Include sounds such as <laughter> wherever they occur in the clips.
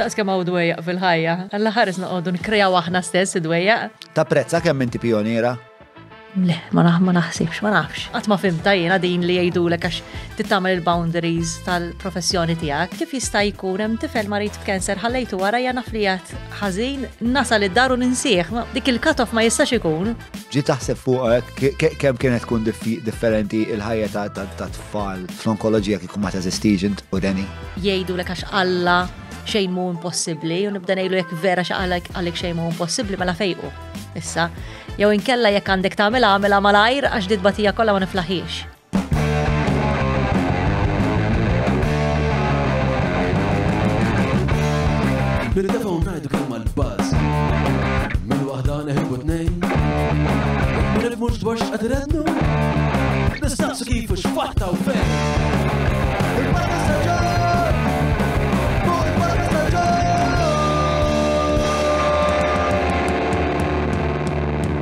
daqs kemm għaw dwejja fil-ħajja. Alla ħares noqogħdu nkrejaw aħna stess dwejja. Ta' prezza kemm inti pioniera? Le, ma naħ ma naħsibx, ma nafx. Qatt ma fimta jena din li jgħidulek għax tittamel il-boundaries tal-professjoni tiegħek. Kif jista' jkun hemm tifel marit b'kanser ħallejtu wara jana flijat ħażin nasal li dar u ninsieħ, dik il-katof ma jistax ikun. Ġi taħseb fuq eh, kemm kienet tkun differenti il-ħajja ta' tfal fl-onkoloġija kif ma teżistix u deni. l għax Alla xejn mu impossibli u nibda ngħidu jekk vera xaqalek għalek xejn mu impossibli mela fejqu. Issa, jew inkella jekk għandek tagħmel mela malajr għax ditbatija kollha ma niflaħiex. Nirdefaw ngħidu kemm għall-baż. Min waħda neħibu tnejn. Nirfmux dwar x'qed rednu. Nistaqsu u fejn.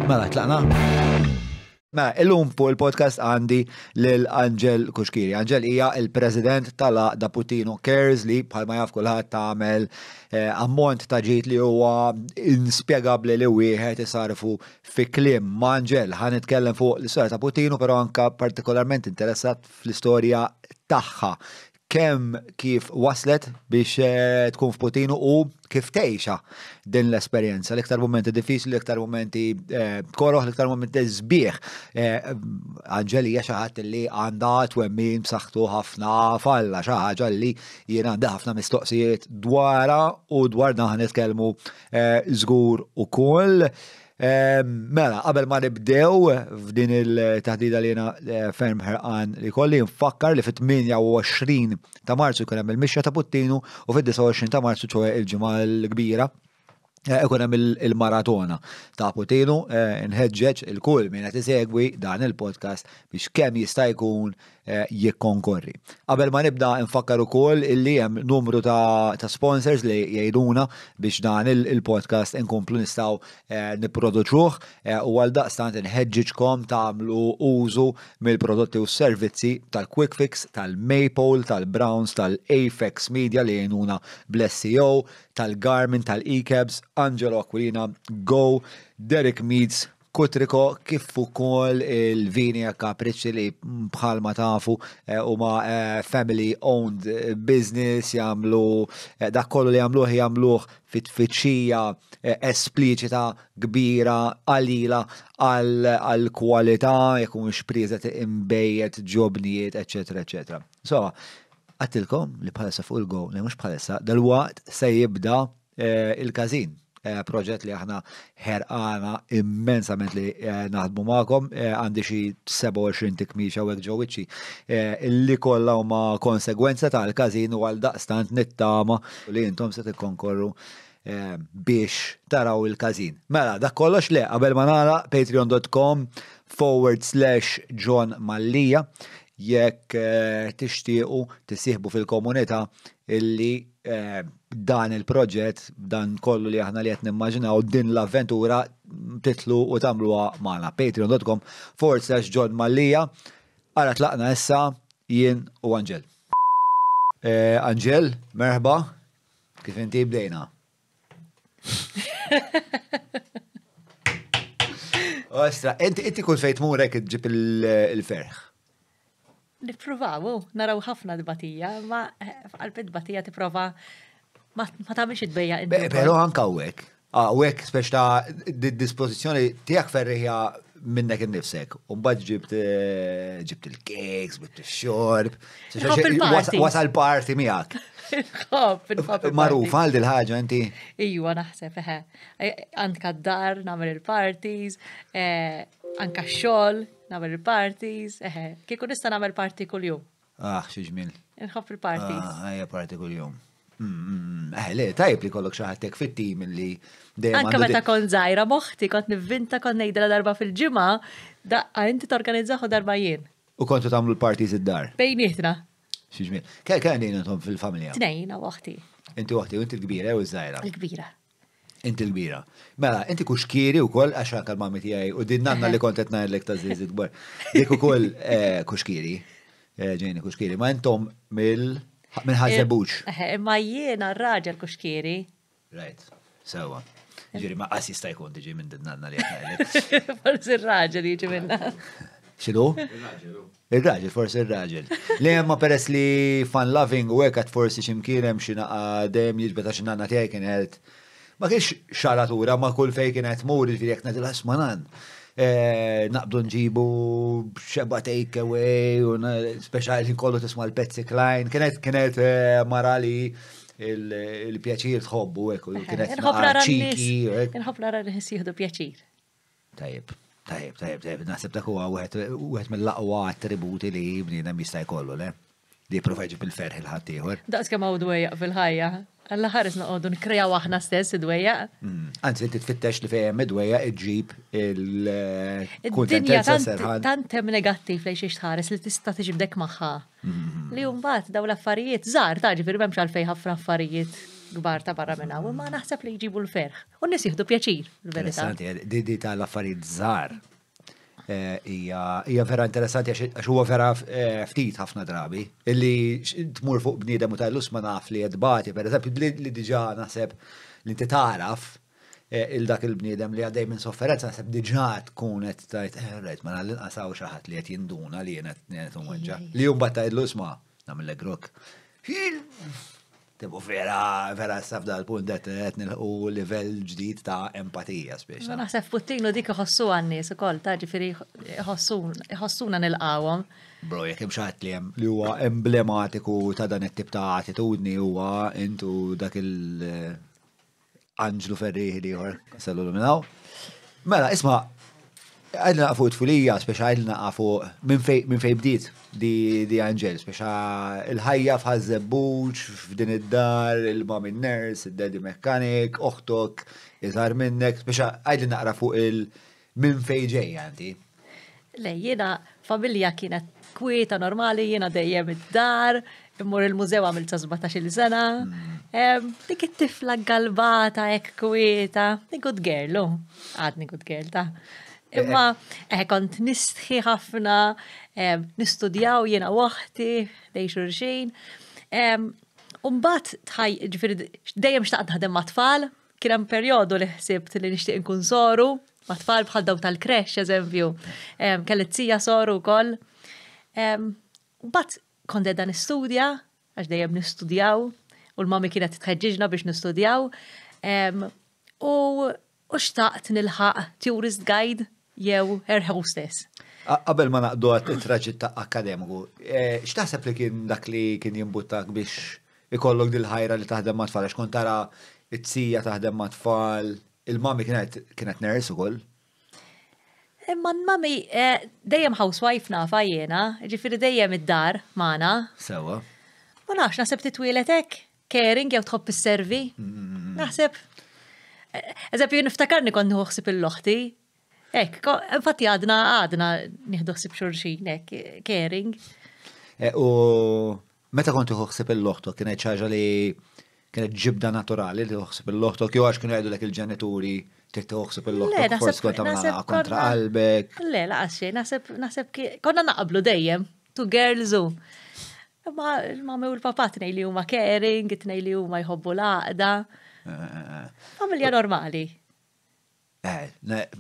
Mela, tlaqna. Ma, mela, illum fuq il-podcast għandi l-Angel Kuxkiri. Angel hija il-president tal-Aqda Putino Cares li bħalma jaf kulħadd tagħmel eh, ammont ta' ġiet li huwa inspjegabbli li wieħed isarfu fi klim. Ma' Angel ħan itkellem fuq l-istorja ta' Putino, però anka partikolarment interessat fl-istorja tagħha kemm kif waslet biex eh, tkun f'Putinu u kif tgħixha din l-esperienza. L-iktar momenti diffiċli, l-iktar momenti eh, koroħ, l-iktar momenti zbieħ. Eh, Anġelija xaħat li għanda twemmin b'saħħtu ħafna falla xaħġa li jien għandha ħafna mistoqsijiet dwara u dwar naħan nitkellmu eh, żgur ukoll. Mela, qabel ma nibdew f'din il-taħdida li jena ferm ħerqan li kolli nfakkar li fit-28 ta' marzu kien hemm il-mixja ta' Puttinu u fit-29 ta' marzu ċoħe il-ġimgħa l-kbira Ekun eh, hemm il-maratona ta' Putinu eh, nħeġġeġ il-kull minn qed isegwi dan il-podcast biex kemm jista' jkun jikkonkorri. Qabel ma nibda nfakkar ukoll illi hemm numru ta', ta sponsors li jgħiduna biex dan il-podcast il inkomplu nistgħu eh, eh, u għal daqstant nħedġiġkom tagħmlu użu mill-prodotti u servizzi tal quickfix tal-Maple, tal-Browns, tal-Afex Media li jgħinuna bl-SEO, tal-Garmin, tal-Ecabs, Angelo Aquilina, Go, Derek Meads, Kutriko kif ukoll il-Vinja Capricci li bħalma tafu eh, u ma eh, family owned eh, business jamlu dak kollu li jamluħ jamluħ fit tfittxija espliċita kbira għalila għal kwalità jekun xprizet imbejet ġobnijiet etc. etc. So, għattilkom li bħalessa fuq il-go, li mux bħalissa, dal-waqt se jibda il-kazin. Eh, proġett li aħna ħerqana immensament li eh, naħdmu magħkom eh, għandi xi 27 tikmiċa u ġewwiċċi illi kollha huma konsegwenza tal-każin u għal daqstant nittama li intom se tikkonkorru biex taraw il-kazin. Mela, dak kollox le, qabel ma nara patreon.com forward slash John Mallija jekk tixtiequ tisieħbu fil-komunità illi Eh, dan il-proġett, dan kollu li aħna li qed nimmaġinaw din l-avventura titlu u tagħmluha magħna patreon.com forward slash John Mallija. Ara tlaqna issa jien u Anġel. Eh, Anġel, merħba, kif inti bdejna? <laughs> Ostra, inti kull fejt murek ġib il-ferħ. Nipruvaw, oh, naraw ħafna dbatija, ma eh, għalbet dbatija tiprova ma tamiex id-bejja. Pero anka għek, għek ah, speċ ta' dispozizjoni tijak ferriħja minnek innifsek. Umbad ġibt eh, ġibt il-keks, ġibt il-xorb. Wasal parti miegħek. <laughs> Maruf għal dil ħaġa inti. Ijwa naħseb eħe. Eh, anka d-dar, namel il-parties, anka x-xol, namel parties eħe, kieku nista namel parti kull-jum. Ah, xieġmin. Nħobb il-parties. Ah, għajja parti kull-jum. Mm, mm, mm. Eħe, le, tajb li kollok xaħatek fit-tim li dejjem. Anka meta kon zaħira moħti, kont nivvinta kon nejdela darba fil-ġimma, daqqa inti t-organizzaħu darba jien. U kontu tamlu l-parties id-dar. Bejnietna. Xieġmin. Kaj kaj dejna fil-familja? Tnejna waħti. Inti waħti, u inti l-kbira u z-zaħira. L-kbira inti l-bira. Mela, inti kuxkiri u koll, għaxa kal-mami tijaj, u din nanna li kontet na l-ek ta' zizit gbar. Dik u koll eh, kuxkiri, eh, ġejni kuxkiri, ma' intom mill minn eh, ħazzabuċ. Ma' jiena r-raġel kuxkiri. Right, sewa. Ġiri, ma' għas jista' jkun tiġi minn din nanna li għetna. <laughs> Forsi r-raġel jiġi minna. Xidu? Il-raġel, forse il-raġel. Le jemma peress li fan loving u għekat forsi ximkirem xina għadem jizbeta xinanna tijaj kien għelt ma kiex xaratura ma kull fej kienet mur il-fil jek nadil għasmanan. Eh, Naqdu nġibu xeba away, special kollu tisma l petsi Klein, kienet kienet eh, marali il-pjaċir tħobbu, ekku, kienet ċiki. Nħobra rara nis pjaċir. Tajib. Tajib, tajib, tajib, nasib ta' dak u għet mill laqwa attributi li bniedem jista' kollu, le? Di profeġi bil-ferħ il Da' Daqs kemm dwejja fil-ħajja. Alla ħares noqogħdu nkrija wahna stess id-dwejja. Mm. Anzi inti tfittex li fejja id-dwejja iġġib il-dinja tant hemm negattiv lejn xi tħares li tista' tiġibdek magħha. Mm. Li mbagħad daw l-affarijiet żgħar ta' ġifieri m'hemmx għalfejn ħafna affarijiet gbar ta' barra minna, U ma naħseb li jġibu l-ferħ. U nies pjaċir, l-verità. Di tal-affarijiet żgħar Eh, hija vera interessanti għax huwa vera eh, ftit ħafna drabi. Illi tmur fuq bniedem u tal-lus ma naf li jedbati, per eżempju, li diġa naħseb li inti taraf eh, il-dak il-bniedem li għaddej minn sofferenza naħseb diġa tkun qed tajt rejt ma naqsaw xi ħadd li qed jinduna li qed weġġa' Li jumbat ta' illus ma nagħmel grok. Tibu vera, vera safda l-pundet etnil u level ġdid ta' empatija spiex. Ma naħseb puttinu dik ħossu għanni, su kol, ta' ġifiri ħossuna nil-qawom. Bro, jek imxat li li huwa emblematiku ta' dan it-tip ta' attitudni huwa intu dak il- eh, Anġlu Ferriħi liħor, sallu l-minaw. Mela, isma, għajdna għafu t-fulija, spiex għajdna għafu minn fej bdiet di, di Angelis, biex il-ħajja f'ħazzebbuċ, f'din id-dar, il-mom il-ners, id-daddy Mechanic, oħtok, iżar minnek, biex għajli naqra fuq il minn fejġej għanti. Le, jena familja kienet kwieta normali, jena dejjem id-dar, immur il-mużew għamil 17 sena. Mm. Dik it-tifla galbata, ek kwieta, ni good girl, um. għadni good girl ta' eh, eh. imma eh kont nistħi ħafna nistudjaw jena waħti, dej xurxin. Umbat tħaj, ġifir, dejjem xtaqt naħdem ma' tfal, kien hemm perjodu li ħsibt li nixtieq inkun soru, ma' tfal bħal daw tal-kresh, eżempju, kelli tzija soru wkoll. Umbat, konde dan istudja, għax dejjem nistudjaw, u l-mami kienet tħedġiġna biex nistudjaw. U xtaqt nilħaq tourist guide jew air hostess. Qabel ma naqdu għat it traġit ta' akademiku, eh, xtaħseb li kien dak li kien jimbuttak biex ikollok dil-ħajra li taħdem ma' tfal, xkun tara it-sija taħdem ma' tfal, il-mami kienet ners ukoll. Imma eh, mami eh, dejjem housewife na fajjena, ġifiri dejjem id-dar Mana Sewa. Ma nafx naħseb titwielet hekk, caring jew tħobb is-servi. Naħseb. Eżempju niftakarni kont nħuħsib il-loħti, Ek, infatti għadna għadna nieħdossib xurxin, ek, caring. Eh, u meta konti uħsib il-loħtok, kienet ċaġa li kienet ġibda naturali li uħsib il-loħtok, jo għax kienu għedu l il-ġenituri, tirti uħsib il-loħtok, forse konta ma kontra qalbek. Le, laqasxie, nasib konna naqblu dejjem, tu girls u. Ma l-mamma u l-papà t li huma caring, t li huma jħobbu laqda. Eh, eh, Familja normali. Eh,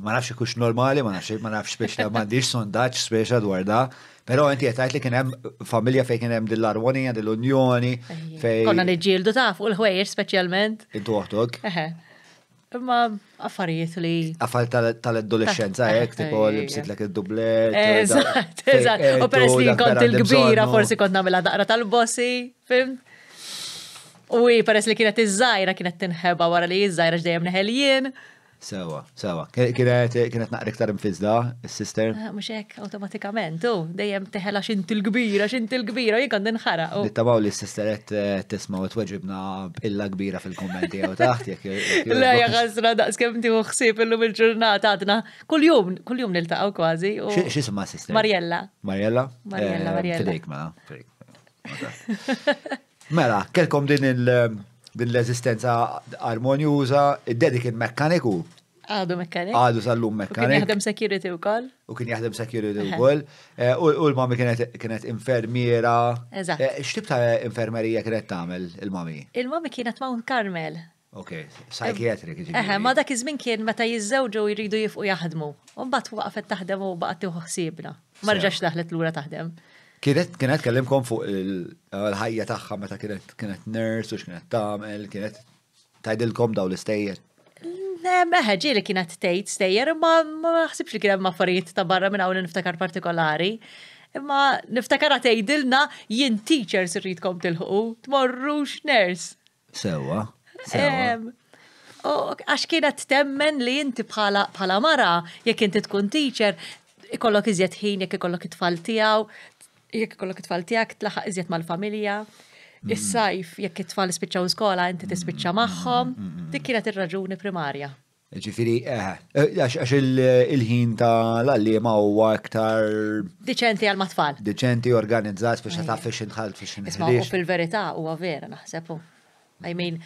ma nafx kux normali, ma nafx ma nafx biex ma għandix sondaċ speċa dwar da, però inti qed li kien hemm familja fejn kien hemm dill-armonija, dill-unjoni. Konna niġġieldu ta' fuq il-ħwejjer speċjalment. Intu Ma affarijiet li. Affarijiet tal-adolescenza, jek, tipo li bsitlek id-dublet. Eżatt, eżatt. U peress li kont il-kbira, forsi kont namela daqra tal-bossi, fim? U peress li kienet iż-żajra kienet tinħeba wara li iż-żajra ġdejem neħeljien. Sewa, sewa. Kienet naqra iktar infizda, s-sister? Ah, Mux hekk, automatikament, u dejjem teħela xint kbira xintil kbira jikon dinħara. Nittabaw li sister qed eh, tisma' u tweġibna illa kbira fil-kommenti jew taħt jekk. Le ja ħasra daqs kemm tieħu ħsieb illum il-ġurnata għadna. Kuljum, kuljum niltaqgħu kważi. X'isma' sister? Marjella. Marjella? Mariella. Mariella? Eh, fidejk <laughs> mela. Mela, kelkom din il- eh, bil-leżistenza armonjuża, id-dedik il-mekkaniku. Għadu mekkanik. Għadu sal-lum mekkanik. Kien jaħdem security u koll. U kien jaħdem security eh, u koll. U l-mami kienet infermiera. Eżatt. Eh, xtib ta' infermerija kienet tamel il-mami? Il-mami kienet Mount Carmel. Ok, psychiatric. Eħe, ma dak iż-żmien kien meta jiżżewġu jridu jifqu jaħdmu. U mbagħad waqfet taħdem u baqgħet tieħu ħsiebna. Ma rġax daħlet lura taħdem. Kienet kienet kellimkom fuq il-ħajja tagħha meta kienet kienet nurse u x'kienet tagħmel, kienet tajdilkom daw l-istejjer. Meħe li kienet tgħid stejjer, ma ħsibx li kien hemm affarijiet ta' barra minn hawn niftakar partikolari. Imma niftakar tgħidilna jien teachers irridkom tilħu, tmorrux nurse. Sewa. għax kienet temmen li inti bħala mara, jekk inti tkun teacher, ikollok iżjed ħin jekk ikollok it-tfal tiegħu, jekk kollok it-tfal tiegħek tlaħaq iżjed mal-familja. Mm. Is-sajf jekk it-tfal ispiċċaw skola inti tispiċċa mm. magħhom, mm, dik kienet ir-raġuni primarja. Ġifiri, eh, eh, għax il-ħin ta' l għallima u għaktar. Diċenti għal-matfall. Diċenti organizzat biex ta' fiex nħalt fiex nħalt. Isma' u fil verita u għavera naħsepu. I mean,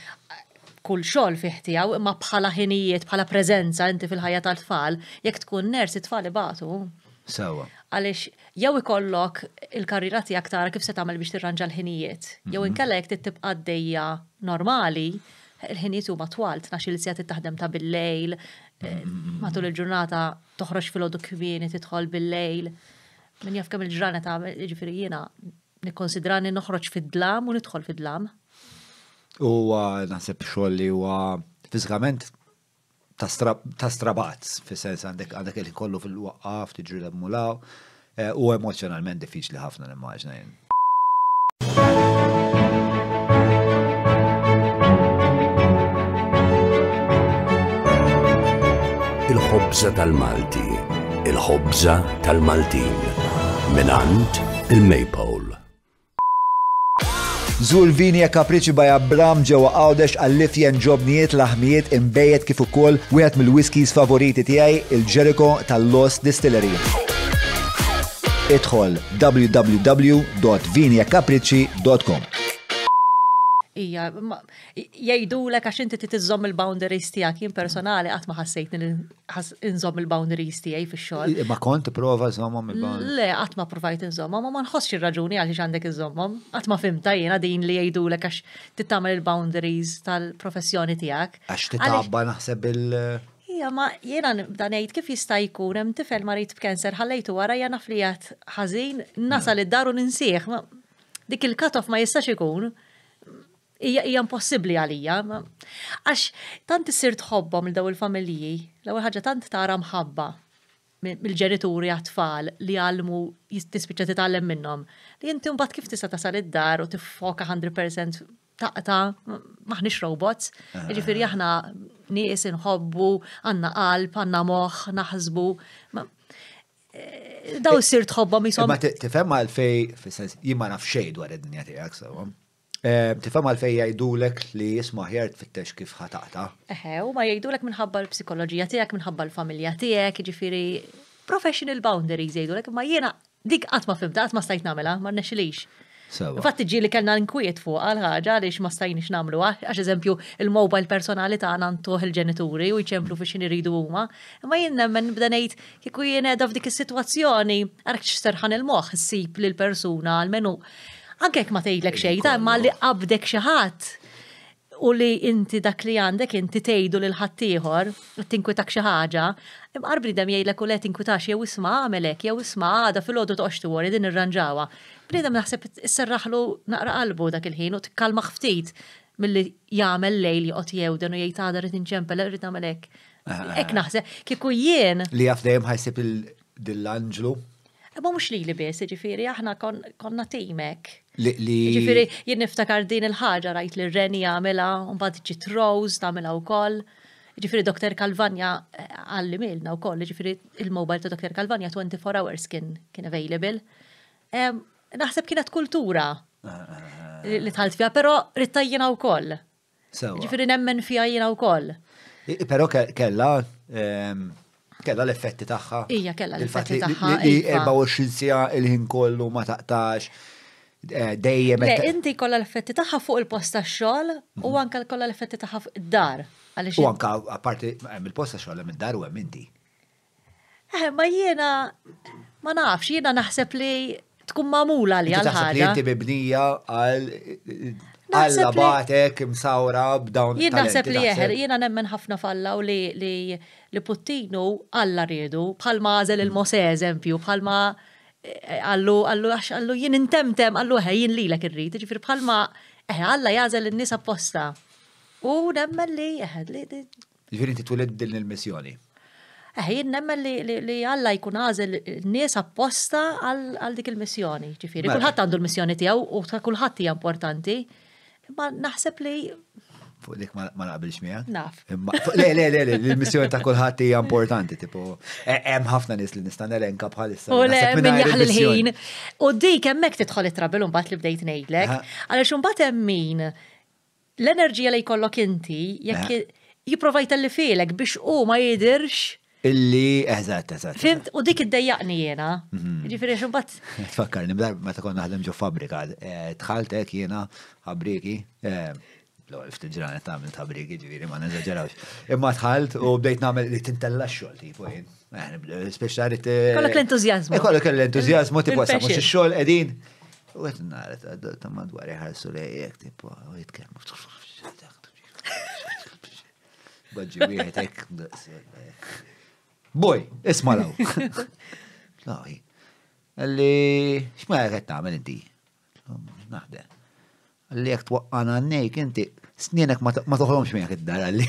kull xol fiħtijaw, ma bħala ħinijiet, bħala prezenza inti fil-ħajja tal-tfal, jekk tkun ners it-tfal ibatu. Sawa għalix jew ikollok il-karriera tiegħek tara kif se tagħmel biex tirranġa l-ħinijiet. Jew mhm. inkella jekk tittib għaddejja normali, il-ħinijiet huma twal, tnax il sijat taħdem ta' bil-lejl, eh, mhm. matul il-ġurnata toħroġ fil-ħodu kmieni tidħol bil-lejl. Min jaf kemm il-ġrana ta' ġifieri jiena nikkonsidrani noħroġ fid-dlam u nidħol fid-dlam. Huwa naħseb xogħol li huwa fiżikament ta' strabazz, fi sens għandek għandek li kollu fil-waqqaf, tiġri l-mulaw, eh, u emozjonalment diffiċli ħafna l-immaġna jen. Il-ħobza tal-Malti, il-ħobza tal-Maltin, minant il-Maypole. Zul Vini e Kapriċi by Abram ġewa għawdex għallif jen ġobniet laħmijiet imbejet kif ukoll wieħed mill-whiskies favoriti tiegħi il ġeriko tal-Lost Distillery. Idħol www.viniakapriċi.com Ija, jajdu l għax inti t-tizzom il-boundaries tijak, jien personali għat ma ħassejt nżom il-boundaries tijaj fi xol. Ma kont prova zomom il-boundaries? Le, għat ma provajt n-zomom, ma nħossx il-raġuni għalix għandek n-zomom, għat ma fimta jena din li jajdu l għax tittamel il-boundaries tal-professjoni tijak. Għax t-tabba naħseb il- Ija, ma jena dan jgħid kif jista' jkun hemm tifel marit b'kanser ħallejtu wara jena fli ħażin nasal id-dar u ninsieħ. Dik il katof ma jistax ikun hija impossibbli għalija. Għax tant issir tħobbhom il daw il-familji, l-ewwel ħaġa tant tara mħabba mill-ġenituri għat-tfal li għalmu jistispiċa titgħallem minnhom. Li inti mbagħad kif tista' tasal id-dar u tiffoka 100% taqta, m'aħniex robots. Ġifiri aħna nies inħobbu, għanna qalb, għanna moħ, naħsbu. Eh, daw eh, sir tħobba misom. Ma tifhem għalfej, jimma nafxej dwar id-dinja tiegħek Eh, tifhem għalfej jgħidulek li jisma' fit-tex kif ħataqta. Eħe, u ma jajdulek minħabba l psikologija tiegħek, minħabba l-familja tiegħek, jiġifieri professional boundaries jgħidulek, ma jiena dik qatt ma fimta, għatma ma stajt namela, ma rnexxilix. F'att iġi li kellna nkwiet fuq għal-ħaġa għaliex ma stajniex namlu għax eżempju il-mobile personali ta' nantuħ il-ġenituri u jċemplu fi xin iridu huma. Ma jien nemmen bda ngħid kieku jien edha f'dik is-sitwazzjoni għarak x'serħan il-moħħ ssib lil persuna għal-menu anke jekk ma tgħidlek xejn, ta' imma li qabdek xi ħadd u li inti dak li għandek inti tgħidu lil ħaddieħor tinkwitak xi ħaġa, imqar bridem jgħidlek u le tinkwitax jew isma' għamelek jew isma' għada fil toqgħod tiwori din irranġawa. Bridem naħseb isserraħlu naqra qalbu dak il-ħin u tikkalma ftit milli jagħmel lejl jew jewden u jgħid għadha rid inċempel rid nagħmel Ek ah. naħseb kieku jien. Li jafdejjem dejjem ħajsib il anġlu Ma mux jiġifieri li li bis, ġifiri, aħna konna timek. Ġifiri, jien niftakar din il-ħagġa rajt li Reni għamela, un bad ġit Rose għamela u koll. Ġifiri, Dr. Kalvanja eh, għallimilna u koll, ġifiri, il mobil ta' Dr. Kalvanja 24 hours kien kien available. Naħseb kienet kultura ah. li tħalt fija, pero rittajjina u koll. Ġifiri, nemmen fija jina u koll. Pero kella, kella l-effetti tagħha. Ija kella l-effetti tagħha. Li 24 iva. sija il-ħin kollu ma taqtax. Eh, dejjem. Le, inti kolla l-effetti tagħha fuq il-posta xogħol u mhm. anka kolla l-effetti tagħha fuq id-dar. U anka apparti eh, il-posta xogħol hemm id-dar u hemm inti. Eh, ma jiena ma nafx, jiena naħseb li tkun mamula li għal-ħaġa. Inti bibnija għal Alla batek imsawra b'dawn. Jien naħseb li jeħer, jiena nemmen ħafna fallaw li li li Puttino alla riedu bħalma għażel mm. il-Mose eżempju, bħalma eh, għallu għallu għallu jien intemtem għallu ħejjin li l-ek irrid, ġifir bħalma eħe eh, alla jażel in-nies apposta. U nemmen li jeħed eh, li. Ġifir inti twilid din il-missjoni. jien nemmen li għalla jkun għazel n-nies apposta għal dik il-missjoni, ġifiri. Mela. Kulħadd għandu l-missjoni tiegħu u ta' kulħadd hija importanti ma naħseb li fuq dik ma naqbilx mija? Naf. Le, le, le, le, l-missjoni ta' kulħadd hija importanti, tipo e-, hemm ħafna nis li nista' nelenka bħalissa. U le minn jaħl il-ħin. U dik hemmhekk titħol it-trabel imbagħad li bdejt ngħidlek, għaliex imbagħad hemm min l-enerġija li jkollok inti jekk jipprovaj li filek biex u ma jidirx اللي اهزات اهزات فهمت وديك تضيقني انا ريفري بات <laughs> تفكرني بدا ما تكون نهدم جو دخلت هيك هنا فابريكي لو عرفت الجيران تعمل فابريكي جيري ما نزجراوش اما دخلت وبديت نعمل اللي تنتلا يعني الشغل تيبو هين يعني سبيشال كلك الانتوزيازم كلك الانتوزيازم تيبو مش الشغل قديم وقتنا على تما دواري هالسو ليك تيبو ويتكلم <laughs> بجي بيه Boj, isma' law. <laughs> Lawi. Għalli, xma għet tagħmel inti? Naħde. Għalli jek twaqqana għannejk inti, snienek ma toħromx minn id-dar għalli.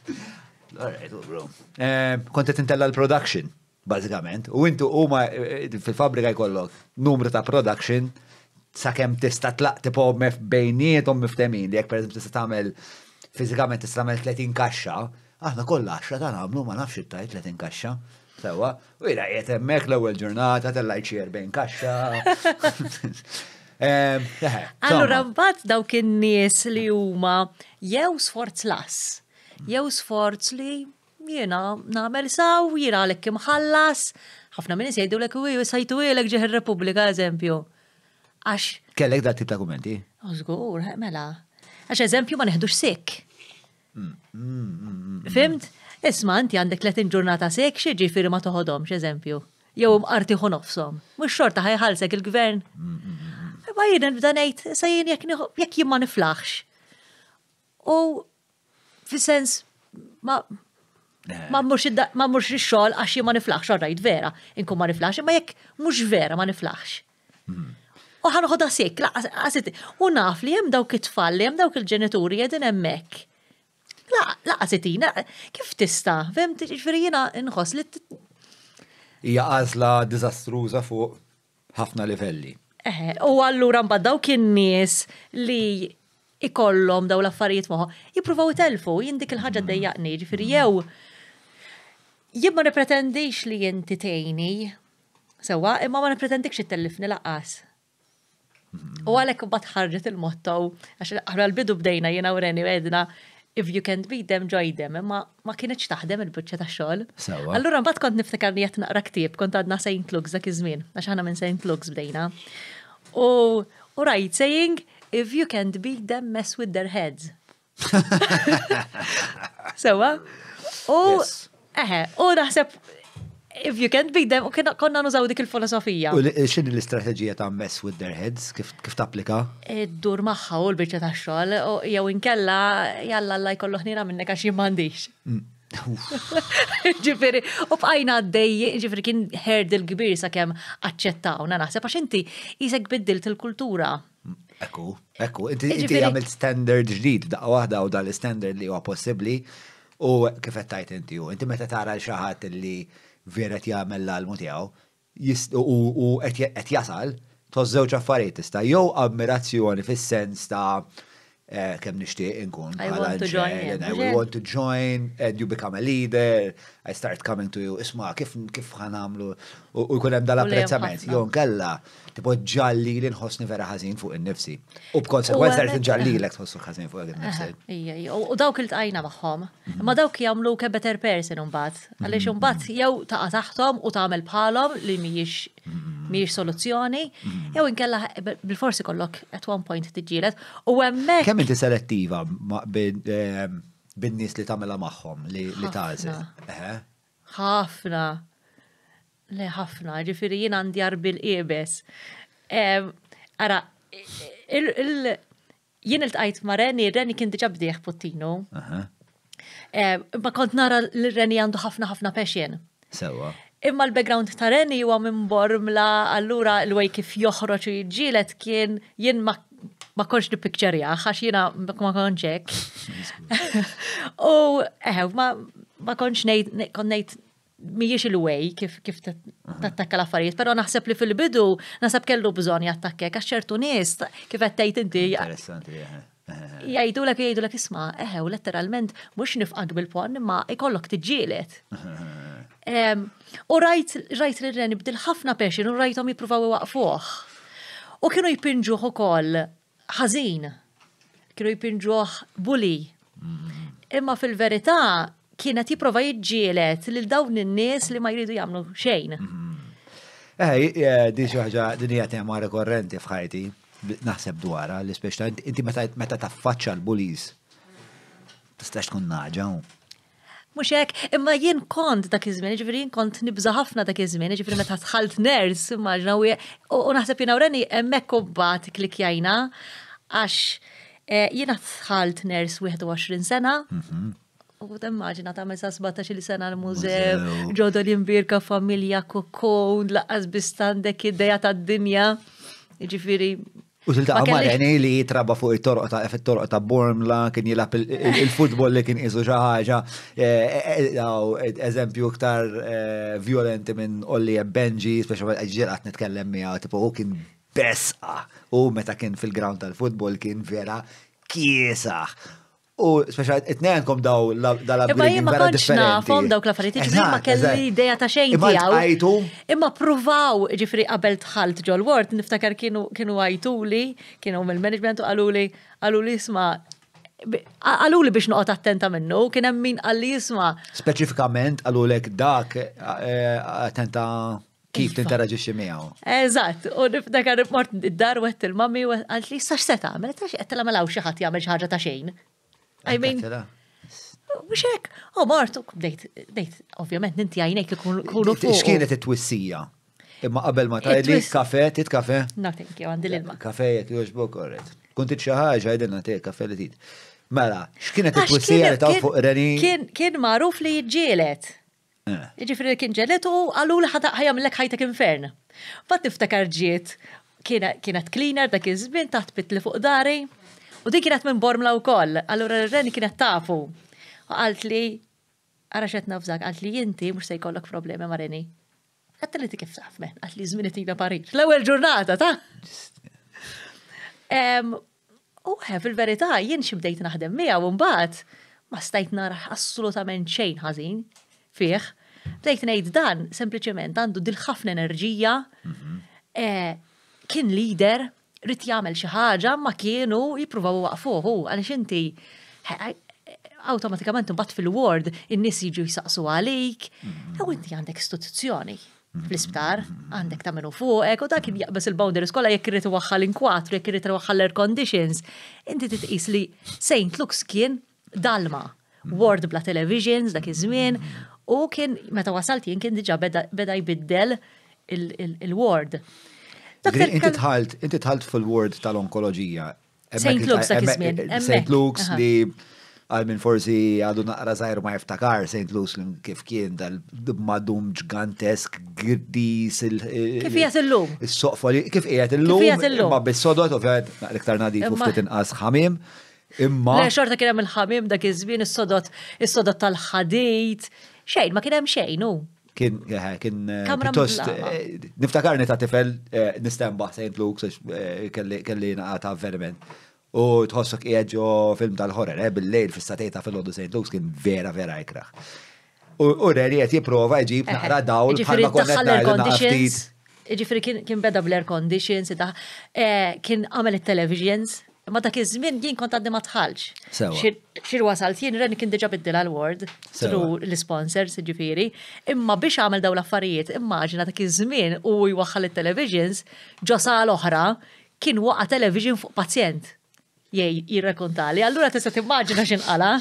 <laughs> Alright, bro. Ehm, kontet intella l-production, bazzikament. U intu u ma eh, eh, fil-fabrika jkollok numru ta' production Sakemm tista' tlaq tipo bejnietom miftemin, li jek per tista' tagħmel fiżikament tista' tagħmel 30 kaxxa, Aħna kollha 10 ta' namlu, ma nafx it-tajt li Sewa, u jira jiet hemmhekk l-ewwel ġurnata tal-lajt bejn kaxxa. <laughs> Eh, Allura mbagħad dawk in-nies li huma jew sforz las, jew sforz li jiena nagħmel saw, jiena għalhekk imħallas, ħafna minnis jajdu l-ek u sajtu għalek ġeħ ġeħir repubblika eżempju. Għax. Kellek da tip ta' kumenti? Użgur, mela. Għax eżempju ma neħdux sekk. Fimt? Isma, inti għandek 30 ġurnata sek xieġi firma toħodom, xeżempju. Jew artiħu nofsom. Mux xorta ħajħalsek il-gvern. Ma jien b'danejt, sajjen jek jimma niflaħx. U fil-sens, ma ma mux xol għax ma niflaħx, għarrajt vera, inkun ma niflaħx, ma jek mux vera ma niflaħx. U ħanħoda sekk, laqasit, u naf li jem dawk it-tfalli, jem dawk il-ġenituri jedin emmek laqasitina, kif tista, fem ġifiri jena nħos li. Ija għazla dizastruza fuq ħafna livelli. Eh, u għallura mbaddaw kien nies li ikollhom daw l-affarijiet moħħ, jippruvaw telfu, jindik il-ħaġa mm. dejjaqni, ġifiri jew jien ma nipretendix li jinti tejni, sewa, imma ma nipretendikx it laqqas. Mm. U għalek bat ħarġet il-motto, għax għara l-bidu bdejna jena u reni għedna if you can't beat them, join them, imma ma kienieċ taħdem il-bicċa ta' xol. Allura mbagħad kont niftakar li jatna naqra ktieb, kont għadna Saint Luke's dak iż-żmien, għax aħna minn Saint Luke's bdejna. U right saying, if you can't beat them, mess with their heads. <laughs> Sewa? U eħe, u naħseb if you can't beat them, u konna nużaw dik il-filosofija. U xin l-istrategija ta' mess with their heads, kif, tapplika? Dur maħħa u l bicċa ta' xoll, u jew inkella, jalla la jkollu ħnira minnek għax jimmandix. Mm. <laughs> Ġifiri, u bqajna għaddej, ġifiri kien herd il-kbir sa' kem na naħseb, għax inti jisek biddilt il-kultura. Mm, ekku, ekku, inti għamil standard ġdid, daqqa wahda u dal-standard li huwa possibli, u kif qed inti u, inti meta tara xi xaħat li vera jagħmel l-almu tiegħu u qed jasal żewġ affarijiet tista' jew ammirazzjoni fis-sens ta' eh, kemm nixtieq inkun bħala join. I want to join and you become a leader, I start coming to you, isma' kif kif ħanamlu u jkun hemm dal-apprezzament. Jon kella ġalli li nħossni vera ħażin fuq in-nifsi. U b'konsegwenza li tinġalli l tħossu ħażin fuq in-nifsi. U dawk il tajna magħhom. Mhm. Ma dawk jagħmlu ke better person imbagħad. Mhm. Għaliex imbagħad jew taqa' taħtom u tagħmel bħalhom li mhijiex mhm. mhijiex soluzzjoni, jew inkella bil-forsi kollok at one point tiġġieled u hemmhekk. Kemm inti selettiva eh, bin-nies li tagħmilha magħhom li tagħżel? Ħafna. Le ħafna, ġifiri jien għandi arbil ibes. Ara, jien il tajt ma' Reni, Reni kien diġab diħ Puttino. Ma kont nara l-Reni għandu ħafna ħafna pexjen. Sewa. Imma l-background ta' Reni huwa minn Bormla, allura l wej kif joħroġ u jġilet kien jien ma ma konx nippikċerja, għax jina ma konċek. <laughs> U eħ ma konx nejt, kon nejt mijiex il wej kif kif tattakka l-affarijiet, pero naħseb li fil-bidu naħseb kellu bżon jattakke, kaxċertu nis, nies kif għattajt inti. Interessanti, Jajdu l jajdu l isma, eħe, u letteralment mux nifqak bil-pon, ma ikollok t-ġilet. <laughs> U rajt, rajt li rren bdil ħafna pexin, u rajtom jiprufaw waqfuħ. U kienu jipinġuħ u koll ħazin, kienu jipinġuħ bully. Mm-hmm. Imma fil-verita kienet jiprofa jġielet lil dawn in-nies li ma jridu jagħmlu xejn. Mhm. Eh, eh di xi ħaġa din hija tema rekorrenti f'ħajti naħseb dwarha li speċta inti meta taffaċċa l-bulis. Tistax tkun naġa. Mhux hekk, imma jien kont dak iż-żmien, ġifieri jien kont nibża ħafna dak iż-żmien, ġifieri meta tħalt ners, immaġna u naħseb jiena urani hemmhekk klik klikjajna għax eh, jiena tħalt ners 21 sena. Mhm. U t-immaġina ta' mesa 17 sena l-mużew, ġodol jimbirka familja kokon, laqqas bistandek id-deja ta' d-dinja. Ġifiri. U tiltaqa ma' li jitraba fuq il-torq ta' fit-torq ta' Bormla, kien jilab il-futbol li kien jizu xaħġa, eh, eh, eh, eżempju iktar violenti minn Olli e Benji, speċa għat nitkellem mija, tipo u kien besqa, u meta kien fil-ground tal-futbol kien vera kiesaħ. U speċa, it-nejnkom daw dal-għabbi. Imma jimma konċna dawk la fariti, ġifri ma kelli ideja ta' xejn tijaw. għajtu. Imma provaw ġifri qabel tħalt ġol word, niftakar kienu għajtu li, kienu mill-management u għalu li, għalu li sma għalu li biex noqot attenta minnu, kien hemm min għalli jisma. Speċifikament għalu lek dak eh, attenta kif iva. tinteraġixxi miegħu. Eżatt, u niftakar mort id-dar wett il-mammi għalt li sax se tagħmel, tax qed tagħmel hawn xi ħadd jagħmel ħaġa ta' xejn. I mean, Bixek, oh Martu, dejt, dejt, ovvjament, ninti għajnejk li kunu fuq. Xkienet it-twissija? Imma qabel ma tajli, kafe, tit kafe? No, thank you, għandil ilma. Kafe, jek joġbok, korret. Kunti ċaħġa, għajdilna te, kafe li tit. Mela, xkienet it-twissija li taw fuq Reni? Kien maruf li jġielet. Eh. Ġifri kien ġelet u għallu li ħajamlek ħajtek infern. Bat niftakar ġiet, kienet cleaner dak iż-żmien taħt pitli fuq dari, U dik kienet minn Bormla u koll, għallura r-reni kienet tafu. U għalt li, għaraxet nafżak, għalt li jinti mux se jkollok problemi ma' reni. Għatta li kif taf, men, għalt li zminet ila Parigi. L-ewel ġurnata, ta' uħe, il verità jien ximdejt naħdem mija u mbagħad ma stajt nara assolutament xejn ħażin fih. Bdejt ngħid dan sempliċement għandu dil ħafna enerġija, mhm. eh, kien leader, rrit jagħmel xi ħaġa ma kienu jippruvaw waqfuhu għaliex inti awtomatikament imbagħad fil word in-nies jiġu jsaqsu għalik, jew mm-hmm. inti għandek istituzzjoni mm-hmm. fl-isptar, mm-hmm. għandek ta' minu fuqek, u dak kien jaqbes il-boundaries kolla jekk irrit waħħal inkwatru, jekk irrit waħħal air conditions. Inti titqis li Saint Luke's kien dalma, word bla televisions dak iż-żmien, u kien meta wasalt jien kien diġà beda jbiddel il-word. Il Inti tħalt, inti tħalt fil-word tal-onkoloġija. St. Luke's dak St. Luke's li għal minn forsi għadu naqra zaħir ma jiftakar St. li kif kien dal-madum ġgantesk girdis Kif jgħat il-lum? Il-soqfa li kif jgħat il-lum? Ma bis-sodot u l-iktar nadi ftit inqas ħamim. Imma. Le xorta kien hemm il-ħamim dak iż-żmien is-sodot is tal ħadit Xejn, ma kien hemm xejn, u kien eh, kien eh, tost eh, niftakarni ta' tifel nistem baħ St. Luke's kelli naqata verament. U tħossok ieġo film tal-horror, bil-lejl fis-satej ta' fil-ħodu St. Luke's kien vera vera ikraħ. U reri qed jipprova jġib dawl bħalma konna ftit. Ġifri kien beda bl-air conditions, kien għamel il-televisions, Ma dak iż-żmien jien kont għaddi ma tħallx. Xir wasalt jien rani kien diġà biddil għal-word tru l-sponsors ġifieri, imma biex għamel daw l-affarijiet, immaġina dak iż-żmien u jwaħħal it-televisions ġosa l-oħra kien waqa' television fuq pazjent. Jej, jirrakontali. Allura tista' timmaġina x'inqala.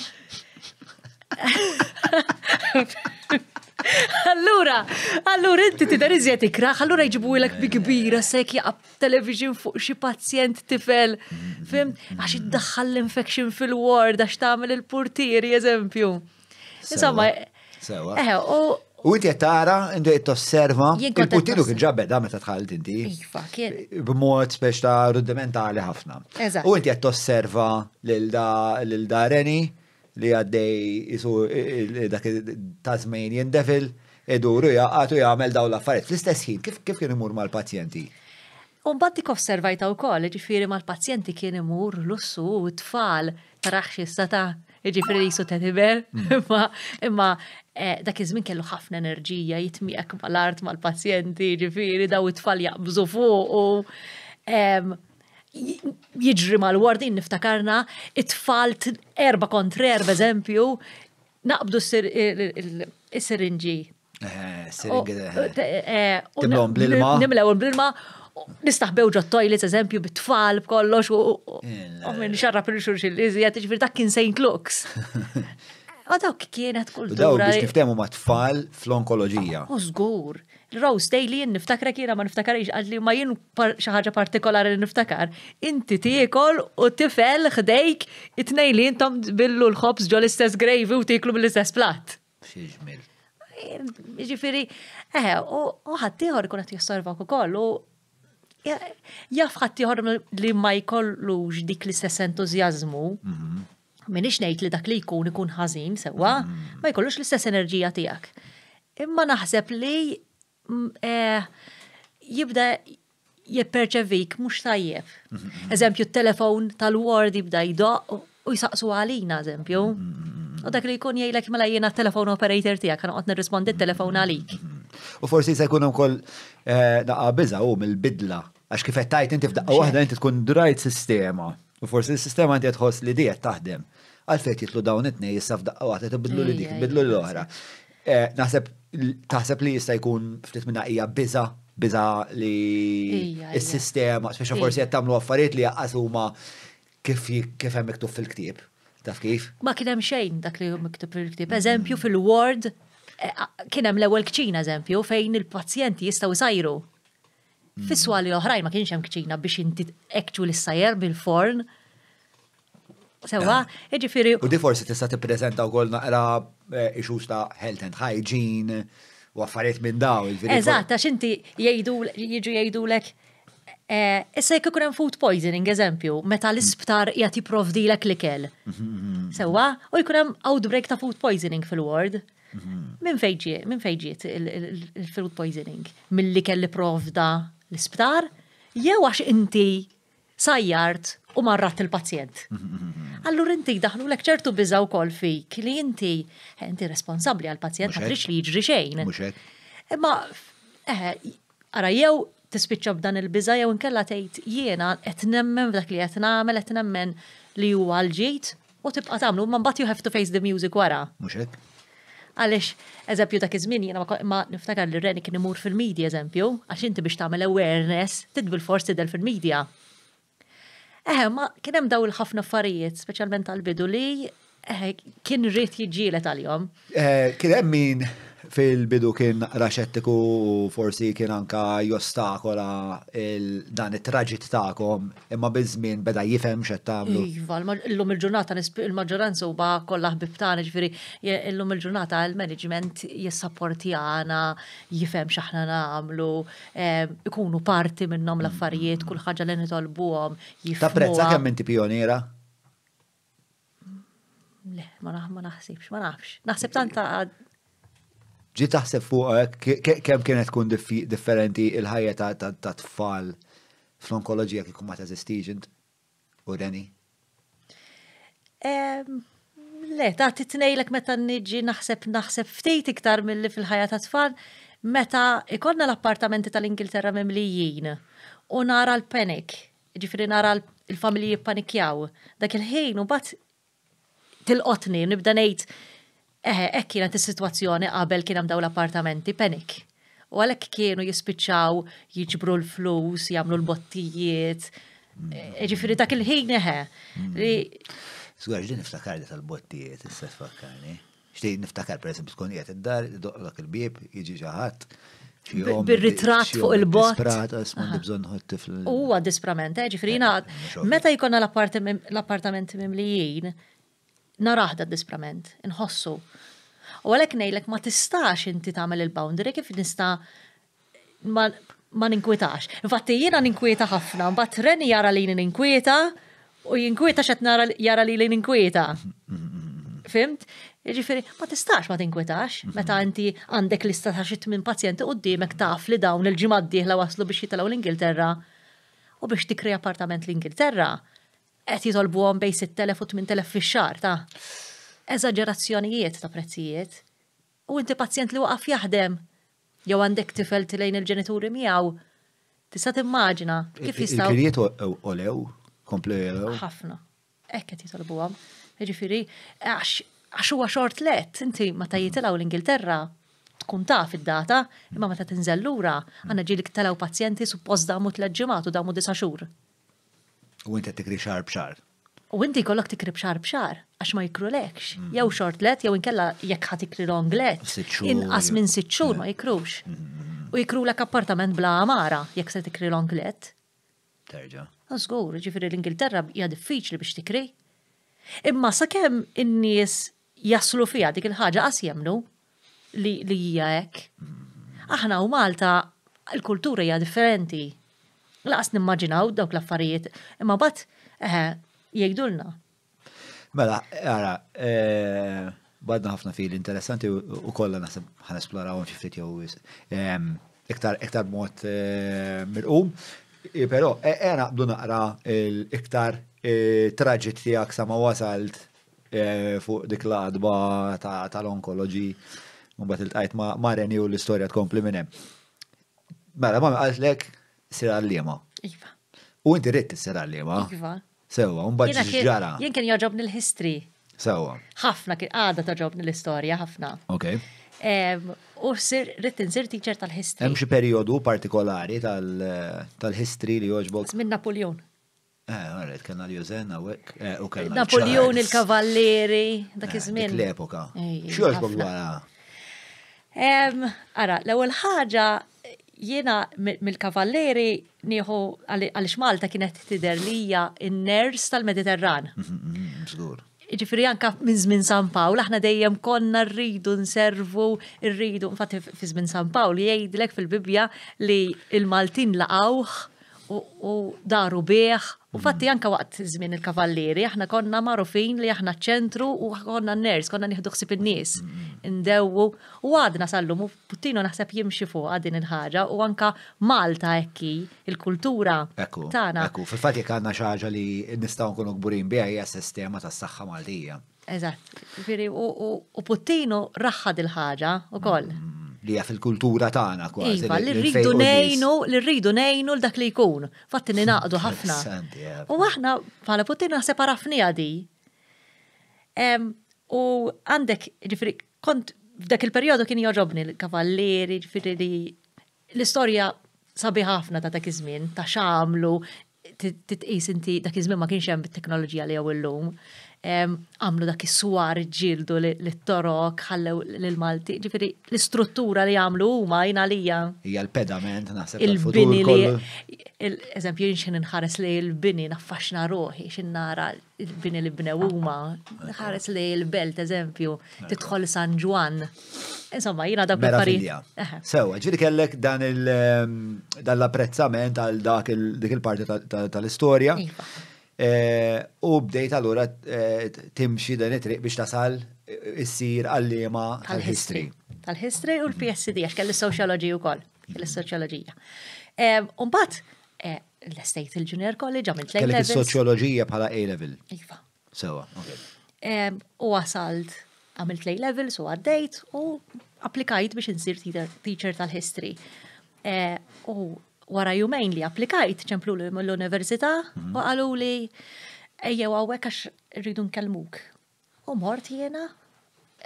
<laughs> Allura, allura inti tidher iżjed ikraħ, allura jġibu lek bi kbira sekk jaqab television fuq xi pazjent tifel. Fim, għax iddaħħal l-infection fil-ward għax tagħmel il-portieri eżempju. Insomma, sewa. Eh, U inti tara, inti tosserva, il-putilu kien ġabbe meta tħallit inti. Iva, B'mod speċta ta' rudimentali ħafna. U inti tosserva lil da reni li għaddej jisu dak Tasmanian Devil iduru jaqgħatu jagħmel daw l Fl-istess ħin, kif kif kien imur mal-pazjenti? U mbagħad dik koll, wkoll, ġifieri mal-pazjenti kien imur lussu u tfal s-sata ġifiri jisu tetiber, mm. <laughs> imma imma e, dak iż-żmien kellu ħafna enerġija jitmiqek mal-art mal-pazjenti, ġifiri daw it-tfal jaqbżu fuq u jiġri mal-wardin niftakarna it-tfal erba kontra erba eżempju naqbdu s-sirinġi. Nimlew il-blilma. Nistaħbew ġo t-tojlet eżempju bit-tfal b'kollox u minn xarra per il iżjed, ġifir dak kien St. Luke's. U <laughs> dawk kienet kultura. Dawk biex niftemu ma' tfal fl-onkoloġija. U zgur. Rose Daily niftakra kiena ma niftakarix għalli ma jien xaħġa partikolari niftakar. Inti tiekol u tifel xdejk it-nej li jintom billu l-ħobs ġol istess grejvi u tiklu bil-istess plat. Xieġmil. Eh, ġifiri, eħe, eh, u ħattijħor kuna t-jossorva u koll u jaff ħattijħor li ma jkollux dik l-istess entuzjazmu. Mhm. Minix nejt li dak li jkun ikun ħazim sewa, mhm. ma jkollux l-istess enerġija tijak. Imma naħseb li E, jibda jipperċevik mux tajjeb. Mhm. Eżempju, telefon tal-ward jibda jidoq u jisaqsu għalina, eżempju. Mhm. U dak li jkun jgħidlek mela jiena telefon operator tiegħek kan qed nirrispondi telefon mhm. għalik. U forsi se jkun ukoll e, daqqa biża' u mill-bidla għax kif qed tajt inti f'daqqa waħda inti tkun drajt sistema. U forsi s-sistema inti tħoss li diet taħdem. Għalfejn jitlu dawn it-tnej issa f'daqqa waħda tibidlu li dik, bidlu l-oħra. Eh, naħseb taħseb li jista' jkun ftit minna hija biża biża li s-sistema, speċa forsi qed tagħmlu affarijiet li huma kif kif hemm miktub fil-ktieb. Taf kif? Ma kien hemm xejn dak li miktub fil-ktieb. Eżempju fil-Word eh, kien hemm l-ewwel kċina eżempju fejn il-pazjenti jistgħu jsajru. Mm. Fiswa li l-oħrajn ma kienx hemm kċina biex inti actually sajjer bil-forn Sewa, ġifiri. U di forsi tista' tippreżenta wkoll naqra eh, issues ta' health and hygiene u affarijiet minn daw il-veri. Eżatt, għax inti jgħidu jiġu jgħidulek. Eh, issa jekk ikun hemm food poisoning, eżempju, meta l-isptar jagħti provdilek l-ikel. Mm-hmm. Sewa, u jkun hemm outbreak ta' food poisoning fil-word. Minn mm-hmm. fejġi, minn fejġi il-food poisoning? Mill-ikel li provda l-isptar? Jew għax inti sajjart u marrat il-pazjent. Allura inti daħlu l ċertu bizaw kol fik li inti eh, inti responsabli għal-pazjent għatrix li jġri xejn. Imma, għara eh, jew tispiċċa b'dan il-biża jew nkella tgħid jiena qed nemmen f'dak li qed nagħmel qed nemmen li huwa l-ġejt u tibqa' tagħmlu, ma mbagħad you have to face the music wara. Mhux hekk. Għaliex, eżempju dak iż-żmien jiena ma niftakar li Reni kien imur fil-medja eżempju, għax inti biex tagħmel awareness tidbil forsi del fil-medja. Eh, ma kienem daw il-ħafna affarijiet, specialment tal-bidu li eh, kien rrit jġilet għal-jom. Eh, kien hemm min fil-bidu kien raxettiku u forsi kien anka jostakola dan it-traġit ta'kom imma bizmin beda jifem xed tagħmlu. Iva, illum il-ġurnata il-maġġoranza huwa kollha ħbib tagħna l-lum il-ġurnata il-management għana jifhem x'aħna nagħmlu, ikunu parti minnhom l-affarijiet, kull ħaġa li nitolbuhom. Tapprezza kemm inti pioniera? Le, ma naħsibx, ma nafx. Naħseb tanta ġi taħseb fuq eh, kemm kienet tkun differenti il-ħajja ta' tfal fl-onkoloġija kif ma teżistix int u reni? Le, ta' titnejlek meta niġi naħseb naħseb ftit iktar mill-li fil-ħajja ta' tfal meta ikonna l-appartamenti tal-Ingilterra memlijin u nara l-panik, ġifri nara l-familji panikjaw, dak il-ħin u bat tilqotni, nibda nejt eħe, eh, ekk kienet is-sitwazzjoni qabel kien hemm daw l-appartamenti penik. U għalhekk kienu jispiċċaw jiġbru l-flus, jagħmlu l-bottijiet, e, ġifieri dak il-ħin eħe. Sgħar mm. x'din niftakar li tal-bottijiet, issa tfakkarni. Xtej niftakar per esempio tkun qiegħed id-dar, id dak il-bieb, jiġi ġaħat. Bil-ritrat fuq il-bot. Uwa disprament, eh, ġifirina, eh, meta jkollna l-appartamenti mimlijin, naraħda d-disprament, inħossu. U għalek nejlek ma tistax inti tagħmel il-boundary kif nista ma, ma ninkwitax. Infatti jiena ninkwita ħafna, mbagħad Reni jara li ninkwieta u jinkwieta xet nara jara li ninkwita. Fimt? Ġifiri, ma tistax ma tinkwetax, meta inti għandek lista ta' xitt minn pazjenti d-dimek taf li dawn il ġimaddi la waslu biex jitalaw l-Ingilterra u biex tikri appartament l-Ingilterra qed jitolbuhom bejn 6,000 u 8,000 fix xar ta' eżaġerazzjonijiet ta' prezzijiet. U inti pazjent li waqaf jaħdem jew għandek tifel lejn il-ġenituri miegħu tista' timmaġina kif jistgħu. Il-klinijiet olew, komplu Ħafna. Hekk qed jitolbuhom. Jiġifieri għax huwa xort let, inti meta jitilgħu l-Ingilterra tkun taf id-data, imma meta tinżel lura, għandna ġilik telaw pazjenti suppost damu tlaġġimatu damu disa' xhur. U inti tikri xar bxar. U inti kollok tikri bxar bxar, għax ma jikrulekx. Jew short let, jew inkella jekk ħat tikri long let. Inqas minn sitt xhur ma jikrux. Mm, mm, mm, u jikru appartament bla amara, jekk se tikri long let. Terġa. Għazgur, ġifiri l-Ingilterra hija diffiċli biex tikri. Imma sakemm in-nies jaslu fija dik il-ħaġa qas jemnu li hija hekk. Aħna u Malta l-kultura hija differenti laqas nimmaġinaw dawk l-affarijiet, imma bat jgħidulna. Mela, għara, badna eh, ħafna fil interessanti u kollha nasib ħan esplorawhom xi ftit jew ehm, iktar iktar mod eh, mirqum. Però era e, qdu naqra l-iktar eh, traġit tiegħek sa ma wasalt fuq dik l-adba tal-onkoloġi u mbagħad il-tajt ma reni u l-istorja tkompli minn hemm. Mela, ma għaltlek sir għallima. Iva. U inti rrit sir għallima. Iva. Sewa, un bħadġi ġara. Jien kien joġobni nil history Sewa. ħafna, kien għada toġobni nil istoria ħafna. Ok. U sir rrit nsir teacher tal-history. Hemm xi perjodu partikolari tal-history li joġbok. Minn Napoleon. Eh, għarret, kena li jużen għawek. Napoleon il-kavalleri, dak eh, iż-żmien. L-epoka. Xi joġbok għara? Ara, l ewel ħaġa jiena mill-kavalleri nieħu għaliex Malta kienet tider hija n ners tal-Mediterran. Mhm, mhm, żgur. Ġifiri anka minn żmien San Pawl, aħna dejjem konna rridu nservu, rridu, infatti fi żmien San Pawl jgħidlek fil-Bibja li il-Maltin laqawh u daru bieħ. U fatti mm-hmm. anka waqt żmien il-kavalleri, aħna konna marufin li aħna ċentru u konna n-ners, konna nieħdu ħsib in-nies. Mm-hmm. Ndewu u għadna sallum u Puttino naħseb jimxi fuq għadin il-ħaġa u anka Malta ekki il-kultura tagħna. Ekku, fil-fatt jekk għandna xi ħaġa li nistgħu nkunu kburin biha hija sistema tas-saħħa Maltija. Eżatt, u Puttino raħħad il-ħaġa ukoll. Mm-hmm li għaf fil-kultura tagħna kważi. Iva, li rridu nejnu, li rridu nejnu l-dak li jkun. Fatti naqdu ħafna. U aħna bħala Putin naħseb arafnija di. U għandek, ġifri, kont f'dak il-perjodu kien joġobni l-kavalleri, ġifri li l-istorja sabi ħafna ta' dak iż-żmien, ta' xamlu, titqis inti dak iż-żmien ma kienx hemm bit-teknoloġija li għaw illum. lum għamlu dak is-swar ġildu l-torok, ħallew l-Malti, ġifiri l-istruttura li għamlu huma jina lija. Hija l-pedament naħseb. Il-bini li, eżempju, jinxin nħares li l-bini naffaxna roħi, xin nara l-bini li bnew huma, nħares li l-belt, eżempju, titħol San Juan. Insomma, jina dak il-pari. Sewa, ġifiri kellek dan l-apprezzament għal dak il-parti tal-istoria. Iva. Eh, u bdejt allura eh, timxi dan it-triq biex tasal eh, issir għallima tal-history. Tal-history u l-PSD, għax kelli soċjoloġi u koll, kelli sociologija. Umbat, l-estate il-junior college għamilt lejt. Kelli sociologija bħala A-level. Iva. Sewa, U għasalt għamilt lej level u għaddejt u applikajt biex insir teacher tal-history. U wara jumejn li applikajt ċemplu li mill-università mhm. u għalu li ejjew għawek għax rridu nkellmuk. U mort jena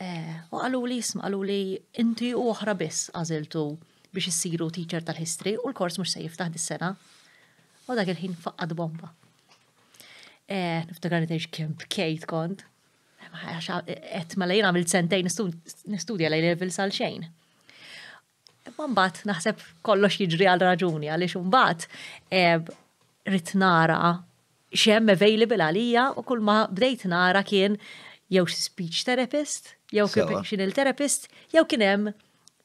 eh, u għalu li jism għalu li inti u oħra biss għaziltu biex issiru teacher tal-history u l-kors mux se jiftaħ dis-sena. U dak il-ħin faqqad bomba. Eh, niftakar nitiex kemp kejt kont. Et ma eh, lejna mill-sentejn nistudja lejn level sal-xejn. Mbagħad naħseb kollox jiġri għal raġuni għaliex mbagħad eh, rrid nara xem available għalija u kull ma bdejt nara kien jew speech therapist, jew occupational therapist, jew kien hemm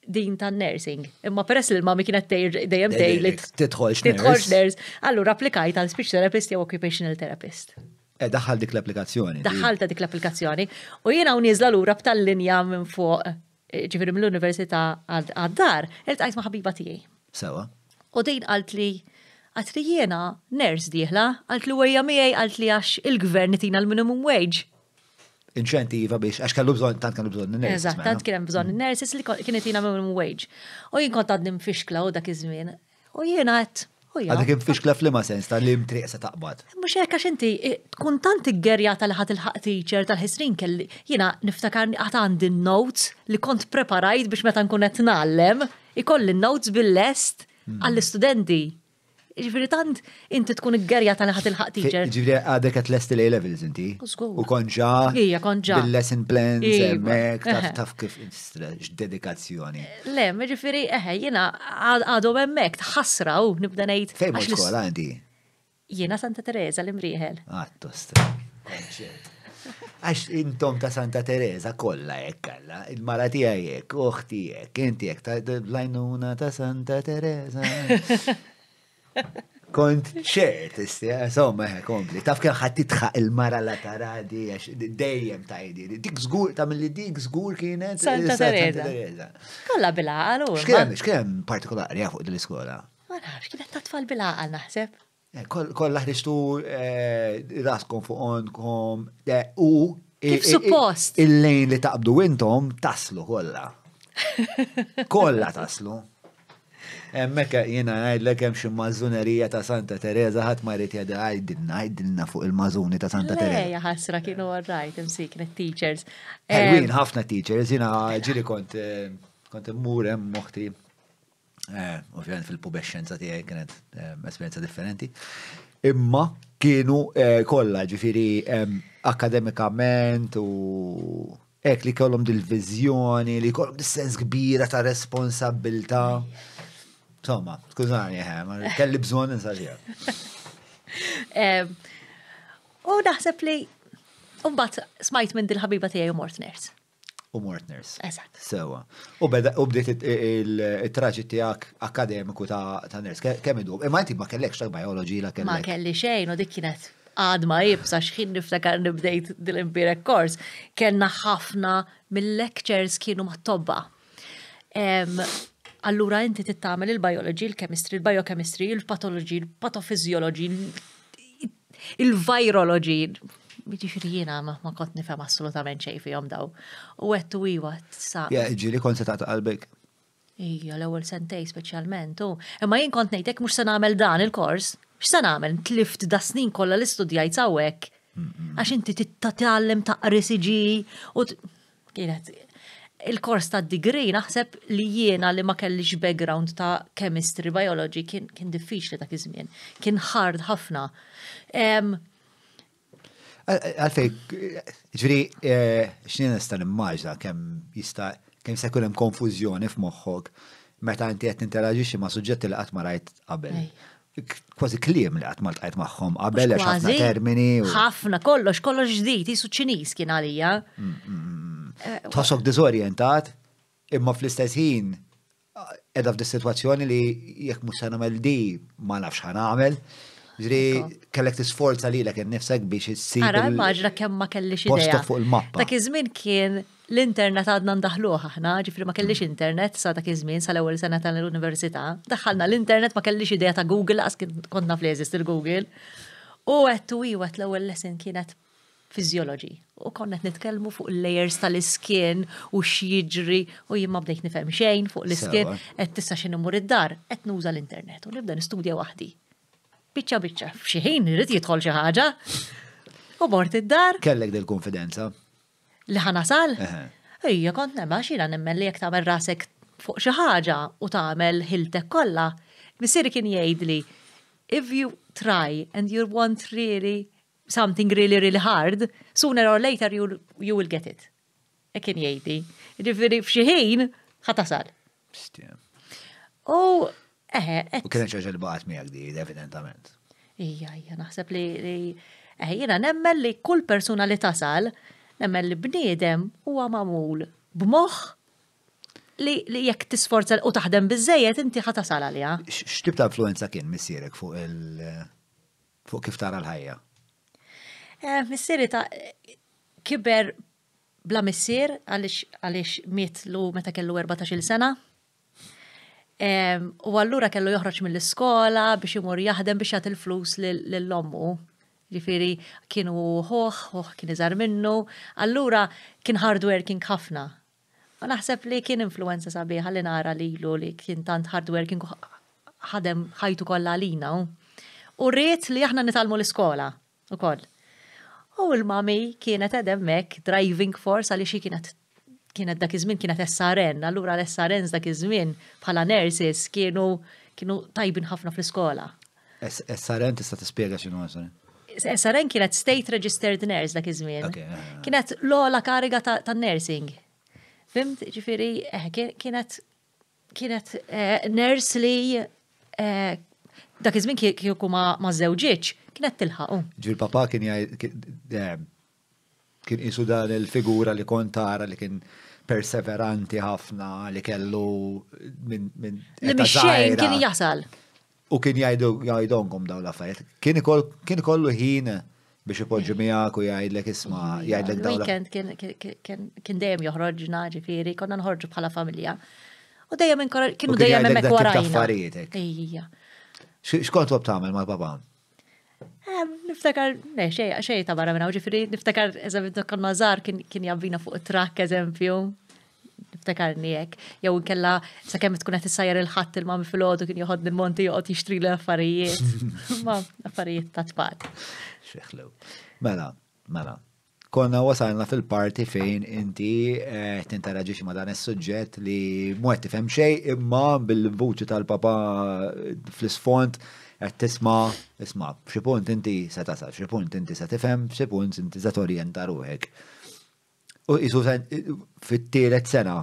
din ta' nursing. Imma peress li mami kienet dejjem tejlit. Titħolx Titħolx nurs. Allura applikajt għal speech therapist jew occupational therapist. E eh, daħal dik l-applikazzjoni. Daħal ta' dik l-applikazzjoni. U jiena unizla l-ura b'tal-linja minn fuq ġifiri mill-Università għad-dar, għelt għajt maħabiba tijaj. Sawa. U din għalt li għat li jena ners diħla, għalt li għajja miħaj għalt li għax il-gvern tina l-minimum wage. Inċentiva biex, għax kallu bżon, tant kallu bżon n-ners. Eżat, tant kienem bżon n-ners, mm. li kienet tina minimum wage. U jien kont għaddim fiskla u dak iż-żmien. U jena għat Għadek fiex klef li ma sens ta' li mtriq se taqbad. Mux jekk għax inti, eh, kun tant gerja tal-ħat il-ħaq teacher tal-ħisrin kelli, jina niftakar għat għandi notes li kont preparajt biex meta nkun qed nallem, ikolli notes bil-lest hmm. għall-istudenti ġifiri tant inti tkun għerja tal ħat il-ħat teacher. Ġifiri għadek għat l il-A-levels inti. U konġa. Ija, konġa. Il-lesson plans, iva. mek, taf kif dedikazzjoni Le, ġifiri, eħe, jena għadhom emmek, tħasra u nibda nejt. Fej ma xkola għandi? Jena Santa Teresa l-imriħel. Għattost. Ah, għax intom ta' Santa Teresa kolla jekkalla, il-malatija jek, uħti jek, inti jek, ta' lajnuna ta' Santa Teresa. <laughs> Kont ċert, istja, eh, somma, eh, kompli. Taf kien ħattitħa il-mara la taradi, dejjem ta' id Dik zgur, ta' mill-li dik zgur kienet. Santa eh, Teresa. Kolla bil-għal, u. Xkem, xkem partikolari fuq dil-iskola? Ma nafx, kienet tfal bil-għal, naħseb. Kolla ħristu raskom fuq onkom, u. Kif suppost. Il-lejn li taqbdu intom taslu kolla. <laughs> Kolla taslu. Emmek jena l hemm xi mażunerija ta' Santa Teresa ħadd ma jrid jgħid għajdinna għajdilna fuq il-mażuni ta' Santa Teresa. Ejja ħasra kienu għarrajt imsik teachers. Ewin eh, eh, ħafna teachers, jina ġiri kont eh, kont murem hemm moħti. Ovvijament fil-pubesċenza tiegħi kienet esperienza differenti. Imma kienu kollha ġifieri akademikament u ek li kollhom dil-viżjoni, li kollhom dis-sens kbira ta' responsabilta' Somma, skużani, eh, kelli bżon nsaġija. U naħseb li, umbat smajt minn dil-ħabiba tijaj u mort ners. U mort ners. Eżat. Sewa. U bdiet il-traġi tijak akademiku ta' ners. Kemm dub? Imma inti ma kellekx ta' biologi la kellek. Ma kelli xejn, u dik kienet għadma jibsa xħin niftakar nibdejt dil-impirek kors, kena ħafna mill-lectures kienu ma' tobba allura inti tittamel il biologi il-chemistry, il-biochemistry, il patologi il patofizjologi il virologi Ġifiri jina ma kont nifem assolutament xej fihom daw. U għettu iwa sa. Ja, ġiri kont se taqta Ija, l-ewwel sentej speċjalment u. Imma jien kont ngħidlek mhux se nagħmel dan il-kors. X'se nagħmel? Tlift da snin kollha l-istudjajt hawnhekk. Għax inti tittallem taqri siġi u kienet il-kors ta' degree naħseb li jiena li ma kellix background ta' chemistry, biology kien, kien diffiċli ta' kizmien, kien hard ħafna. Għalfej, ġviri, eh, xnien nistan immaġna kem jista' kem se konfuzjoni f'moħħok meta għanti qed interaġixxi ma' suġġetti li qatt ma rajt qabel kważi kliem li għat maltajt tajt maħħom għax ħafna termini. ħafna, kollox, kollox ġdijt, jisu ċinis kien għalija. Mm, mm, mm, eh, Tħossok dizorientat, imma fl-istess ħin edha f'di situazzjoni li jekk mhux se nagħmel di ma nafx ħa għamel, Ġri kellek tisforza li l-ek nifsek biex issir. Għara, maġra kemm ma kellix idea. fuq il-mappa. Dak iż-żmien kien l-internet għadna ndaħluħ aħna, ġifri ma kellix internet sa dak iż-żmien sa l-ewwel sena tal-università. Daħħalna l-internet ma kellix idea ta' Google għas konna fl-eżist il-Google. U għettu għet l-ewwel lesson kienet fizjoloġi. U konnet nitkellmu fuq layers tal-iskin u x'jiġri u jien ma bdejt nifhem xejn fuq l-iskin qed tista' xi nimur id-dar qed nuża l-internet u nibda nistudja waħdi. Biċċa biċċa, f'xi ħin irid jidħol xi ħaġa. U mort id-dar. Kellek del konfidenza li ħanasal. Ejja, kont nemma xina nemmen li jek tagħmel rasek fuq xi ħaġa u tagħmel ħiltek kollha. Missieri kien jgħidli, if you try and you want really something really really hard, sooner or later you you will get it. E kien jgħidli. Ġifieri f'xi ħin ħatasal. U eħe. U kien xi ħaġa li di evidentament. Ija, ija, naħseb li jena nemmen li kull persuna li tasal Nemmen li bniedem huwa mamul b'moħħ li, li jekk tisforza u taħdem biżejjed inti ħatasal għalija. X'tib ta' influenza kien missierek fuq il fuq kif tara l-ħajja? Eh, missieri ta' kiber bla missier għaliex miet lu meta kellu 14 sena. U allura kellu joħroġ mill-iskola biex imur jaħdem biex jagħti il flus lill-ommu ġifiri kienu hoħ, hoħ kien iżar minnu, allura kien hardworking ħafna. Ma naħseb li kien influenza sabiħa li nara li lu li kien tant hardworking ħadem ħajtu kollha għalina. U rrit li aħna nitalmu l-iskola u koll. U l-mami kienet edemmek driving force għalli xie kienet kienet dak iż-żmien kienet SRN, allura l-SRNs dak iż-żmien bħala nurses kienu kienu tajbin ħafna fl-iskola. SRN tista' tispjega x'inhu SRN? Saren kienet State Registered Nurse dak iż-żmien. Kienet l-ola kariga ta' nursing. Fimt, ġifiri, eh, kienet kienet eh, nurse li eh, dak iż-żmien kieku ma żewġieċ, kienet tilħaq. Ġifir papa kien kien isu dan il-figura li kontara li kien perseveranti ħafna li kellu minn. Li minn xejn kien jasal. U kien jajdu jajdonkom daw l-affarijiet. Kien kollu ħin biex ipoġġi miegħek u jgħidlek isma' jgħidlek dawn. Weekend kien dejjem joħroġna ġifieri, konna nħorġu bħala familja. U dejjem kienu dejjem hemmhekk warajna. Ejja. X'kont wab tagħmel ma' papa? Eh, niftakar, ne, xej ta' barra minna, ġifiri, niftakar, eżem, konna zar kien jabbina fuq trakk, eżempju, tiftakarni jekk. Jew inkella sakemm tkun qed issajjar il-ħadd il-mami fil-ħodu kien joħod il-monti joqgħod jixtri l-affarijiet. <laughs> Ma affarijiet ta' tfal. Xeħlu. Mela, mela. Konna wasalna fil-parti fejn inti eh, tintaraġiċi ma dan is-suġġett li mwet tifhem xejn imma bil-vuċi tal-papa eh, fl-isfont għed tisma, isma, xi punt inti se tasal, xie punt inti se tifhem, xi punt inti se torjenta ruħek. U jisu eh, fit-tielet sena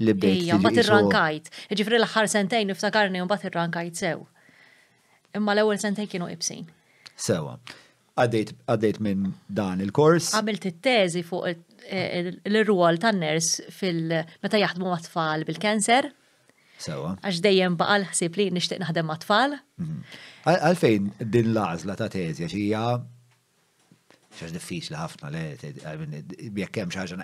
li bdejt. Ija, il irrankajt. Ġifri l-aħħar sentejn niftakarni il irrankajt sew. Imma l-ewwel sentejn kienu ibsin. Sewa. Għaddejt minn dan il-kors. Għamilt it-teżi fuq l-rwol eh, tan-ners fil-meta jaħdmu ma' tfal bil-kanser. Sewa. Għax dejjem baqal ħsib li nixtieq naħdem ma' tfal. Mhm. Għalfejn din l-għażla ta' teżi għax hija xax diffiċli ħafna li jekk hemm xi ħaġa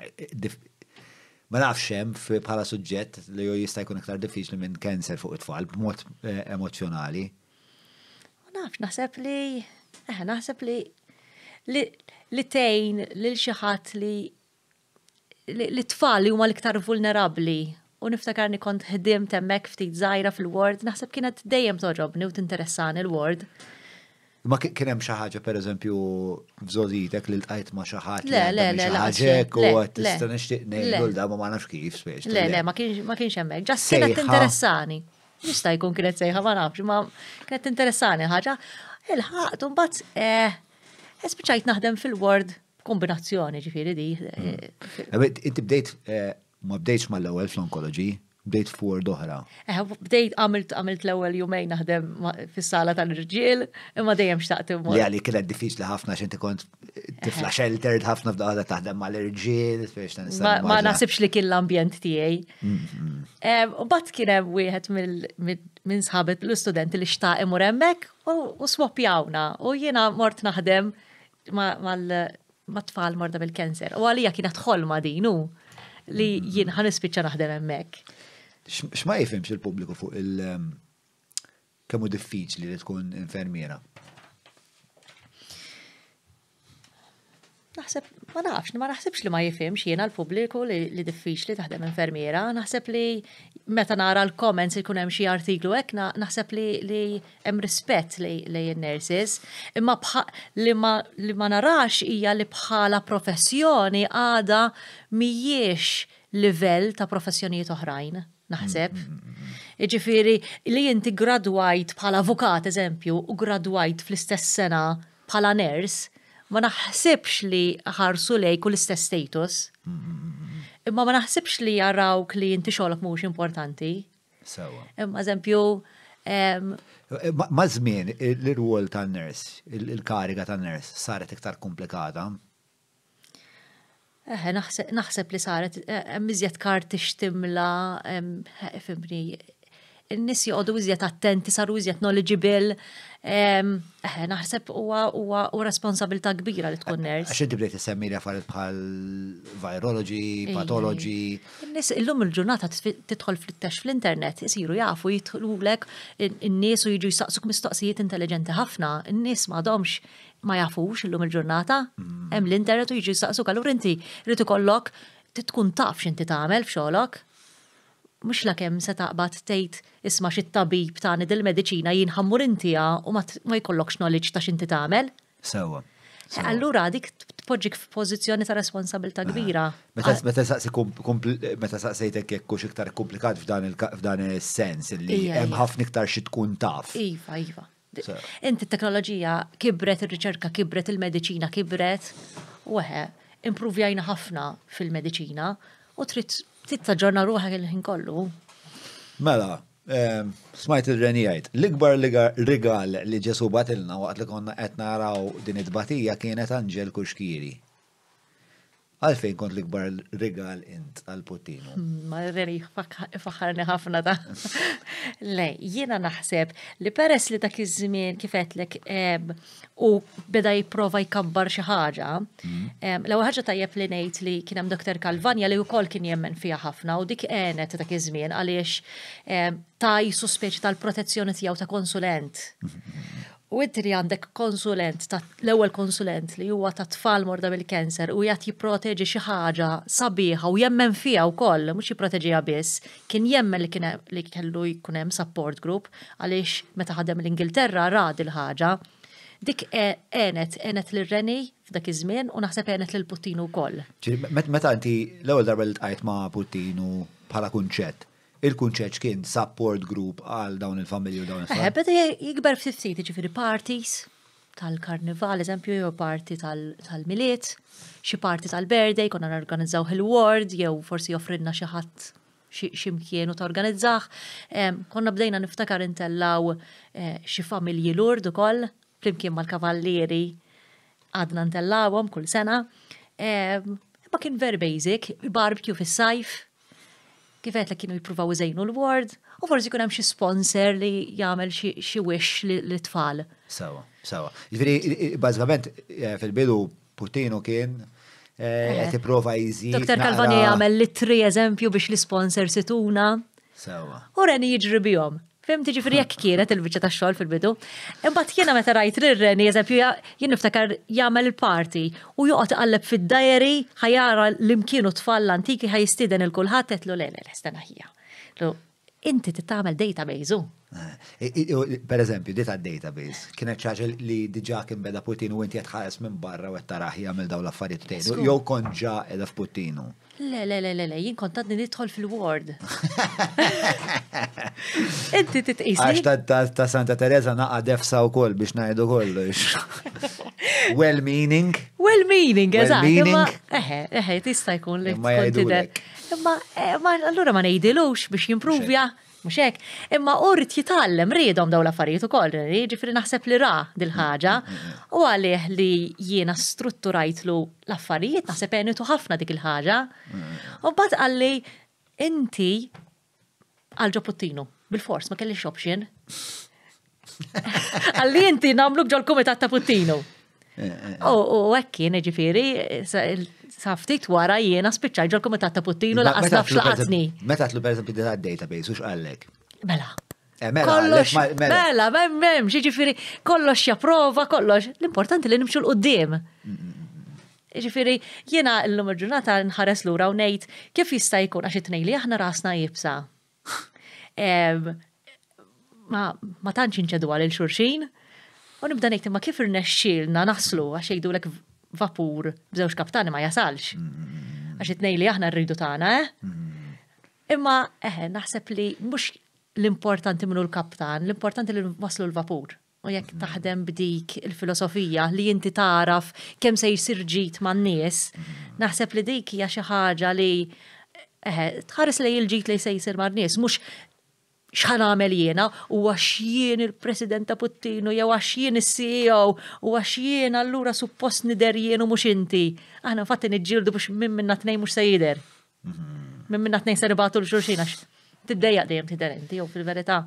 ma nafx hemm bħala suġġett li ju jista' jkun iktar diffiċli minn kanser fuq it-tfal b'mod eh, emozjonali. Ma nafx naħseb li eh naħseb li li tejn lil xi ħadd li li tfal li huma l-iktar vulnerabbli u niftakarni kont ħdimt hemmhekk ftit żgħira fil-word naħseb kienet dejjem toġobni u tinteressani l-word. Ma kien hemm xi ħaġa pereżempju f'żoditek li tqajt ma xi ħadd. Le, le, le, le. Ħaġek u qed tista' nixtieq ngħidul da ma ma nafx kif spiex. Le, le, ma kienx hemmhekk. Ġas kienet interessani. Jista' jkun kienet sejħa ma nafx, ma kienet interessani ħaġa. Il-ħaqt u eh, mbagħad eh, spiċajt naħdem fil-word kombinazzjoni ġifieri di. Eh, hmm. Inti bdejt ma bdejtx mal-ewwel fl-onkoloġi, bdejt fuq doħra. Eh, bdejt għamilt għamilt l-ewwel jumejn naħdem fis-sala tal-irġiel, imma dejjem xtaqt imur. Ja li kienet diffiċli ħafna x'inti kont tifla eh. sheltered ħafna f'daqgħa taħdem mal-irġiel, Ma naħsibx li kien l-ambjent tiegħi. Mm-hmm. Eh, u bad kien hemm wieħed minn sħabet l-istudenti li xtaq imur hemmhekk u swappjawna u jiena mort naħdem mat tfal morda bil-kanser. U għalija kienet ħolma dinu li mm-hmm. jien ħanispiċċa naħdem hemmhekk x'ma jifimx il-pubbliku fuq il- ehm, kemmu diffiċli li tkun infermiera. Naħseb, ma nafx, ma naħsebx li ma jifhimx jiena l-pubbliku li diffiċli taħdem infermiera, naħseb li meta nara l-comments li hemm xi artiklu hekk naħseb li li hemm rispett li, in imma li ma narax hija li bħala professjoni għada mijiex livell ta' professjonijiet oħrajn naħseb. Mm, mm, mm, Iġifiri, li inti gradwajt bħala avukat, eżempju, u gradwajt fl-istess sena bħala ners, ma naħsibx li ħarsu lejk u l-istess status. Imma ma naħsibx li jarawk li inti xolok mhux importanti. Sewa. Imma eżempju, eh, Ma żmien l-rwol tan-ners, il-kariga tan-ners saret iktar komplikata. Eħe, eh, naħseb li saret, eh, mizjet kar tixtimla, eh, fimni, n-nis joqdu iżjed attenti, saru iżjed knowledgeable, eħe, naħseb huwa u responsabilta kbira li tkun ners. Għaxin tibdej tissemmi li għafarit bħal virology, pathology. N-nis illum il-ġurnata titħol fl-tex fl-internet, isiru jafu jitħlulek, n-nis u jiġu jisaqsuk mistoqsijiet intelligenti ħafna, n-nis ma domx ma jafux illum il-ġurnata, mm. hemm l-internet u jiġi saqsu kallur inti rrid ikollok tkun taf x'inti tagħmel f'xogħolok. Mhux kem se taqbad tgħid isma' xit tabib ta' il mediċina jien ħammur intija u ma jkollokx knowledge ta' x'inti tagħmel. Sewwa. E allura dik tpoġġik f'pożizzjoni ta' responsabilta' kbira. Eh, meta saqsi meta saqsejtek jekk hux iktar komplikat f'dan il-sens li hemm ħafna iktar xi tkun taf. Iva, iva. Inti t-teknoloġija kibret il-riċerka, kibret il-medicina, kibret. Weħe, improvjajna ħafna fil-medicina u trid ġorna ruħek il-ħin kollu. Mela, ehm, smajt il-renijajt, l-ikbar rigal li ġesu batilna waqt li konna qed naraw din it-batija kienet Anġel Kuxkiri għalfejn kont l-ikbar regal int għal Putin. Hmm, ma rreri faħarni ħafna da. <laughs> Le, jiena naħseb li peress li dak iż-żmien kifetlek u beda jipprova jkabbar xi ħaġa, hmm. l-ewwel ħaġa tajjeb li ngħid li kien hemm Dr. Kalvanja li wkoll kien jemmen fiha ħafna u dik għenet dak iż-żmien għaliex ta' jisospeċi tal-protezzjoni tiegħu ta' konsulent. Hmm, u idri għandek konsulent, l-ewwel konsulent li huwa ta' tfal morda bil-kanser u jgħat jipproteġi xi ħaġa sabiħa u jemmen fiha wkoll, mhux jipproteġiha biss, kien jemmen li kellu jkun hemm support group għaliex meta ħadem l-Ingilterra rad il-ħaġa. Dik għenet, e-, għenet l-Reni f'dak iż-żmien u naħseb għenet l putinu koll. Meta inti l-ewwel darba li tqajt ma' Puttinu bħala kunċett, il-kunċeċ kien support group għal dawn il-familji u dawn il-familji. Ebbet jikber f-sifsit, ġifiri parties tal-karnival, eżempju, jew parti tal-miliet, xi parti tal-birthday, konna organizzaw il-ward, jew forsi joffrinna xi ħadd ximkienu ta' organizzax Konna bdejna niftakar intellaw eh, xi familji lurd ukoll, flimkien mal-kavallieri għadna ntellawhom kull sena. Ma kien very basic, barbecue fis-sajf, kifet la kienu jipruvaw iżejnu l-word, u forsi kunem hemm xi sponsor li jagħmel xi wish li tfal. Sawa, sawa. Jiġri, bażikament eh, fil-bidu Putinu kien eh, eh. qed jipprova jizi. Dr. Kalvani jagħmel litri eżempju biex l-sponsor situna. Sawa. U reni jiġri Fim fri jekk kienet il-bicċa ta' xogħol fil-bidu. Imbagħad jiena meta rajt rirreni eżempju jien niftakar jagħmel il-parti u joqgħod iqalleb fid-dajeri ħajara l-imkienu tfal l-antiki ħajistiden il-kulħadd l le l stena ħija. Inti titgħamel database eh, u. Per eżempju, dita database kienet ċaġa li diġà kien beda Putin u inti qed minn barra u qed taraħ jagħmel dawn l t tgħidu. Jew konġa f-Putinu. Le, le, le, le, le, jien kontatni nidħol fil-ward. <laughs> Inti titqis. Għax ta' Santa Teresa naqa defsa u koll biex najdu kollu. <laughs> Well-meaning. Well-meaning, eżat. Well-meaning. Eħe, eħe, tista' jkun li. Ma jgħidu. Eh, ma allura ma ngħidilux biex jimprovja mux hekk. Imma urrit jitallem ridom daw l-affarijiet ukoll, ġifri naħseb li ra dil-ħaġa mm, mm, mm, u għalih li jiena strutturajtlu l-affarijiet naħseb għenitu ħafna dik il-ħaġa. U bad għalli inti għal-ġopottinu, bil-fors, ma kelli option. <laughs> Għalli inti namluk ġol-komitat ta' Puttinu. Eh, eh, eh. U għekki, ġifiri, saftit wara jiena spiċċaj ġol komitat ta' puttinu la' asnaf xlaqatni. Meta tlu per eżempju database, ux għallek? Mela. Eh, mela, mela. mela mem, ġiġifiri, kollox japprova, kollox. L-importanti li nimxu l-qoddim. Ġifiri, jiena l-lum ġurnata nħares l-ura u nejt, kif jista' jkun għax it li aħna rasna jibsa. Ma tantx inċedu lil xulxin, xurxin u nibda nejt, ma kif irnexxilna naslu għax jgħidu l vapur b'żewġ kaptani ma jasalx. Mm-hmm. Għax it li aħna rridu tagħna, eh? Mm-hmm. Imma eħe, naħseb li mhux l-importanti minnu l-kaptan, l-importanti li waslu l-vapur. U jekk mm-hmm. taħdem b'dik il-filosofija li inti taraf kemm se jsir ġid man-nies, naħseb li dik hija xi ħaġa li Eħe, tħares li l-ġid li se jsir man-nies, mhux xħan għamel jena u jien il-president ta' Puttino, jew għax għaxjien il-CEO, u għaxjien allura suppost nider jien u mux inti. Għana fatti nġildu biex minn minna t-nej mux sejider. Mhm. Minn minna t-nej serbatu l-xurxin għax. Tiddeja dejjem tider inti, jew fil-verita.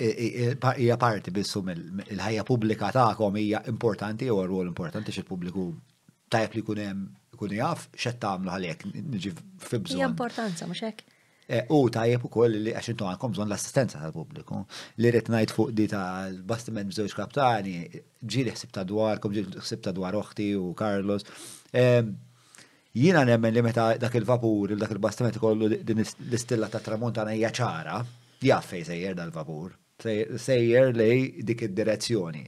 Ija parti bissum il-ħajja publika ta'kom hija importanti jew għarwol importanti xil-publiku tajab li kunem kun jaf xed tagħmlu għalhekk niġi fi bżonn. Hija importanza mhux hekk. Eh, u tajjeb ukoll li għax intom għandkom bżonn l-assistenza tal-pubbliku. Li rrid ngħid fuq di tal-bastiment bżewġ kaptani, ġiri xsib ta' kom ġieli xsib ta' dwar oħti u Carlos. Jiena nemmen li meta dak il-vapur, dak il-bastiment kollu din l-istilla ta' tramontana hija ċara, jaf fejn sejjer dal-vapur, sejjer li dik id-direzzjoni.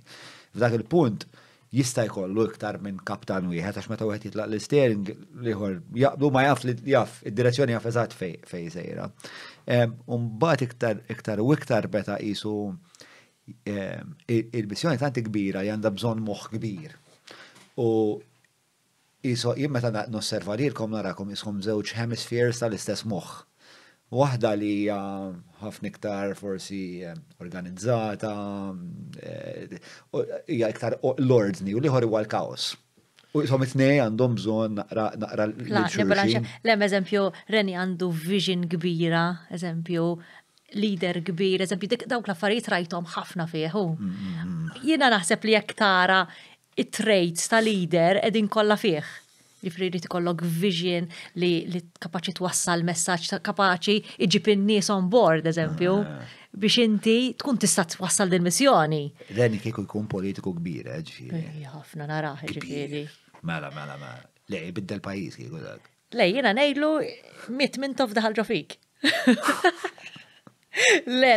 F'dak il-punt, jista' jkollu iktar minn kaptan wieħed għax meta wieħed jitlaq l-steering liħor jaqblu ma jaf li jaf id-direzzjoni jaf eżatt fej fej sejra. mbagħad iktar iktar u iktar beta qisu il-missjoni tant kbira li għandha bżonn moħħ kbir. U jiso jien meta nosserva lilkom narakom iskom żewġ hemispheres tal-istess moħħ Waħda li hija ħafna iktar forsi eh, organizzata, eh, hija iktar lordni u liħor huwa l-kaos. U jisom it-nej għandhom bżon naqra l-xurxin. Lem eżempju, Reni għandu vision kbira, eżempju, leader kbir, eżempju, dawk l-affarijiet rajtom ħafna fieħu. Mm, mm, mm. Jiena naħseb li jekk tara it-traits ta' leader edin kollha fih. Jifri li tikollok vision li, li kapaċi twassal messaċ, kapaċi iġib in-nies on board, eżempju, ah. biex inti tkun tista' twassal din missjoni. Leni kieku jkun politiku kbir, eh, ġifieri. Eh, ħafna naraħ, ġifieri. Mela, mela, mela. Le, biddel pajis kieku dak. Lej jena nejlu mit minn tof daħal ġofik. <laughs> <laughs> Le,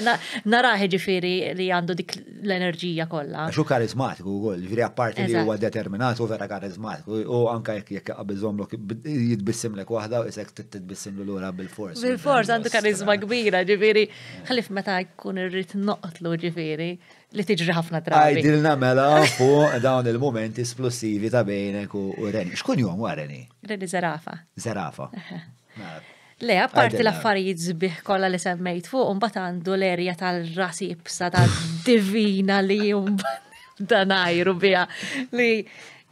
naraħi ġifiri li għandu dik l-enerġija kolla. Xu karizmatiku ġifiri għaparti li huwa determinat u vera karizmatiku, u anka jek jek għabizom l-ok jitbissim l-ek wahda u jisek titbissim l ura bil-fors. Bil-fors għandu karizma kbira ġifiri, xalif meta jkun irrit noqtlu ġifiri li tiġri ħafna drabi. Għajdilna mela fu dawn il moment esplosivi ta' bejnek u Reni. Xkun jom għareni? Reni? Reni Zerafa. Zerafa. Le, apparti l-affarijiet zbih kolla li semmejt fuq, unbat għandu l-erja tal-rasi ibsa tal-divina li <laughs> danajru bija li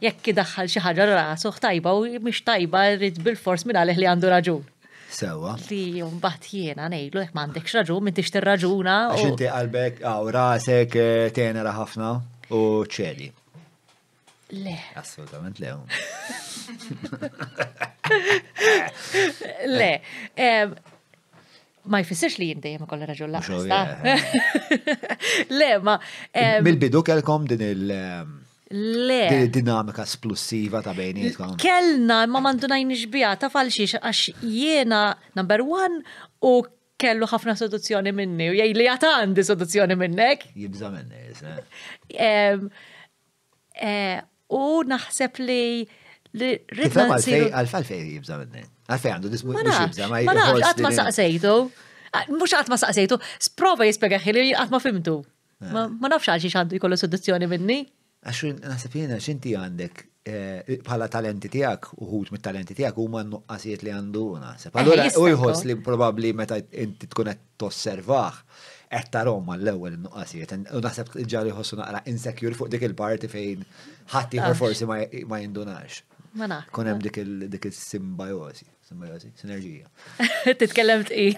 jekk daħħal xi ħaġa rasu tajba u mhix tajba rrid bil-fors minn għalih li għandu raġun. Sewa. Li mbagħad jiena ngħidlu jekk m'għandekx raġun minn tixtir raġuna. Għax inti qalbek aw rasek eh, tenera ħafna u ċeli. Le. Assolutament le. <laughs> le. Ma jfissirx li jindajem kolla raġun laqqa. Eh. <laughs> Le, ma. bil bidu kelkom din il- Le. Dinamika splussiva ta' bejnietkom. Kellna, ma mandunajni xbija, ta' falxiex, għax jiena number one u kellu ħafna soduzzjoni minni u jgħi li għata għandi soluzzjoni minnek. Jibza minni, eh. U naħseb li Ritma għalfej, għandu dismu saqsejtu, sprova jispiegaħi li għatma fimtu. Eh. Ma nafx għalxie għandu jkollu seduzzjoni minni. Għaxu, nasib jena, xinti għandek eh, bħala talenti tijak, uħut mit talenti tijak, u ma nuqqasiet li għandu. Eh, allora, ujħos li probabli meta inti tkun tosservaħ etta Roma l ewwel n nuqqasijiet U naħseb ġari ħossu naqra insecure fuq dik il-parti fejn ħadd ieħor forsi ma jindunax. Mana. hemm dik dik simbiosi simbiosi, sinerġija. <laughs> Titkellem t-i.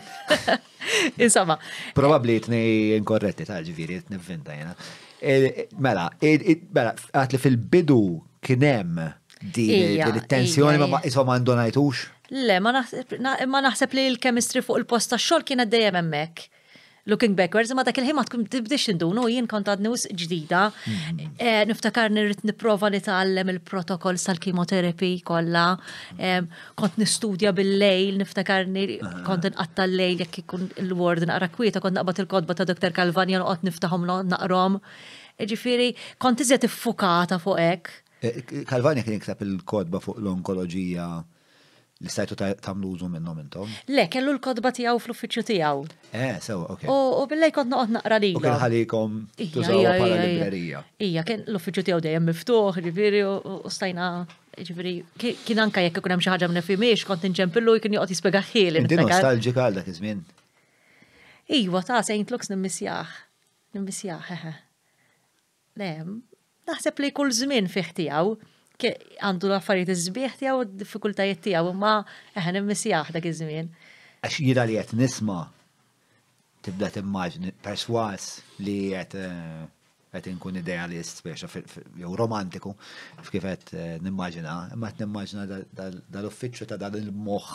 <laughs> Insomma. Probabbli ni inkorretti ta' ġiviri, t nivvinta jena. E, mela, e, e, mela, għatli fil-bidu kien hemm l it-tensjoni ma insomma ndonajtux. Le, ma naħseb li l kemistri fuq il posta xol xogħol kienet dejjem hemmhekk looking backwards, ma dak il-ħin ma tkun tibdix indunu, jien kont għad news ġdida. Mm-hmm. Eh, niftakar nirrit niprofa li tgħallem il-protokoll sal-kimoterapi kollha. Kont nistudja bil-lejl, niftakar kont nqatta l-lejl jekk ikun il-word naqra kwieta, kont naqbad il-kodba ta' Dr. Kalvanja noqgħod niftahom naqrom. Ġifieri, kont iżjed iffukata fuq hekk. Kalvani eh, kien iktab il-kodba fuq l-onkoloġija li stajtu tamlu użu minnom intom? Le, kellu l-kodba tijaw fl uffiċu tijaw. Eh, so, ok. U billej kod noqot naqra li. U kien ħalikom tużaw pala librerija. Ija, kien l uffiċu tijaw dejjem miftuħ, ġifiri, u stajna, ġifiri, kien anka jek kunem xaħġa minn fimiex, kont nġempillu, kien joqot jispega ħil. Din nostalġika għal dak iż Iwa, ta' sejnt luks nimmisjaħ. Nimmisjaħ, eħe. Le, naħseb li kull zmin fiħtijaw għandu l-affarijiet iżbieħ tiegħu u d-diffikultajiet tiegħu imma eħen immisjaħ dak iż-żmien. Għax jira li qed nisma' tibda timmaġni perswas li qed eh, qed inkun idealist biex jew romantiku f'kif qed eh, nimmaġina, imma qed nimmaġina dal-uffiċċju ta' dan il-moħħ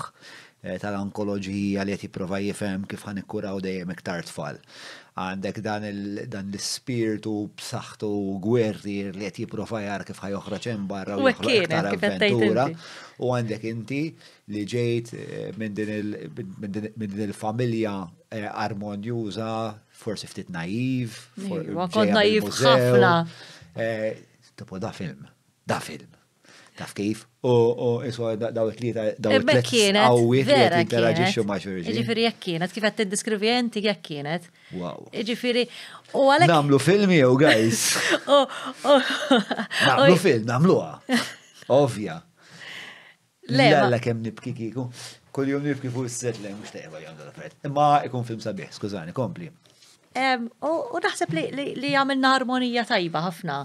eh, tal-onkoloġija li qed jipprova jifhem kif ħanikkuraw dejjem iktar tfal għandek dan l-spirtu b'saħħtu gwerri li qed jar kif ħajoħroġ hemm barra u iktar avventura. U għandek inti li ġejt eh, minn din il-familja eh, armonjuża, forsi ftit naiv. Iva, kont naiv ħafna. Eh, tipo da film, da film taf kif, u iswa daw it-tlieta daw it-tlieta għawit li jinteraġiċu ma' xurġi. Ġifiri jek kienet, kif għatted diskrivi jenti jek kienet. Wow. Ġifiri, u għalek. Namlu film jew, guys. <laughs> Namlu film, namluha. Ovvja. Lella kem nibki kiku. Kull jum nibki fuq s-set li mux teqba jom dal-fred. Imma ikun film sabiħ, skużani, kompli. U naħseb li għamilna armonija tajba ħafna.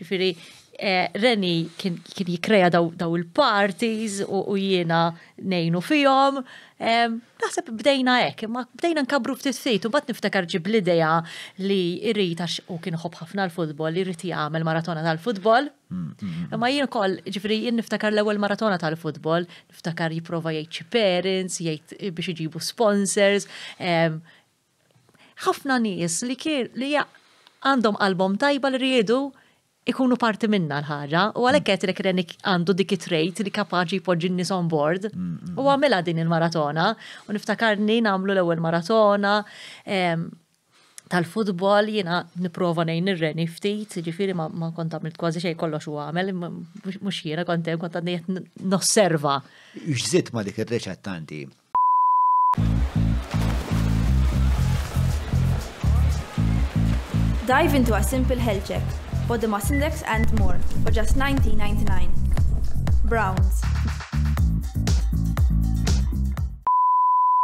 Ġifiri, Eh, Reni kien jikreja daw il-parties u jiena nejnu fihom. Naħseb bdejna hekk, ma bdejna nkabru ftit fit u bat niftakar ġib l-idea li irrit għax u kien ħob ħafna l-futbol, irrit jagħmel maratona tal-futbol. Mm, mm, mm. Ma jien ukoll ġifri jien niftakar l-ewwel maratona tal-futbol, niftakar jipprova jgħid xi parents, jgħid eh, biex iġibu sponsors. Ħafna nies li kien li għandhom album tajba li rridu ikunu parti minna l ħara u għalhekk mm. għet rekrenik għandu dik it-trait li kapaċi jpoġġi n-nies on board mm, mm, u għamela din il-maratona u niftakarni nagħmlu l-ewwel maratona tal-futbol jiena niprofa nejn ir-reni ftit, ġifiri ma kont għamil kważi xejn kollox u għamel, mhux jiena kont hemm kont għandni nosserva. X'żitt ma dik ir-reċettanti? Dive into a simple health check body index and more for just 19.99. Browns.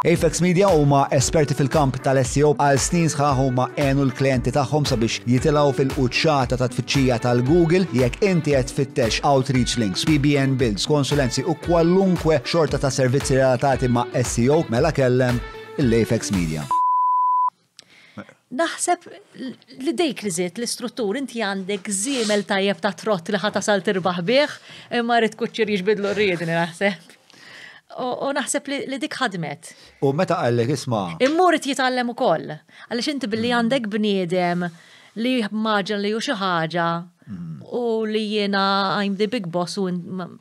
Apex Media huma esperti fil-kamp tal-SEO għal snin sħaħ huma għenu l-klienti tagħhom sabiex jitilgħu fil-quċċata ta' tfittxija tal-Google jekk inti qed tfittex outreach links, PBN builds, konsulenzi u kwalunkwe xorta ta' servizzi relatati ma' SEO mela kellem l-Apex Media naħseb li dejk li zitt l-istruttur inti għandek zimel tajjeb ta' trott li ħata sal tirbaħ bieħ imma rrit kuċċir jiġbidlu rridni naħseb. U naħseb li dik ħadmet. U meta għallek isma. Immur jitgħallem ukoll. Għaliex inti billi mm. għandek bniedem li maġan li ju xi ħaġa mm. u li jiena I'm the big boss u mm.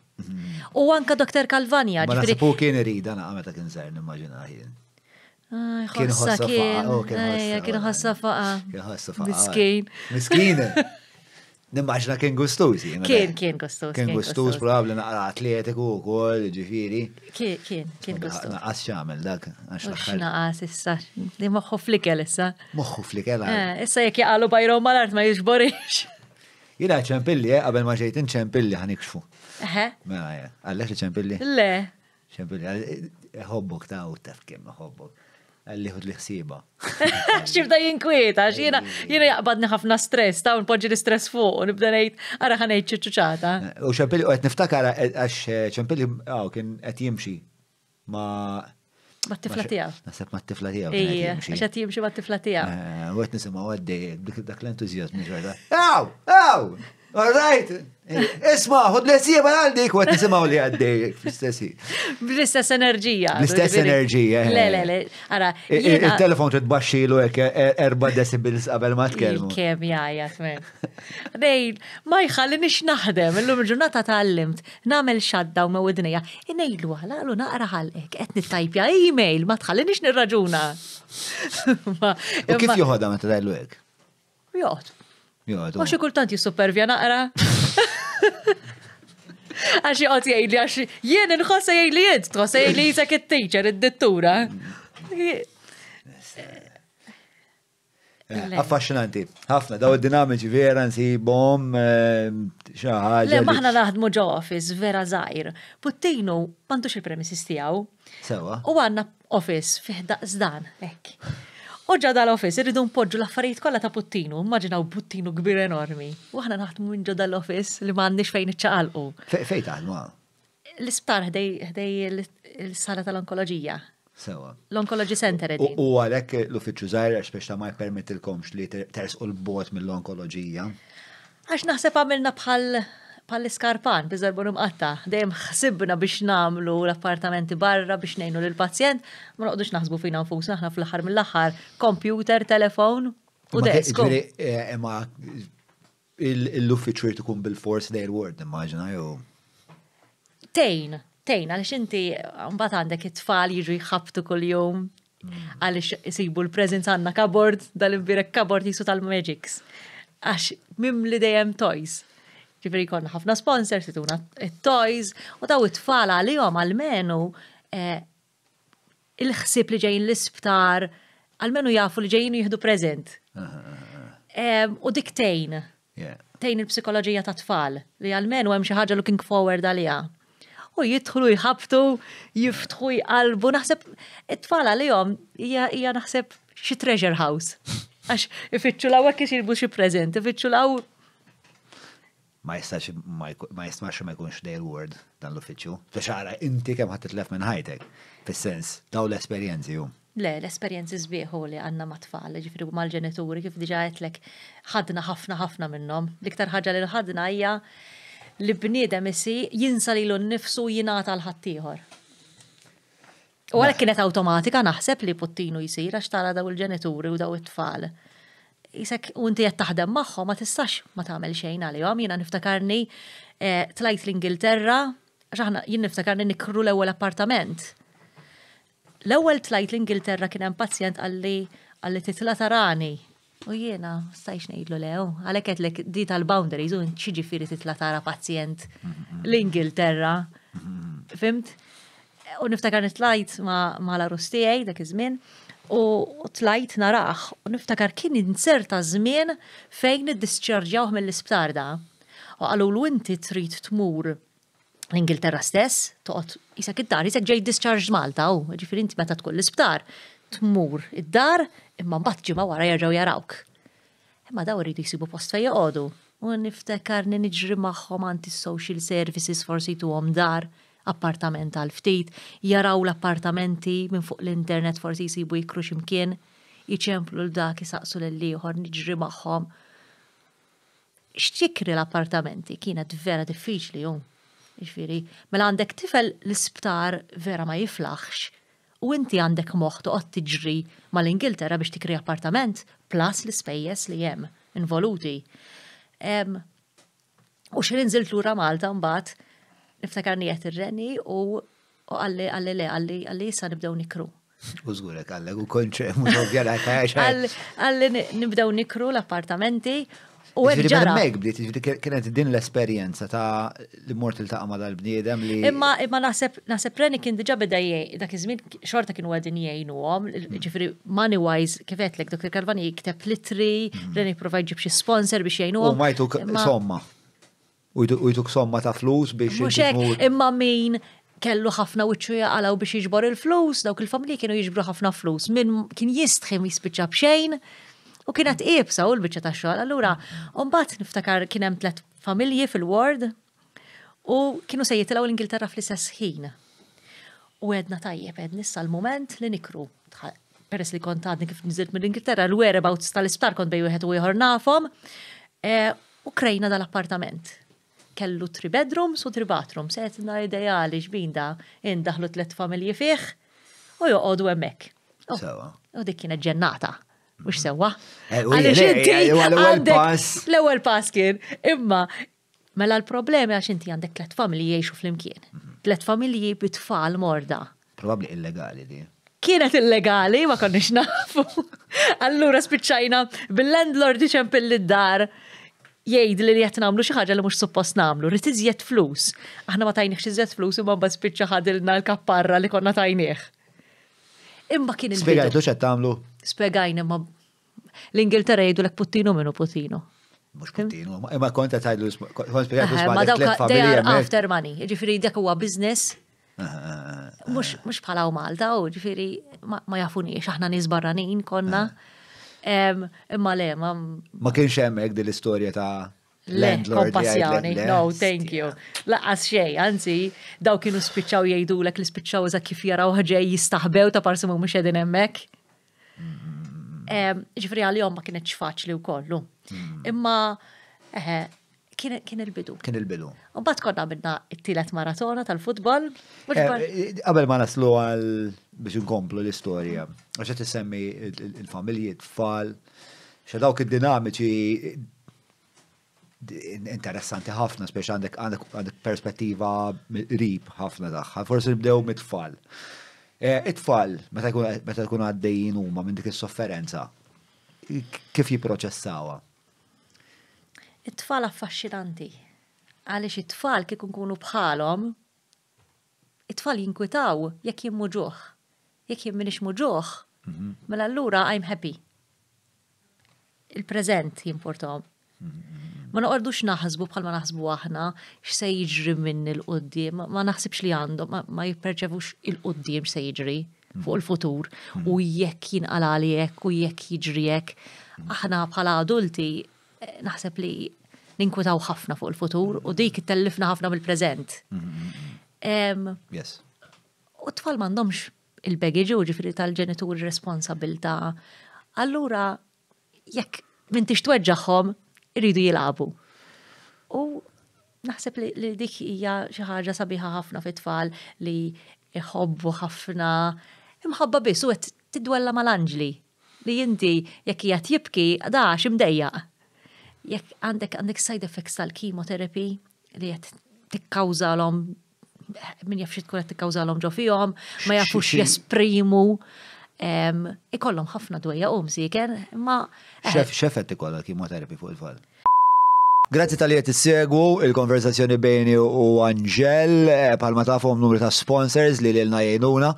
U anka Dr. Kalvanja. Ma naħsebu kien irida naqa meta kien ser nimmaġina Kien ħossa kien. Kien ħossa faqa. Kien ħossa faqa. Miskin. Miskin. Nimmaġna kien gustus. Kien, kien gustus. Kien gustus, probabli naqra atletiku u kol, ġifiri. Kien, kien, kien gustus. Naqas xamel dak, għax l Naqas issa, li moħħu flikel issa. Moħħu flikel eh, Issa jek jaqalu bajrom mal-art ma jiġborix. <laughs> Jina ċempilli, eh, qabel ma ġejtin ċempilli ħanikxfu. Eħe? Eh? Mela, għallax ċempilli? Le. ċempilli, hobbok ta' u taf hobbok għalli ħud li ħsiba. <laughs> Xibda jinkwieta, eh, xina eh, jina jgħabadni ħafna stress, ta' unpoġi li stress fuq, nibda nejt, għara ħanejt ċuċuċata. Eh, u ċempilli, għet niftakar, għax ċempilli, għaw, oh, kien għet jimxi ma' Ma t-tifla tijaw. Nasab ma t-tifla tijaw. Ija, għaxat jimxi ma t-tifla U Għet nisema għaddi, dak l-entuzjazmi ġorda. Għaw, għaw! All right. Isma, hod l-essija ma għaldik, għat nisimaw li għaddej, fl-istessi. Bl-istess enerġija. Bl-istess enerġija. Eh. Le, le, le. Ara, il-telefon trid baxxilu hekk eh, erba' decibels qabel ma tkellmu. Kem jaja, tmen. Dejn, ma jħalli nix naħdem, illum ġurnata tgħallimt, nagħmel xadda u mewidnija. Inejlu għalaqlu naqra ħalqek, qed nittajpja email, ma tħalli nix nirraġuna. <laughs> U kif joħodha meta tgħidlu hekk? Joqgħod. Ma xie kultant jissupervja naqra. <laughs> Għaxi għot jgħidli għaxi jien nħossa jgħidli jgħid, tħossa jgħidli jgħidak il-teacher, id-dittura. Eh, affaxxinanti, ħafna, daw id-dinamiċi vera nsibom eh, xaħġa. Le, maħna naħdmu ġo office vera zaħir. Puttinu, mandux il-premises tijaw. Sewa. U għanna office fiħda zdan, ekk. Oġġa dal-office, irridu npoġġu l-affarijiet kollha ta' puttinu, immaġinaw puttinu kbir enormi. U aħna naħdmu minn ġo dal-office li m'għandniex fejn iċċaqalqu. Fejn taħdmu? L-isptar ħdej l-sala tal-onkoloġija. Sewa. L-Onkology Center edin. U għalek l-uffiċu zaħir għax biex ta' ma' jpermettilkomx li tersqu l-bot mill-onkoloġija. Għax naħseb għamilna bħal pal-iskarpan, bizzarbun imqatta, dejjem ħsibna biex namlu l-appartamenti barra biex nejnu l-pazjent, ma noqdux naħsbu fina nfusna, aħna fl aħħar mill aħħar kompjuter, telefon u desk. Eh, eh, ma l-uffiċu jtikun bil-force dejl word, immaġina jew. Tejn, tejn, għalix inti mbagħad għandek it-tfal jiġu jħabtu kol jum mm. għalix jisibu l-prezenz għanna kabord, dal-imbirek kabord jisu tal-magics. Għax mim li dejjem toys ġifiri konna ħafna sponsors, tituna toys u daw it-tfal għalihom għal-menu eh, il-ħsib li ġejn l-isptar, għal-menu jafu li ġejn jihdu prezent. U diktejn. Tejn il-psikologija ta' tfal li għal-menu hemm xi ħaġa looking forward għalija u jitħlu jħabtu, jiftħu jqalbu, naħseb, it-tfal għalihom hija naħseb xi treasure house. Għax ifittxu law hekk jilbu xi preżent, ifittxu law ma jistax ma jkunx dejl word dan l-uffiċċju. Fexara inti kemm ħat titlef minn ħajtek. Fis-sens, daw l-esperjenzi hu. Le, l-esperienzi zbieħu li għanna matfall, ġifri mal-ġenituri, kif diġa għetlek ħadna ħafna ħafna minnom. L-iktar ħagġa li ħadna hija li bniedem issi jinsa li l-nifsu jinata l-ħattijħor. U għalek kienet automatika naħseb li pottinu jisir għax tara daw il-ġenituri u daw it-tfal jisek unti jett taħdem maħħom ma tistax ma tagħmel xejn għalihom. Jiena niftakarni eh, tlajt l-Ingilterra, ġaħna jien niftakarni nikru l-ewwel appartament. L-ewwel tlajt l-Ingilterra kien hemm pazjent għalli għalli titla tarani. U jiena stajx ngħidlu lew, oh, għalhekk qedlek di tal-boundaries ċiġi firri titla tara pazjent l-Ingilterra. Mm-hmm. Fimt? U niftakar nitlajt ma, ma la rustijaj dak iż-żmien u tlajt narax u niftakar kien inserta zmin żmien fejn niddischarġjaw mill-isptar da. U għallu l-inti trid tmur l-Ingilterra stess, toqgħod isak id-dar, jisak ġej discharġ Malta, u ġifir inti meta tkun l-isptar, tmur id-dar imma mbagħad ġimgħa wara jarġaw jarawk. Imma daw rridu jisibu post fej joqogħdu. U niftakar niġri magħhom anti social services forsi tuhom għom dar appartament għal ftit, jaraw l-appartamenti minn fuq l-internet forsi jisibu jikru ximkien, jċemplu l-dak jisaqsu l-liħor nġri maħħom. Xtikri l-appartamenti kienet vera diffiċli jom. Ġviri, mela għandek tifel l-isptar vera ma jiflaħx u inti għandek moħ toqgħod tiġri mal-Ingilterra biex tikri appartament plus l-ispejjeż li hemm involuti. u xirin zilt lura Malta mbagħad niftakarni il reni u għalli għalli le għalli għalli sa nibdew nikru. Użgurek għalli u konċe, mux għalli Għalli nibdew nikru l-appartamenti U għek ġara. Mek bdiet, kienet din l-esperienza ta' li mortil ta' għamada l-bniedem li. Imma, imma naħseb, Reni kien diġa beda jgħaj, dak iżmin xorta għedin għadin jgħajnu għom, mm. ġifri money wise, kifetlek, Dr. Karvani jikteb litri, mm. Reni provaj ġibxie sponsor biex jgħajnu għom. U majtu somma u jtuk somma ta' flus biex. Muxek, imma min kellu ħafna wiċċu jaqalaw biex jiġbor il-flus, dawk il-familji kienu jiġbru ħafna flus, minn kien jistħim jispiċċa bxejn u kienet ibsa u l bicċa ta' xogħol. Allura, mbagħad niftakar kien hemm tliet familji fil-ward u kienu se jitilgħu l-Ingilterra fl-istess ħin. U edna tajjeb, għed l-moment li nikru. Peress li kont kif niżilt mill-Ingilterra, l-whereabouts tal-isptar kont bej wieħed u ieħor nafom, eh, u krejna dal-appartament kellu tri bedrooms u tri bathrooms, għetna ideali ġbin da, indaħlu tlet familji fih u għodu emmek. Oh, u dik kienet ġennata, mux mm-hmm. sewa. Eh, Għalix inti eh, l-ewel pass kien, imma mela l-problemi għax inti għandek tlet familji jiexu fl-imkien. Mm-hmm. Tlet familji bitfall morda. Probabli illegali di kienet illegali, ma konniex nafu. <laughs> Allura spiċċajna bil-landlord iċempill id dar jgħid li qed nagħmlu xi ħaġa li mhux suppost nagħmlu, rrit iżjed flus. Aħna ma tajniex iżjed flus imma mbagħad spiċċa ħadilna l-kapparra li konna tajniħ. Imma kien il-bidu. Spiegajdu xed tagħmlu? Spiegajna ma l-Ingilterra jgħidu l-ek puttino minnu puttino. Mux puttino, imma konta tajdu kont spiegajtu x'ma Ma dawk they after money, ġifieri dak huwa business. Ah, ah, ah. Mux bħala u Malta, u ġifiri ma jafuniex aħna nies konna. Uh -huh. Imma le, ma. Ma kienx hemmhekk din l-istorja ta' Landlord, kompassjoni, no, thank you. Laqqas xej, anzi, daw kienu spiċċaw jgħidu l li spiċċaw za kif jaraw ħagġej jistaħbew ta' parsi mu mux edin emmek. Ġifri għal-jom ma kienet faċli u kollu. Mm. Imma, kien il-bidu. Kien il-bidu. Un bat konna minna it-tilet maratona tal-futbol. Eh, eh, qabel ma naslu għal biex inkomplu l-istorja. Għaxa isemmi il-familji, tfal, xa dawk id-dinamiċi interessanti ħafna, speċi għandek għandek perspettiva rib ħafna daħħa. Forse nibdew mit-tfal. E, it-tfal, meta jkun għaddejjin huma minn dik is-sofferenza, kif jipproċessawa? It-tfal affaxxinanti. Għaliex it-tfal kif nkunu bħalhom, it-tfal jinkwitaw jekk jimmu ġuħ jekk jem minix muġuħ, mhm. mela allura I'm happy. Il-prezent jimportom. Mhm. Ma naqordux naħsbu bħal ma naħsbu aħna x'se jiġri minn il-qoddim, ma naħsibx li għandhom, ma jipperċevux il-qoddim x'se jiġri mhm. fuq il-futur u jekk jinqal għalijek u jekk jiġri jekk. Aħna bħala adulti eh, naħseb li ninkwitaw ħafna fuq il-futur u dik tellifna ħafna mill-preżent. Yes. U t-tfal m'għandhomx il-baggage u ġifiri tal-ġenitur responsabilta. Allura, jekk minn tix tweġġaħħom, irridu jilabu. U naħseb li dik hija xi ħaġa sabiħa ħafna fit-tfal li jħobbu ħafna imħobba biss u qed tidwella mal-anġli li inti jekk hija jibki għadax imdejjaq. Jekk għandek għandek side effects tal kimoterapi li qed tikkawżalhom min jaf xie tkun qed tikkawżalhom ġo fihom, ma jafux jesprimu. Ikollhom ħafna dwejja u mżiken, ma. Eh. Xef xefet ikollha kimoterapi fuq il-fall. Grazzi tal-li qed il-konversazzjoni bejni u Angel, eh, palma fom numru ta' sponsors li lilna jgħinuna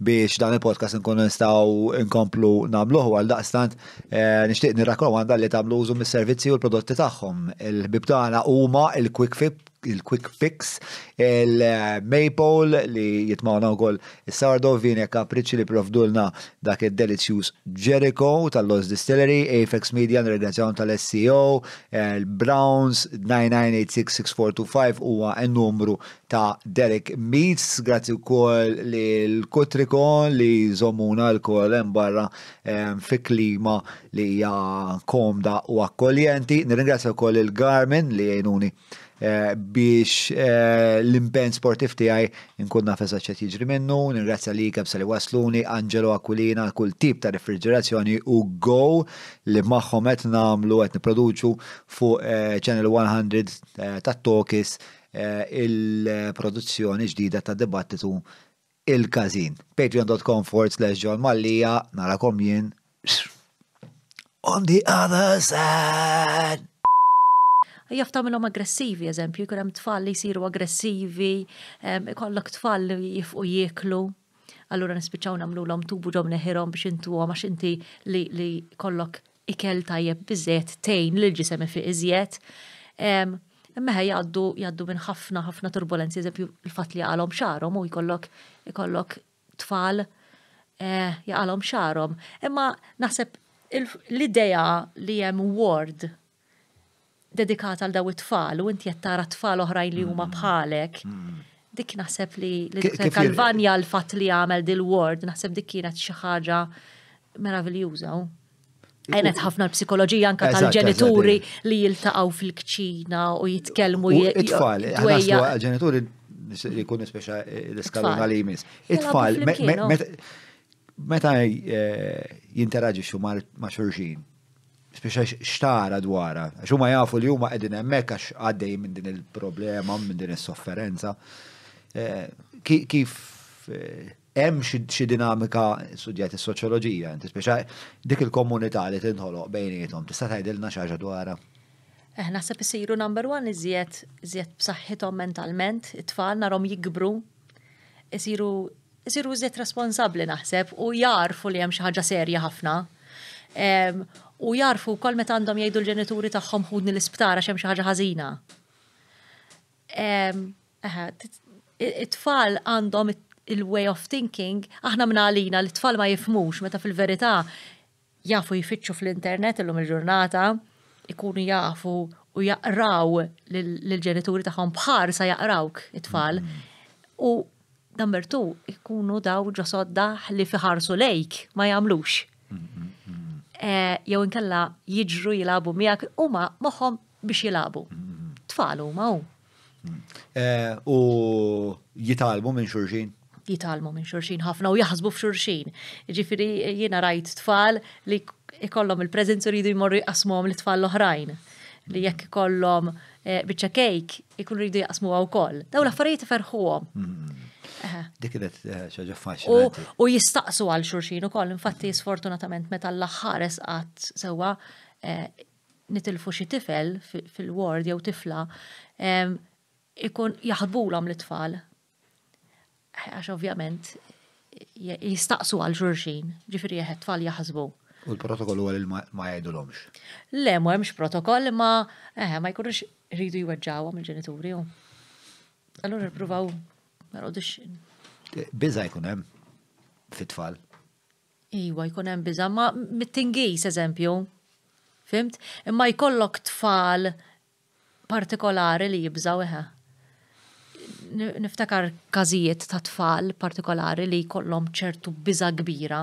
biex dan il-podcast nkunu nistaw nkomplu nagħmluh għal daqstant eh, nixtieq nirrakkomanda li tagħmlu użu mis-servizzi u l-prodotti tagħhom. il bibtana tagħna huma il-Quick fit il-quick fix, il-maple li jitmawna u koll il-sardo vini kapriċi li profdulna dak il-delicious Jericho tal-Los Distillery, Apex Media, n-redazzjon tal-SEO, il-Browns 9986, 6425, huwa n-numru ta' Derek Meats, grazzi u koll li l kutriko li zomuna l-koll barra eh, fi klima li hija komda u akkoljenti. Nirringrazzja u koll il-Garmin li jenuni Eh, biex eh, l-impen sportiv tiegħi nkun nafes ċet jiġri minnu, nirrazzja li kem sali wasluni, Angelo Aquilina, kull tip ta' refrigerazzjoni u go li magħhom qed nagħmlu qed niproduċu fuq eh, Channel 100 ta' Tokis il-produzzjoni ġdida ta' dibattitu il-kazin. Patreon.com forward slash John Mallija, narakom jien. On the other side jaftaw minnhom aggressivi, eżempju, jkun hemm tfal li jsiru aggressivi, ikollok tfal li jifqu jieklu. Allura nispiċċaw namlu l-om tubu ġom neħirom biex intu għax inti li kollok ikel tajjeb biżiet tejn li ġisem fi iżjed. Meħe jaddu jaddu minn ħafna ħafna turbulenzi, eżempju l-fat li għalhom xarhom u jkollok jkollok tfal eh, jaqalhom xarhom. Imma naħseb l-idea li hemm ward dedikata għal daw it-tfal u inti qed tara tfal oħrajn li huma mm. bħalek. Mm. Dik naħseb li Kalvanja l-fatt li għamel dil-word, naħseb dik kienet xi ħaġa meraviljuża. Għenet ħafna l-psikoloġija anka tal-ġenituri eh. li jiltaqaw fil-kċina u jitkellmu. It-tfal, ġenituri jikun nispeċa l iskaluna li jmiss. It-tfal, meta eh, jinteraġiċu ma' xurxin, Spiċa xtara dwara, għax huma jafu li huma qegħdin hemmhekk għax għaddej minn din il-problema, minn din is-sofferenza. Eh, kif eh, hemm xi dinamika studjat is-soċjoloġija, spiċa dik il-komunità li tinħoloq bejniethom, tista' tgħidilna xi ħaġa dwarha. Eh, naħseb isiru number one iżjed iżjed b'saħħithom mentalment, it-tfal narhom jikbru, isiru isiru iżjed responsabbli naħseb u jarfu li hemm xi ħaġa serja ħafna u jarfu kol meta għandhom jgħidu l-ġenituri tagħhom ħudni l-isptar għax hemm xi ħaġa ħażina. It-tfal għandhom il-way of thinking, aħna mnalina l-tfal ma jifmux meta fil-verità jafu jfittxu fl-internet illum il-ġurnata, ikunu jafu u jaqraw l-ġenituri tagħhom bħar sa jaqrawk it-tfal. U number two, ikunu daw ġosodda li fiħarsu lejk ma jagħmlux. Mm-hmm. Eh, jew inkella jiġru jilabu miegħek huma moħħom biex jilabu. Tfal huma hu. Eh, u jitalbu minn xurxin? Jitalmu minn xurxin ħafna u jaħsbu f'xurxin. Ġifieri jiena rajt tfal li ikollhom il-preżenza jridu jmorru jqasmuhom li tfal l-oħrajn li jekk ikollhom eh, biċċa kejk ikun rridu jaqsmu wkoll dawn Daw l-affarijiet ferħuhom. Hmm. Dik kienet eh, xaġa faċli. U jistaqsu għal xurxin ukoll, infatti sfortunatament meta l-aħħar esqat sewwa eh, nitilfu xi tifel fil-ward jew tifla ikun jaħdbulhom l-tfal. Għax ovvjament jistaqsu għal xurxin, ġifieri jeħed tfal jaħsbu. U l-protokoll huwa li ma jgħidulhomx. Le, ma hemmx protokoll, ma ma jkunux rridu jweġġawhom il-ġenituri. Allura provaw Pero mela, dixxin. Biza jkun hemm fit-tfal. Iwa jkun hemm biża, ma mit-tingis eżempju. Fimt? Imma jkollok tfal partikolari li jibżaw eħe. Niftakar każijiet ta' tfal partikolari li jkollhom ċertu biża kbira.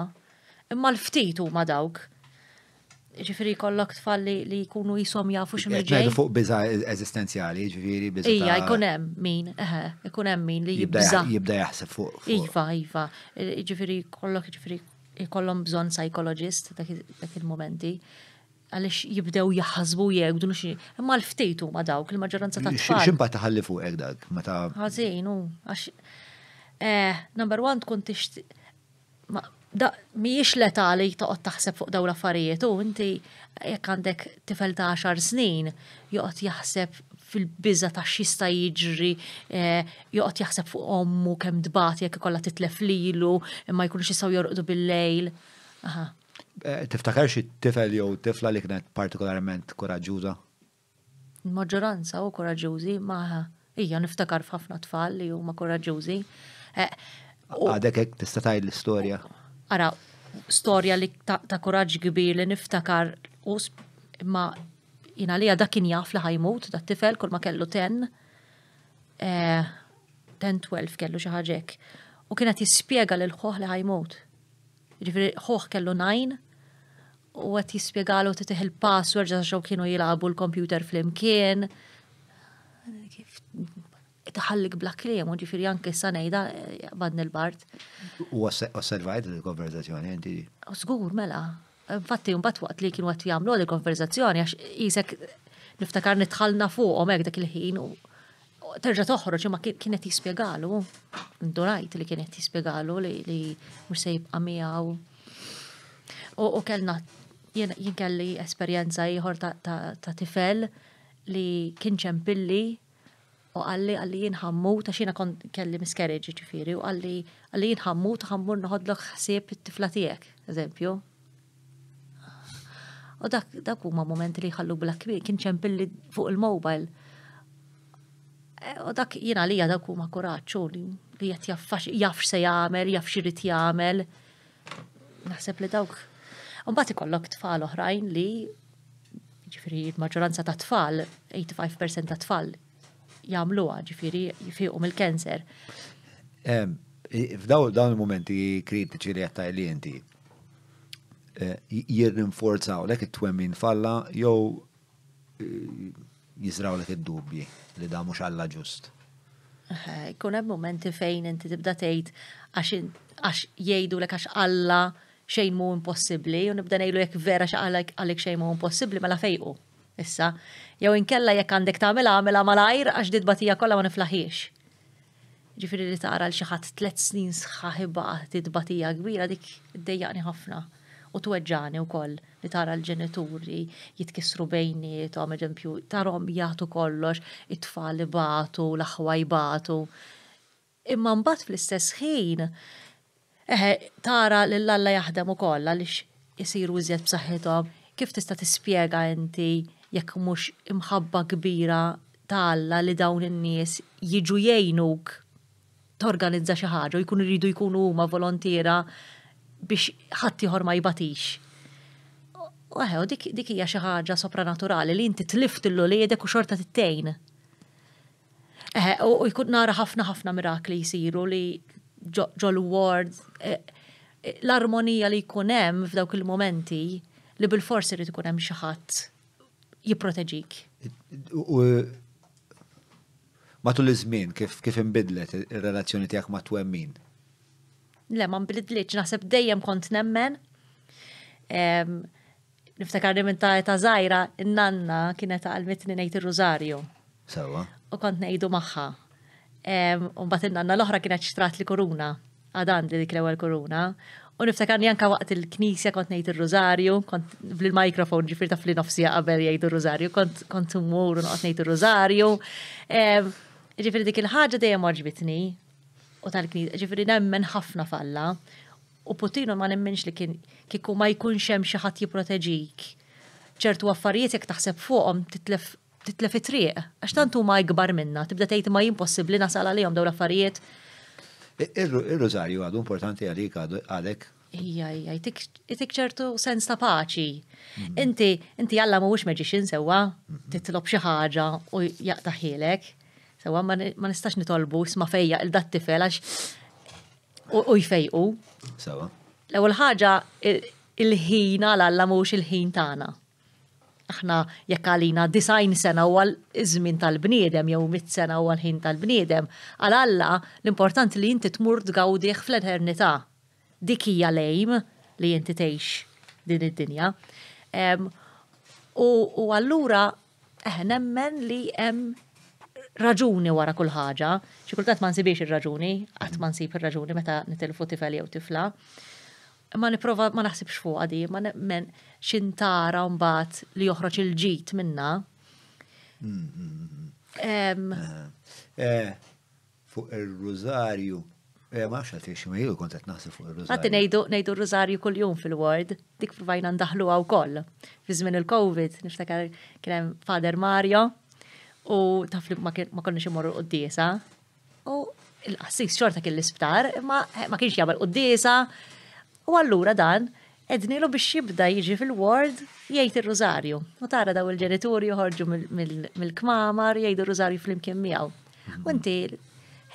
Imma l-ftit huma dawk ġifiri kollok tfalli li jkunu jisom jafu xinu ġej. fuq biza eżistenzjali, ġifiri biza. Ija, jkunem min, eħe, jkunem min li jibda. Jibda jaħseb fuq. Iva, iva, ġifiri kollok ġifiri kollom bżon psychologist dak il-momenti għalix jibdew jaħazbu jgħu xi. Imma l-ftejtu ma dawk il-maġġoranza ta' tfal. Ximba taħalli fuq hekk dak meta. Għazin, u għax. Eh, number one tkun tixti. Da miex letali toqgħod taħseb fuq dawn l-affarijiet u inti jekk għandek tifel ta' 10 snin joqgħod jaħseb fil-biża ta' xista jiġri, eh, joqgħod jaħseb fuq ommu kemm dbat jekk ikollha titlef lilu, imma jkunux jistgħu jorqdu bil-lejl. Eh, tiftakar xi tifel jew tifla li kienet partikolarment koraġġuża? Il-maġġoranza u koraġġużi maħa. Ija niftakar f'ħafna tfal li huma koraġġużi. Eh, Għadek hekk tista' l-istorja ara storja li ta' kuraġġ kbir li niftakar u ma jina li kien jaf li ħajmut dat tifel kol ma kellu ten. 10-12 eh, kellu xi ħaġek. U kienet li lil ħoħ li ħajmut. Ġifieri ħoħ kellu najn u qed jispjegalu titih il-password ġa kienu jilabu l fl flimkien tħallik bla kliem, u janke anke sanajda badni eh, il-bart. U osservajt il-konverzazzjoni inti? Sgur, mela. Infatti, mbagħad waqt li kienu qed jagħmlu il-konverzazzjoni għax jisek niftakar nitħallna fuqhom hekk dak il-ħin u terġa' toħroġ imma kienet jispjegalu, ndurajt li kienet jispjegalu li mhux sejb jibqa' U kellna jinkelli esperienza esperjenza ieħor ta' tifel li kien ċempilli u għalli għalli jinħammu ta' xina kon kelli miscarriage ġifiri u għalli għalli jinħammu ta' ħammur noħodlok ħsieb it-tifla eżempju. U dak, dak huma momenti li jħallu bla kbir, kien ċempilli fuq il-mobile. E, u dak jina li dak huma kuraċċu li li jgħat jaffax, jafx se jgħamel, jafx irrit jgħamel. Naħseb li dawk. mbagħad ikollok tfal oħrajn li ġifiri maġġoranza ta' tfal, 85% ta' tfal jagħmluha, ġifiri jifiqum mill-kanser. F'daw dawn il-momenti kritiċi li qed li inti eh, jirrinforzaw lek it-twemmin falla jew eh, jizraw lek id-dubji li da mhux alla ġust. Jkun hemm momenti fejn inti tibda tgħid għax jgħidu lek għax alla xejn mu impossibbli u nibda ngħidu jekk vera x'għalek għalek xejn mu impossibbli mela fejqu issa. Jew inkella jekk għandek tagħmel għamela malajr għax ditbatija kollha ma niflaħiex. Ġifieri li tara l xi ħadd tliet snin sħaħiba titbatija kbira dik iddejjaqni ħafna u tweġġani wkoll li tara l-ġenituri jitkissru bejni tom eżempju tarhom jagħtu kollox it-tfal batu, l-aħwa jbatu. Imma mbagħad fl-istess ħin eħe tara lill alla jaħdem ukoll għaliex isiru iżjed b'saħħithom kif tista' tispjega inti jekk mhux imħabba kbira ta' Alla li dawn in-nies jiġu jgħinuk torganizza xi ħaġa jkunu jridu jkunu huma volontiera biex ħaddieħor ma jbatix. u dik hija xi ħaġa sopranaturali li inti tlift illu li u xorta tittejn. U jkun nara ħafna ħafna mirakli jsiru li ġol Ward, e, e, l-armonija li jkun hemm f'dawk il-momenti li bil-forsi rid ikun hemm xi ħadd jipproteġik. Matul iż-żmien kif kif inbidlet ir-relazzjoni tiegħek ma' twemmin? Le, ma nbidliċ, naħseb dejjem kont nemmen. Niftakar li minn ta' zaħira, n nanna kienet għalmetni nejt il-Rosario. Sawa. U kont nejdu maħħa. n nanna l-oħra kienet ċtrat li koruna, għadan li dik l-ewel koruna. U niftakar li anka waqt il-knisja kont ngħid ir rosario kont bl-mikrofon ġifier ta' fl-nofsija qabel jajt il-rosario, kont kont immur u noqgħod ngħid ir-Rożarju. Ġifieri dik il-ħaġa dejjem oġbitni u tal-knisja, ġifir nemmen ħafna falla. U putinu ma nemmenx li kien kieku ma jkunx hemm xi ħadd jipproteġik. ċertu affarijiet jekk taħseb fuqhom titlef titlef it-triq, għax tantu ma jgbar minna, tibda tgħid ma jimpossibbli nasal għalihom dawn l-affarijiet Il-Rosario għadu importanti għalik għadek. Ija, ija, jtik ċertu sens ta' paċi. Mhm. Inti, inti għalla mux meġiċin sewa, mhm. titlob xi ħaġa u jaqtaħilek. Sewa ma nistax nitolbu, sma fejja il-dat tifel għax u jfejqu. Sewa. L-ewwel ħaġa il-ħin għalla alla il-ħin tagħna aħna jekk għalina design sena u għal iżmin tal-bniedem jew mit sena u għal ħin tal-bniedem. Għal Alla l-importanti li inti tmur tgawdiħ fl-eternità. Dik hija lejm li inti tgħix din id-dinja. U allura eh, nemmen li hemm raġuni wara kull ħaġa, xi kultant ma nsibiex ir-raġuni, qatt ma nsib ir-raġuni meta nitilfu tifel jew tifla. Ma niprova ma naħsibx fuq għadi, ma nemmen xintara mbagħad li joħroġ il-ġit minna. Ehm, eh, eh, fuq il-Rosario, eh, ma xalti ximajju kont kontet naħseb fuq il-Rosario. Għaddi ngħidu r-Rosario kuljum fil-word, dik provajna ndaħlu għaw koll. Fi żmien il-COVID, niftakar kien hemm Fader Mario u taf li ma konniex imorru quddiesa. U l assis ah, xorta kien l-isptar, ma kienx jagħmel quddiesa. U allura dan, ednilu biex jibda jiġi fil-ward jgħid ir-rużarju. U tara daw il-ġenituri joħorġu mill-kmamar jgħidu rużarju fl-imkien miegħu. U inti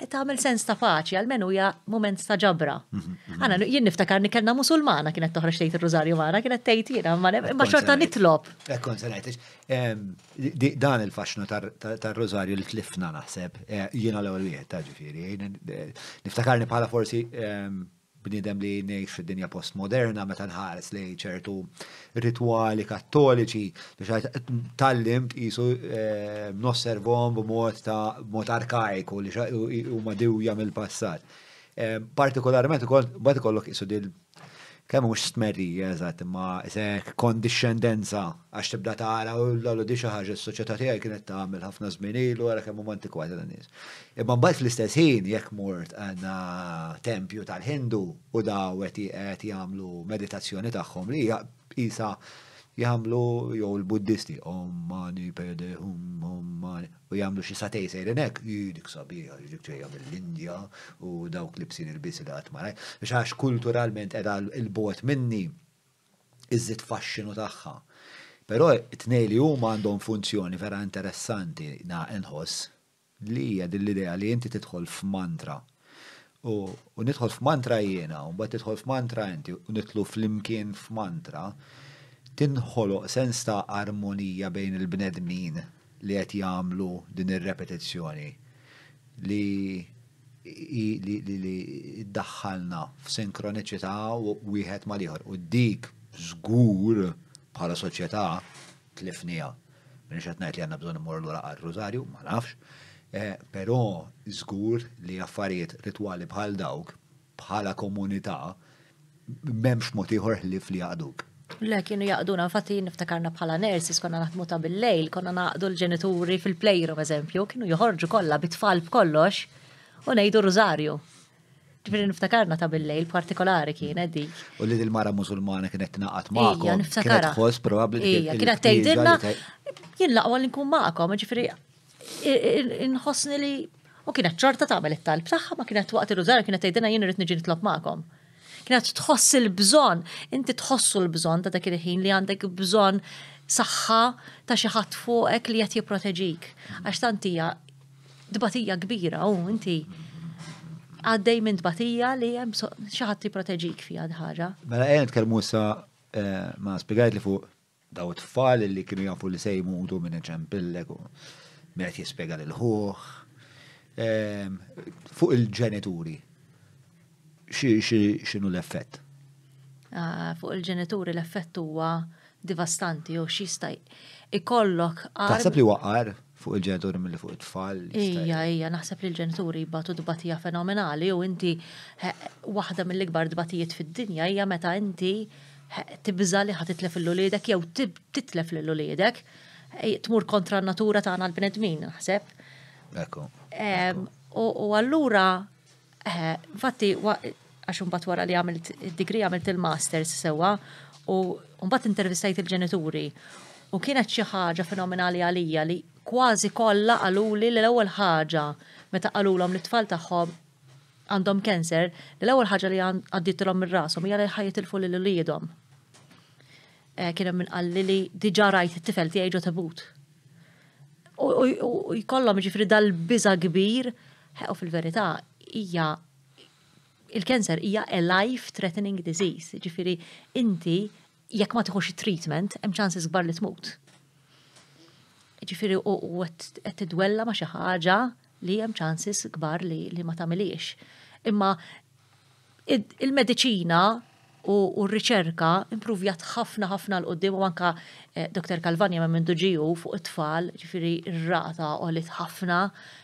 tagħmel sens ta' paċi għalmenu hija mument ta' ġabra. Mhm, Għana mhm. jien niftakar kellna musulmana kienet toħroġ tgħid ir-rużarju magħna kienet tgħid jiena ma xorta nitlob. Ekkon se dan il-faxnu tar-rużarju li tlifna naħseb eh, jiena l-ewwel wieħed ta' ġifieri. Eh, niftakarni bħala forsi bnidem li nejx fid-dinja postmoderna meta nħares li ċertu ritwali kattoliċi biex tal-lim tqisu eh, nosservom b'mod ta' mod arkaiku li huma dewja mill-passat. Eh, partikolarment ukoll bad ikollok isu dil kemm mhux stmerrija eżatt imma se kondiscendenza għax tibda tara u l-għallu di ħaġa s-soċjetà tiegħi kienet tagħmel ħafna żmien ilu wara kemm huma antikwata dan nies. Imma mbagħad fl-istess ħin jekk mort għandna tempju tal-Hindu u daw qed jagħmlu meditazzjoni tagħhom li hija jagħmlu jew l buddisti ommani pede ommani, u jagħmlu xi satej sejrenek, hekk sabiħa dik ċeja mill-Indja u dawk li bsin il-biss li qatt maraj biex għax kulturalment edha l-bot minni izzit faxxinu tagħha. Però t nejli li huma għandhom funzjoni vera interessanti na enħos li hija din l-idea li inti tidħol f'mantra U, nitħol nidħol f'mantra jiena, u bat f f'mantra inti, u nitlu fl-imkien f'mantra, tinħolo sens ta' armonija bejn il-bnedmin li qed jagħmlu din ir-repetizzjoni li li li ddaħħalna f'sinkronicità wieħed ma liħor u dik żgur bħala soċjetà tlifnija. Minix qed najt li għandna bżonn immorru lura rużarju ma nafx. Eh, però żgur li affarijiet ritwali bħal dawk bħala komunità m'hemmx mod ieħor ħlif li jaqduk Le, kienu jaqduna, infatti niftakarna bħala nersis, konna naħdmu ta' bil-lejl, konna naqdu l-ġenituri fil-playroom, eżempju, kienu joħorġu kolla bitfall b'kollox u nejdu rużarju. Ġifiri niftakarna ta' bil-lejl partikolari kienet dik. U li dil-mara musulmana kienet naqat maqom. Ija, niftakara. Kienet fost probabli. Ija, kienet tejdilna, jien laqwa li nkun maqom, ġifiri, inħosni li, u kienet ċorta ta' għamil it-talb, saħħa ma kienet waqt il-rużarju, kienet tejdilna jien rrit nġi nitlob maqom kienet tħoss il-bżon, inti tħossu l-bżon ta' dak il-ħin li għandek bżon saħħa ta' xi ħadd fuqek li qed jipproteġik. Għax hija dbatija kbira u inti għaddej minn dbatija li hemm xi ħadd jipproteġik fiha ħaġa. Mela qiegħed nitkellmu sa eh, ma spjegajt li fuq daw tfal li kienu jafu li se jmutu minn ċempillek u meta jispjega l-ħuħ ehm, fuq il-ġenituri xinu l-effett? Ah, fuq il-ġenituri l-effett huwa devastanti jew xista ikollok. Taħseb li waqar fuq il-ġenituri mill fuq it-tfal. Ija, ija, naħseb li l-ġenituri batu dbatija fenomenali u inti waħda mill-ikbar dbatijiet fid-dinja hija meta inti tibża li ħatitlef l-uliedek jew titlef l-uliedek tmur kontra natura tagħna l-bnedmin, naħseb. U allura, infatti, għax mbagħad wara li għamilt id digri għamilt il-masters sewwa u mbagħad intervistajt il-ġenituri u kienet xi ħaġa fenomenali għalija li kważi kollha qaluli li l-ewwel ħaġa meta qalulhom li tfal tagħhom għandhom kanser, li l-ewwel ħaġa li għaddithom minn rashom hija li ħajitilfu lil uliedhom. Eh, kien hemm minqalli li diġà rajt it-tifel tiegħi ġo tabut. U jkollhom ġifri dal-biża kbir, u fil-verità hija il-kanser hija a life-threatening disease. Ġifiri, inti jekk ma tħux treatment, hemm ċansis kbar li tmut. Ġifiri, u qed tidwella ma xi ħaġa li hemm ċansis kbar li ma tagħmilix. Imma il-mediċina u r-riċerka improvjat ħafna ħafna l-qoddim u anka eh, Dr. Kalvanja minn fuq it-tfal, ġifiri r-rata u ħafna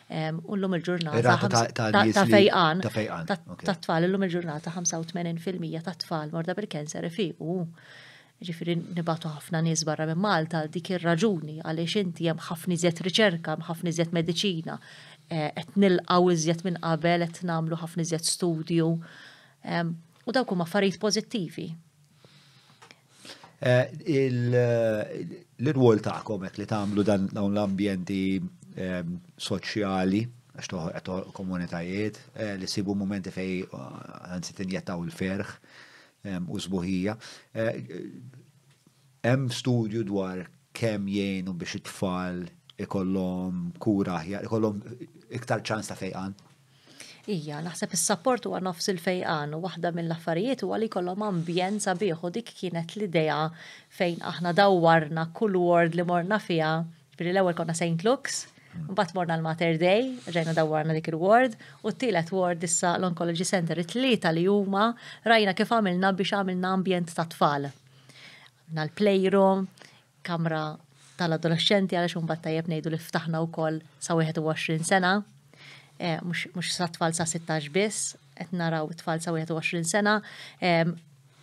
U l-lum il-ġurnata ta' fejqan. Ta' tfal, l-lum il-ġurnata 85% ta' tfal morda bil-kanser u Ġifiri nibatu ħafna nies barra minn Malta dik ir-raġuni għaliex inti hemm ħafna iżjed riċerka, ħafni ħafna iżjed mediċina, eh, qed nilqgħu zjet minn qabel qed nagħmlu ħafna iżjed studju. U dawk huma affarijiet pożittivi. l ta' ta'kom, li tagħmlu dan l-ambjenti soċjali, għax komunitajiet, eh, li sibu momenti fej għanzi eh, tinjettaw il-ferħ u zbuħija. Hemm eh, studju dwar kemm jgħinu biex it-tfal ikollhom kura aħjar, ikollhom iktar ċans ta' fejqan. Ija, naħseb is-sapport huwa nofs il-fejqan u waħda mill-affarijiet huwa li kollhom ambjent sabiħu u dik kienet l-idea fejn aħna dawwarna kull word li morna fiha. Bili l-ewwel konna St. Luke's, Mbagħad morna l-Mater Day, ġejna dawwarna dik il-ward, u t-tielet ward issa l-Oncology Center, it-tlieta li huma rajna kif għamilna biex għamilna ambjent ta' tfal. Għamilna l-playroom, kamra tal-adolescenti għaliex mbagħad tajjeb ngħidu li ftaħna wkoll sa 21 sena, eh, mhux sa tfal sa 16 biss, qed naraw tfal sa 21 sena,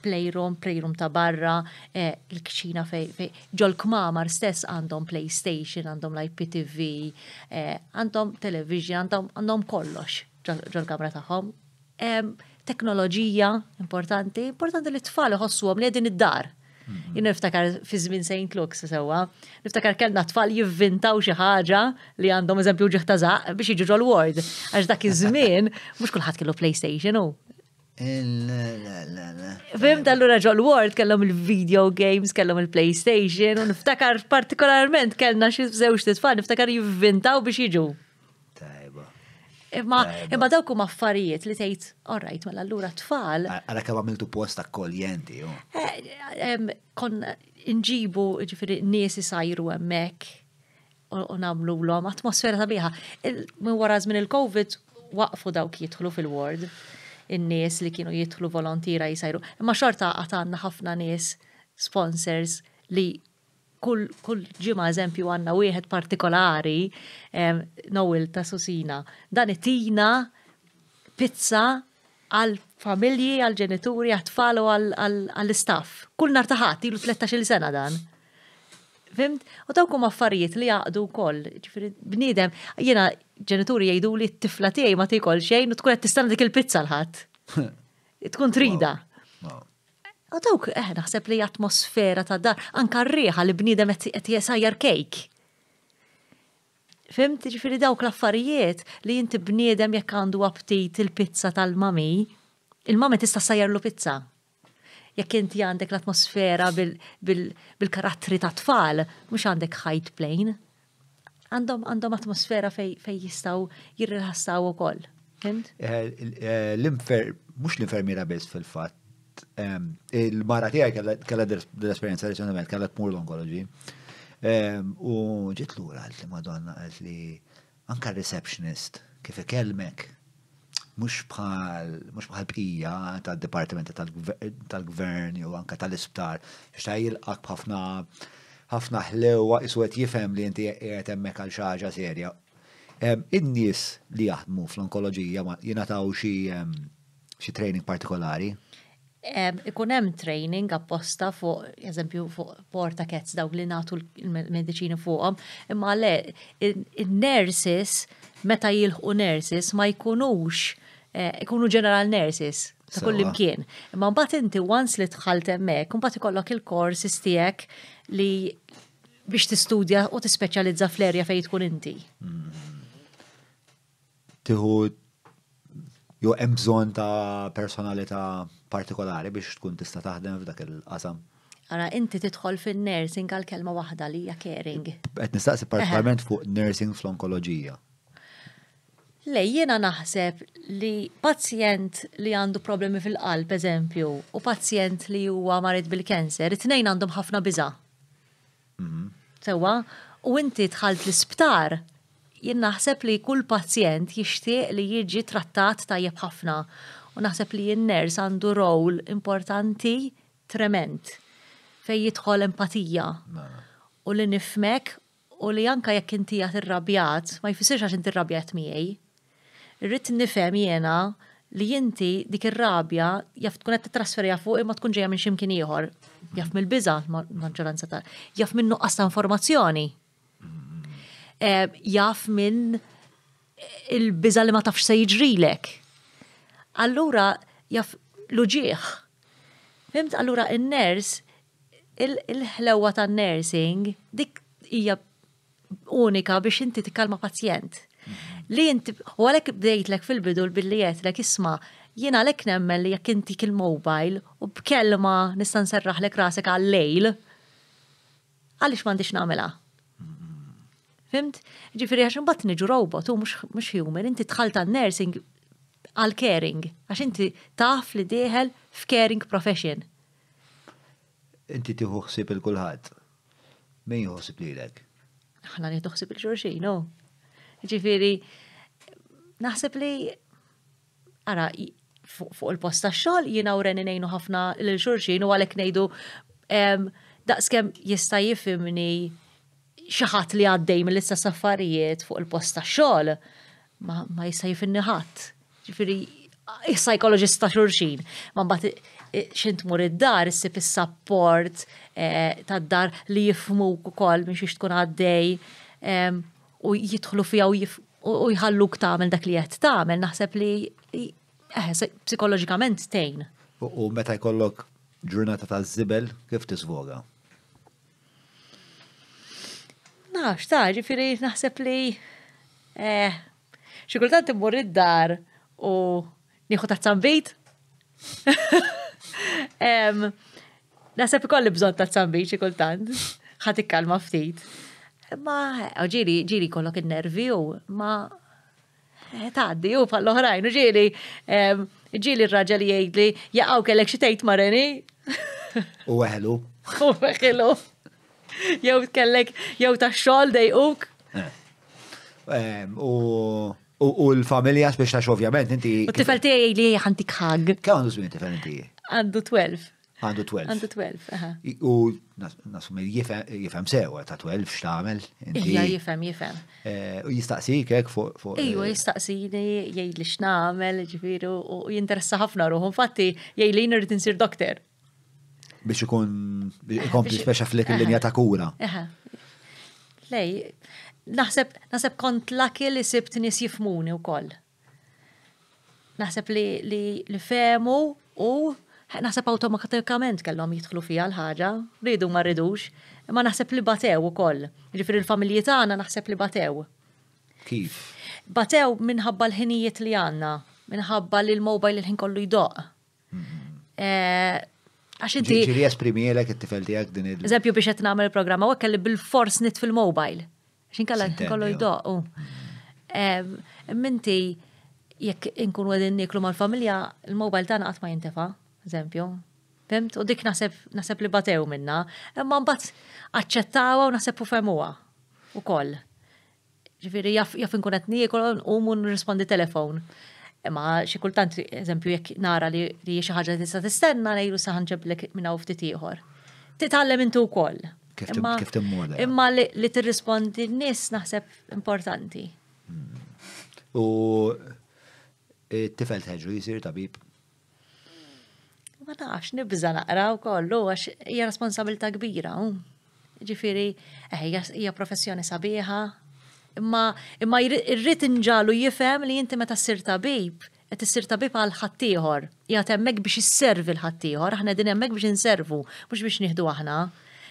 playroom, playroom ta' barra, eh, l-kċina fej, ġol kmamar stess għandhom PlayStation, għandhom l-IPTV, eh, għandhom television, għandhom kollox ġol kamra tagħhom. Teknoloġija importanti, importanti li tfal iħossu għom li għedin id-dar. Mm-hmm. Jinn niftakar fi żmien St. se sewwa, niftakar kellna tfal jivvintaw xi ħaġa li għandhom eżempju ġiħ tażaq biex jiġu ġol word. Għax dak iż-żmien mhux kulħadd kellu PlayStation u Fim tal-lura ġol World kellhom il-video games, kellhom il-PlayStation, u niftakar partikolarment kellna xi t-tfan, niftakar jivvintaw biex jiġu. Tajba. Imma imma dawk huma affarijiet li tgħid, orrajt, mela allura tfal. Ara kemm għamiltu post akkoljenti. Eh, kon inġibu ġifiri nies isajru hemmhekk u nagħmlu l-om atmosfera tabiħa. Minn wara żmien il-COVID waqfu dawk jidħlu fil-ward in-nies li kienu jidħlu volontira jisajru. Imma xorta għatanna ħafna nies sponsors li kull kull ġimma eżempju għanna wieħed partikolari um, Noel ta' Susina. Dan itina pizza għal familji, għal ġenituri, għal tfal u għal istaff. Kull nartaħat, taħat, ilu 13 sena dan. Fimt? U dawk affarijiet li jaqdu wkoll. Ġifieri bniedem, jiena ġenituri jajdu li t-tifla tiegħi ma tikol xejn u tkun qed tistana dik il-pizza l ħat <laughs> Tkun trida. U dawk eh naħseb li atmosfera ta' dar, anka rriħa li bniedem qed jesajjar kejk. Fimt, ġifiri dawk l-affarijiet li jinti bniedem jekk għandu aptit il-pizza tal-mami, il-mami tista' sajjar l pizza jekk inti għandek l-atmosfera bil-karattri ta' tfal, mhux għandek ħajt plejn. Għandhom għandhom atmosfera fej jistgħu jirrilassaw ukoll. Eh, eh, l-infer, mux l infermira bez fil fat ehm, il-mara tiegħi kellha dell-esperjenza kalla t tmur l onkologi ehm, U ġiet lura għalt li Madonna għal li anka receptionist kif ikelmek mux bħal pija tal-Departimenti tal-Gvern u anka tal-Isptar, xta' jilqak ħafna ħafna ħlewa iswet jifem li inti qiegħed hemmhekk għal xaġa serja. In-nies li jaħdmu fl-onkoloġija jingħataw xi training partikolari? Ikun hemm training apposta fuq, eżempju, fuq porta kets dawk li nagħtu l-mediċini fuqhom, imma le, in-nurses, meta jilħu nurses ma jkunux Eh, ikunu general nurses ta' kull imkien. Ma mbagħad inti once li tħalt hemmhekk, mbagħad ikollok il-courses tiegħek li biex tistudja u tispeċjalizza fl-erja fejn tkun inti. Tiħu jew hemm bżonn ta' personalità partikolari biex tkun tista' taħdem f'dak il-qasam. Ara, inti titħol fin nursing għal kelma waħda li hija caring. Qed nistaqsi partikolarment fuq nursing fl-onkoloġija. Lejjena naħseb li pazjent li għandu problemi fil-qalb, eżempju, u pazjent li huwa marid bil-kanser, it-tnejn għandhom ħafna biża. Mhm. Sewa, u inti tħalt l-isptar, jien naħseb li kull pazjent jixtieq li jiġi trattat tajjeb ħafna. U naħseb li jien ners għandu rol importanti trement fej jidħol empatija. U li nifmek u li anka jekk inti għat irrabjat, ma jfissirx għax inti irrabjat miegħi, rrit nifhem jiena li jinti dik ir-rabja jaff tkun qed titrasferja fuq imma tkun ġeja minn x'imkien ieħor. Jaf mill-biża maġġoranza ta' jaf minn nuqqas ta' informazzjoni. Eh, jaf minn eh, il-biża li ma tafx se jiġrilek. Allura jaf uġieħ Fimt allura il ners il-ħlewa ta' nursing dik hija unika biex inti tikkalma pazjent li inti, u għalek bdejtlek fil-bidu billi jetlek isma, jiena lek nemmen li jek inti kil-mobile u b'kelma nistan lek rasek għal-lejl, għalix mandiċ namela. Fimt? Ġifiri għax bat niġu robot u mux human, inti tħalta nursing għal-caring, għax inti taf li diħel f'caring profession. Inti tiħuħsib il-kulħad. Min juħsib li l-ek? Aħna tuħsib il ġurġi no? Ġifiri, naħseb li, għara, fuq il-posta xol jina u nejnu ħafna l-xurxin u għalek nejdu daqskem jista jifimni xaħat li għaddej mill-istess affarijiet fuq il-posta xol ma jista jifimni ħadd. Ġifiri, il psikologista ta' xurxin. Ma bat xint mur id-dar, issib il-support eh, ta' dar li jifmu kol, minx minn tkun għaddej u jitħlu fija u jħalluk tagħmel dak li qed tagħmel naħseb li eh, psikoloġikament tejn. U meta jkollok ġurnata ta' zibel kif tisvoga? Nax, ta' ġifiri naħseb li eh, xikultant immur id-dar u nieħu tazzan bejt. <laughs> Naħseb kolli bżon ta' bejt xikultant. Ħatik ikkalma ftit. Ma, oh, ġiri, ġiri kollok il-nervi u ma eh, taddi u fall oħrajn ġili, ġili r li jgħidli, jaqaw kellek xitejt mareni. U għelu. U għahlu. Jew kellek, jgħu ta' xol dejquk. Eh, u l-familja spiex ta' ovvjament, inti. U t-tifel tijaj li jgħantik ħag. Kemm għandu zmin t-tifel inti? Għandu 12. Għandu 12. Għandu 12, U nasum jifem sewa ta' 12 x'tagħmel. Ija jifem, jifem. Eh, u jistaqsik hekk fuq. Ejju, eh, jistaqsini jgħid li x'nagħmel, ġifiru, u jinteressa ħafna ruħu. Fatti jgħid li nrid insir doktor. Biex ikun kompli speċa flik il-linja ta' kura. Lej, naħseb naħseb kont laki li sibt nis jifmuni u koll. Naħseb li li femu u naħseb automatikament kellhom jidħlu fija l-ħaġa, rridu ma rridux, imma naħseb li batew ukoll. Ġifieri il familji tagħna naħseb li batew. Kif? Batew minħabba l-ħinijiet li għandna, minħabba li l-mobile il-ħin kollu jdoq. Mhm. Eh, għax inti. Ġiri esprimielek it-tifel tiegħek din il- Eżempju biex qed nagħmel il-programma u kelli bil-fors nit fil-mobile. Xin kalla kollu jdoq. Eh, minti jekk inkun għedin niklu mal-familja, il-mobile tagħna qatt ma jintefa' eżempju. Fimt, u dik naseb li batew minna, imma mbagħad aċċettawa u naseb u femuha ukoll. Ġifieri jaf inkun qed niekol u mun nirrispondi telefon. Imma xi kultant eżempju jekk nara li xi ħaġa tista' tistenna ngħidu se ħanġeblek minn hawn ftit ieħor. Titgħallem intu wkoll. Kif timmoda. Imma eh? li tirrispondi n-nies naħseb importanti. Hmm. U t-tifel eh, tħeġu jisir tabib ma nafx nibza naqra u kollu għax hija responsabilta kbira. Ġifiri, eh, hija professjoni sabiħa, imma imma irrid inġalu jifhem li inti meta ssir tabib, qed issir tabib għal ħaddieħor, jagħti hemmhekk biex isservi l-ħaddieħor, aħna din hemmhekk biex inservu, mhux biex nieħdu aħna,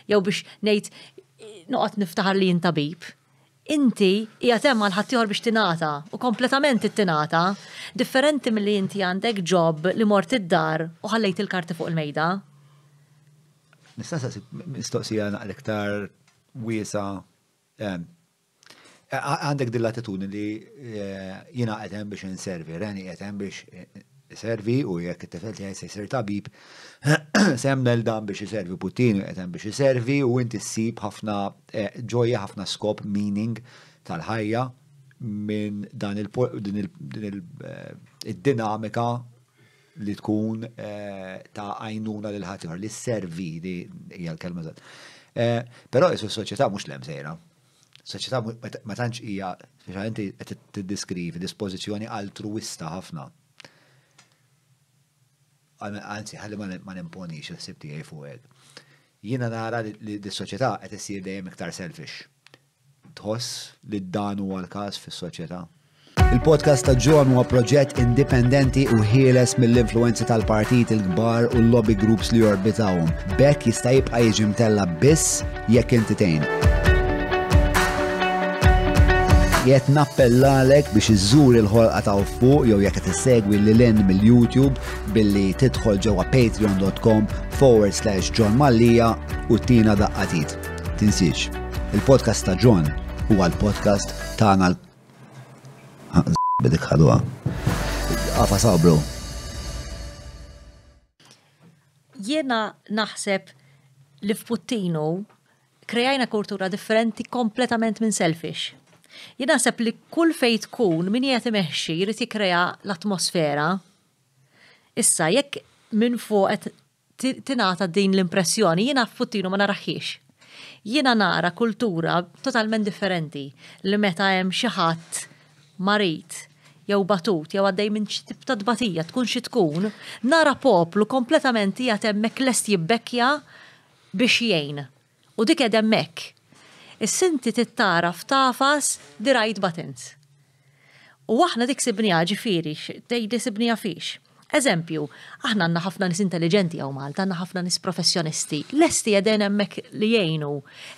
jew biex ngħid noqgħod niftaħar li jien tabib inti hija temma l-ħattijħor biex tinata u kompletament tinata, differenti mill-li inti għandek ġob li mort id-dar u ħallejt il-karti fuq il-mejda. Nistasa mistoqsija naqlek tar wiesa għandek dil-latitudni li eh, jina għetem biex inservi, rani għetem biex servi u jekk it-tifel tiegħi se jisir tabib, <clears throat> l dan biex jiservi Putin u qed biex iservi u inti ssib ħafna eh, ġoja ħafna skop meaning tal-ħajja minn dan il-dinamika eh, li tkun eh, ta' għajnuna lil ħatiħor li servi di hija l-kelma zat. Però isu s-soċjetà mhux lem sejra. Soċjetà ma tantx hija inti qed diskrivi dispożizzjoni altruista ħafna għanzi ħalli ma nimponix il-sib tiegħi fuq hekk. Jiena nara li d-soċjetà qed issir dejjem iktar selfish. Tħoss li dan huwa l-każ fis-soċjetà. Il-podcast ta' ġon huwa proġett indipendenti u ħieles mill-influenzi tal-partit il-kbar u l-lobby groups li jorbitawhom. Bekk jista' jibqa' jiġi mtella biss jekk intitejn jett nappellalek biex iżżur il-ħolqa ta' fuq jew jekk tissegwi issegwi lil mill-YouTube billi tidħol ġewwa patreon.com forward slash John Mallija u tina daqqatit. Tinsiex, il-podcast ta' John huwa l-podcast tagħna l- bidik ħadwa. Għafa sabru. Jena naħseb li f'Puttino krejajna kultura differenti kompletament minn selfish Jina sepp li kull fejt tkun min jgħati meħxi jrid jikreja l-atmosfera. Issa, jekk minn fuq qed tingħata din l-impressjoni, jina futtinu ma naraħiex. Jina nara kultura totalment differenti li meta hemm xi ħadd marit jew batut jew għaddej minn xi tip ta' tbatija tkun xi tkun, nara poplu kompletament hija hemmhekk lest jibbekkja biex jgħin. U dik qed hemmhekk Is-sinti tittaraf f'tafas dirajt buttons. U aħna dik sibnija ġifiri, di sibnija fiex. Eżempju, aħna għanna ħafna nis intelligenti għaw Malta, għanna ħafna nis professjonisti. Lesti għedin emmek li jgħinu.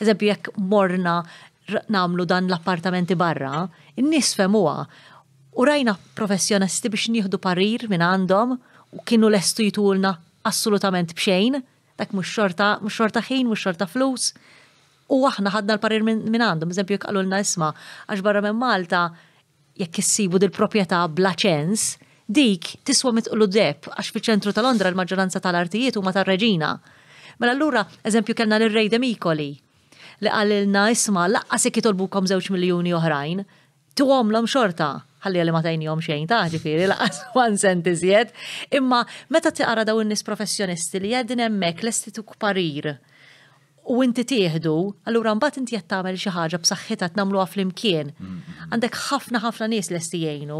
Eżempju, jekk morna namlu dan l-appartamenti barra, n-nis femuwa. U rajna professjonisti biex nieħdu parir minn għandhom u kienu lestu jitulna assolutament bxejn, dak mux xorta, mux xorta ħin, mux xorta flus. U aħna ħadna l-parir minn għandhom, eżempju, jekk na isma, għax barra minn Malta, jekk issibu dil-propieta bla ċens, dik tiswa mitqlu deb, għax fil-ċentru tal Londra l-maġġoranza tal-artijiet huma tar-reġina. Mela allura, eżempju, kellna l-rej demikoli li għalilna isma laqqa se kitolbukom zewċ miljoni oħrajn, tuħomlom xorta, ħalli għalli ma tajnijom xejn ta' ġifiri, laqqas <laughs> one cent iżjed, imma meta tiqara daw n-nis professjonisti li għedin emmek l-istitu kparir u inti tieħdu, allura mbagħad inti qed tagħmel xi ħaġa b'saħħitha tnamluha flimkien. Mm-hmm. Għandek ħafna ħafna nies lesti jgħinu,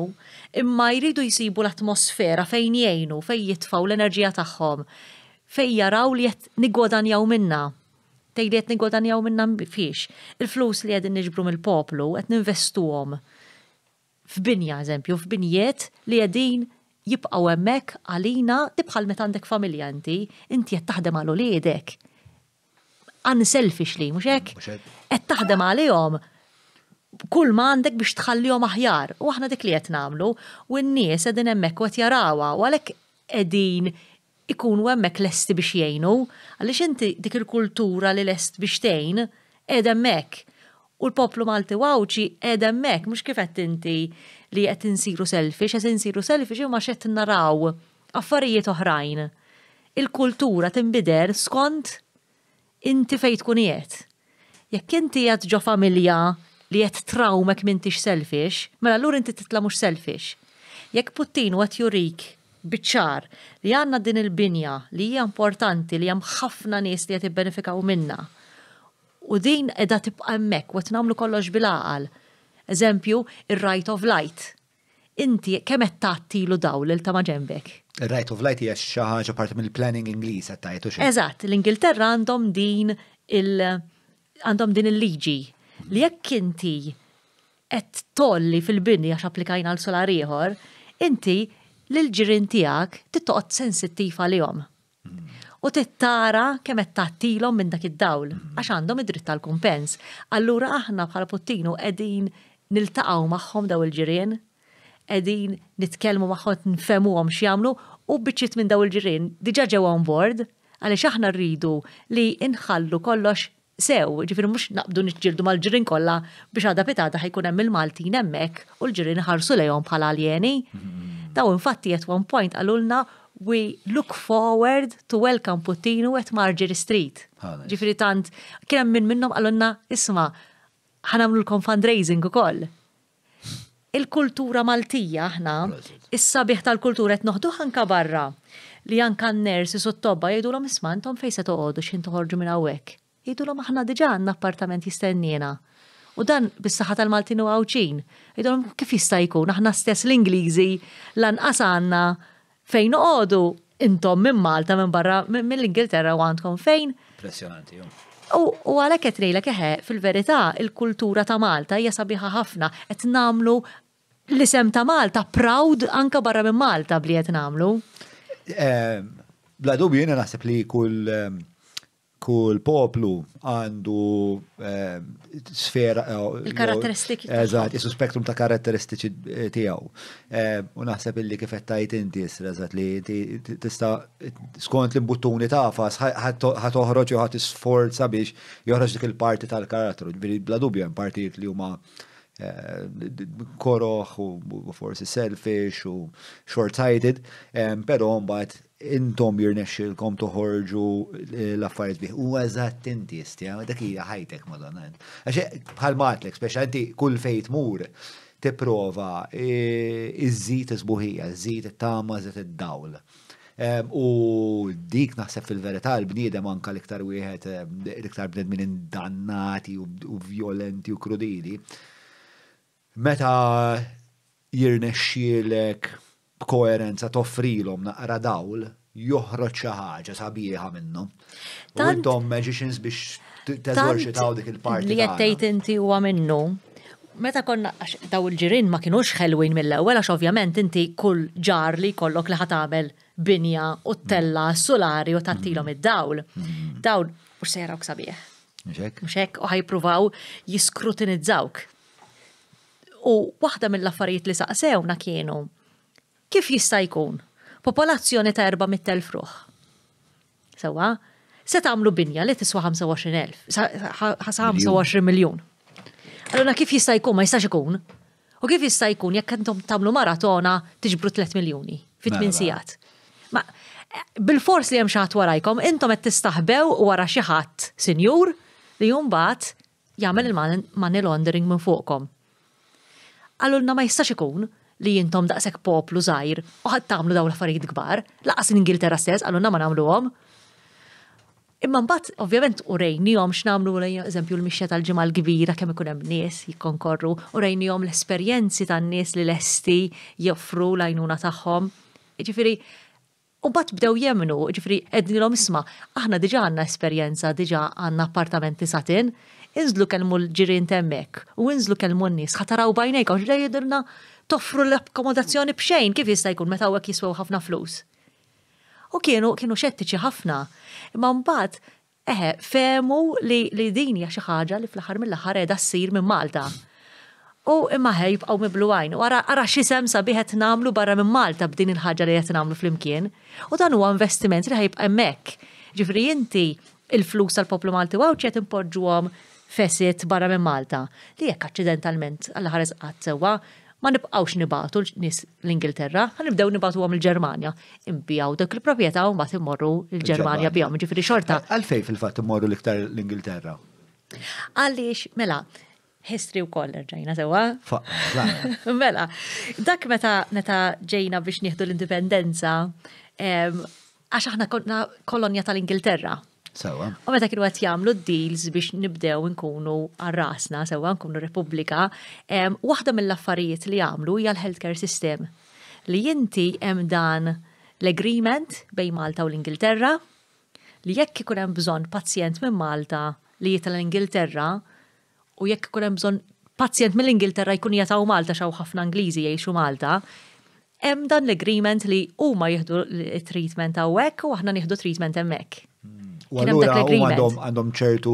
imma jridu jsibu l-atmosfera fejn jgħinu, fejn jitfgħu l-enerġija tagħhom, fejn jaraw li qed niggodanjaw minna. li qed niggodanjaw minna fiex. Il-flus li qegħdin niġbru mill-poplu qed ninvestuhom f'binja eżempju, f'binjiet li qegħdin jibqgħu hemmhekk għalina tibħal meta għandek familja inti, inti qed taħdem għal uliedek unselfishly, mux hekk? Qed taħdem għalihom kull ma għandek biex tħallihom aħjar, u aħna dik li qed nagħmlu, u n-nies qegħdin hemmhekk qed jarawha, u għalhekk qegħdin ikunu hemmhekk lesti biex jgħinu, għaliex inti dik il-kultura li lest biex tgħin qed hemmhekk. U l-poplu Malti wawċi qed hemmhekk mhux kif qed inti li qed insiru selfish, qed insiru selfish huma ma naraw affarijiet oħrajn. Il-kultura tinbider skont inti fejn tkun qiegħed. Jekk inti jgħat ġo familja li qed trawmek m'intix selfish, mela allura inti titla' mhux selfish. Jekk Puttin għat jurik biċċar li għandna din il-binja li hija importanti li hemm ħafna nies li qed jibbenefikaw minna. U din edha tibqa' hemmhekk u qed nagħmlu kollox bil għal Eżempju, ir-right of light. Inti kemm qed tagħtilu dawl il ta' ġembek right of light jiex xi ħaġa parti mill-planning Ingliż qed tajtu Eżatt, l-Ingilterra għandhom din il għandhom din il-liġi li jekk inti qed tolli fil-bini għax applikajna għal solar ieħor, inti l-ġirin tiegħek tittoqgħod sensittiv għalihom. U tittara kemm qed tagħtilhom minn dak id-dawl għax għandhom id-dritt tal-kumpens. Allura aħna bħala Puttinu qegħdin niltaqgħu magħhom daw il-ġirien edin nitkelmu maħħot nfemu għom xiamlu u bieċit minn daw il-ġirin diġa ġew on board għalix aħna rridu li inħallu kollox sew, ġifir mux naqdu nitġildu mal-ġirin kolla biex għada pitada ħajkun hemm il-Maltin emmek u l-ġirin ħarsu lejhom bħala aljeni. Mhm. Daw infatti at one point għalulna we look forward to welcome Putino at Marjorie Street. Ġifiri tant, kien minn minnom għalunna isma' ħanamlu l-kom fundraising u koll il-kultura Maltija aħna, is-sabiħ tal-kultura qed noħdu anka barra. Li anka n-nersi sottobba l-om isman fejn se toqgħodu x'in toħorġu minn hawnhekk. om aħna diġà għandna appartament jistennina. U dan bis-saħħa tal-Maltin u għawċin. l-om kif jista' jkun aħna stess l-Ingliżi lanqas għandna fejn noqogħdu intom minn Malta minn barra minn l-Ingilterra u għandkom fejn. Impressionanti. U għalek qed ngħidlek eħe, fil-verità il-kultura ta' Malta hija sabiħa ħafna qed nagħmlu l-isem ta' Malta, proud anka barra minn Malta bli għet nagħmlu. Bla bjena jiena naħseb li kull kull poplu għandu sfera. Eh, Il-karatteristiki. Eżat, jesu spektrum ta' karatteristiċi eh, tijaw. U naħseb illi kifet tajt inti jisra, eżat, li tista skont l mbuttuni ta' fas, ħat u ħat isforza biex joħroġ dik il-parti tal-karattru. Bla bjena partijiet li huma Eh, koroħ u forsi selfish u short-sighted, pero mbagħad intom jirnexxilkom toħorġu l-affarijiet bih. U eżatt inti stja, eh, dak hija ħajtek madonna. Eh. Għax bħal matlek, speċa inti kull fejt mur tipprova iż-żid isbuħija, iż-żid tama iż id-dawl. U dik naħseb fil-verità l-bniedem anka l-iktar wieħed l-iktar bnedmin indannati u violenti u krudili meta jirnexxielek b'koerenza toffrilhom naqra dawl, joħroġ xi ħaġa sabiħa minnhom. Tantom magicians biex teżor xi taw dik il-parti. Li qed tgħid inti huwa minnu. Meta konna daw il-ġirin ma kinux ħelwin mill-ewwel għax ovvjament inti kull ġar li jkollok li ħatamel binja u tella solari u tattilhom mm. id-dawl. Mm. Dawl mhux se jarawk sabiħ. Mxek? Mxek u ħajpruvaw jiskrutinizzawk U waħda mill-affarijiet li saqsewna kienu kif jista' jkun popolazzjoni ta' 400.000 fruħ. Sewa, se tagħmlu binja li tiswa 25.000, 25 miljun. Allora kif jista' jkun ma jistax ikun? U kif jista' jkun jekk intom tagħmlu maratona tiġbru 3 miljuni fit mela, tmien mela. sigħat. Ma bil-fors li hemm xi warajkom, intom qed tistaħbew wara xi ħadd sinjur li jumbat jagħmel il-money laundering minn fuqkom għallulna ma jistax ikun li jintom daqsek poplu zaħir u ħad tamlu daw l-affarijiet gbar, laqas l-Ingilterra stess, għallulna ma għom. Imma mbagħad ovvjament u rejnihom x'namlu eżempju l-mixja tal-ġimgħa gbira kbira kemm ikun hemm nies jikkonkorru u għom l-esperjenzi tan-nies li lesti joffru l-għajnuna tagħhom. Ġifieri, U bat bdew jemnu, ġifri, ednilom isma, aħna diġa għanna esperienza, diġa għanna appartamenti satin, Inżlu kelmu l-ġirin temmek, u inżlu kelmu n-nis, ħataraw bajnejk, għax da toffru l-akkomodazzjoni bxejn, kif jista' jkun meta għek jiswew ħafna flus. U kienu, kienu xettiċi ħafna, imma mbagħad eħe, femu li, li din hija xi ħaġa li fl-aħħar mill-aħħar s ssir minn Malta. U imma ħe jibqaw miblu għajn. U għara xisem sabiħet namlu barra minn Malta b'din il-ħagġa li jett namlu fl-imkien. U dan huwa investiment li ħajib emmek. Ġifri inti il-flus tal-poplu Malti għawċet ċet għom fesit barra minn Malta li jekk accidentalment għall-ħares qatt sewwa ma nibqawx nibatu nis l-Ingilterra, nibdew nibatu għam l-Germania. Imbijaw dak il-propieta u mbagħad immorru l-Germania bihom, ġifieri xorta. Għalfej fil-fatt immorru l-iktar l-Ingilterra? Għaliex, mela, history u koll ġejna sewa. <laughs> Mela, dak meta meta ġejna biex nieħdu l-indipendenza, għax aħna konna kolonja tal-Ingilterra Sawa. U meta kienu għat jamlu d-deals biex nibdew nkunu għarrasna, sewa nkunu Repubblika, waħda mill-affarijiet li jamlu hija l-healthcare system. Li jinti hemm dan l-agreement bejn Malta u l-Ingilterra li jekk ikun hemm bżonn pazjent minn Malta li jitla l-Ingilterra u jekk ikun hemm bżonn pazjent mill-Ingilterra jkun jataw Malta xaw ħafna Ingliżi jgħixu Malta, hemm dan l-agreement li huma jieħdu treatment hawnhekk u aħna nieħdu treatment hemmhekk. U għallura għandhom għandhom ċertu.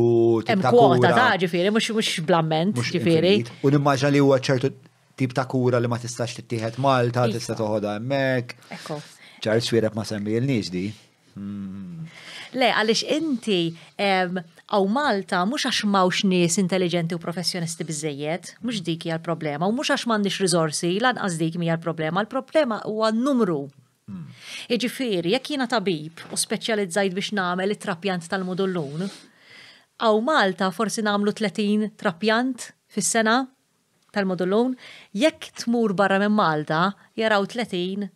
Hemm kwota ta' ġifieri, mhux blament, blamment U nimmaġna li huwa ċertu tip ta' kura li ma tistax tittieħed Malta, iva. tista' toħodha hemmhekk. Ekko. Ċar ma semmi l-nies di. Hmm. Le, għalix inti għaw Malta mux għax mawx nis intelligenti u professjonisti bizzejiet, mux dik hija l-problema, u mux għax mandix rizorsi, lanqas dik mija l-problema, l-problema huwa n-numru Iġifiri, jekk jiena tabib u speċjalizzajt biex nagħmel it-trapjant tal-modullun, għaw Malta forsi nagħmlu 30 trapjant fis-sena tal-modullun, jekk tmur barra minn Malta jaraw 30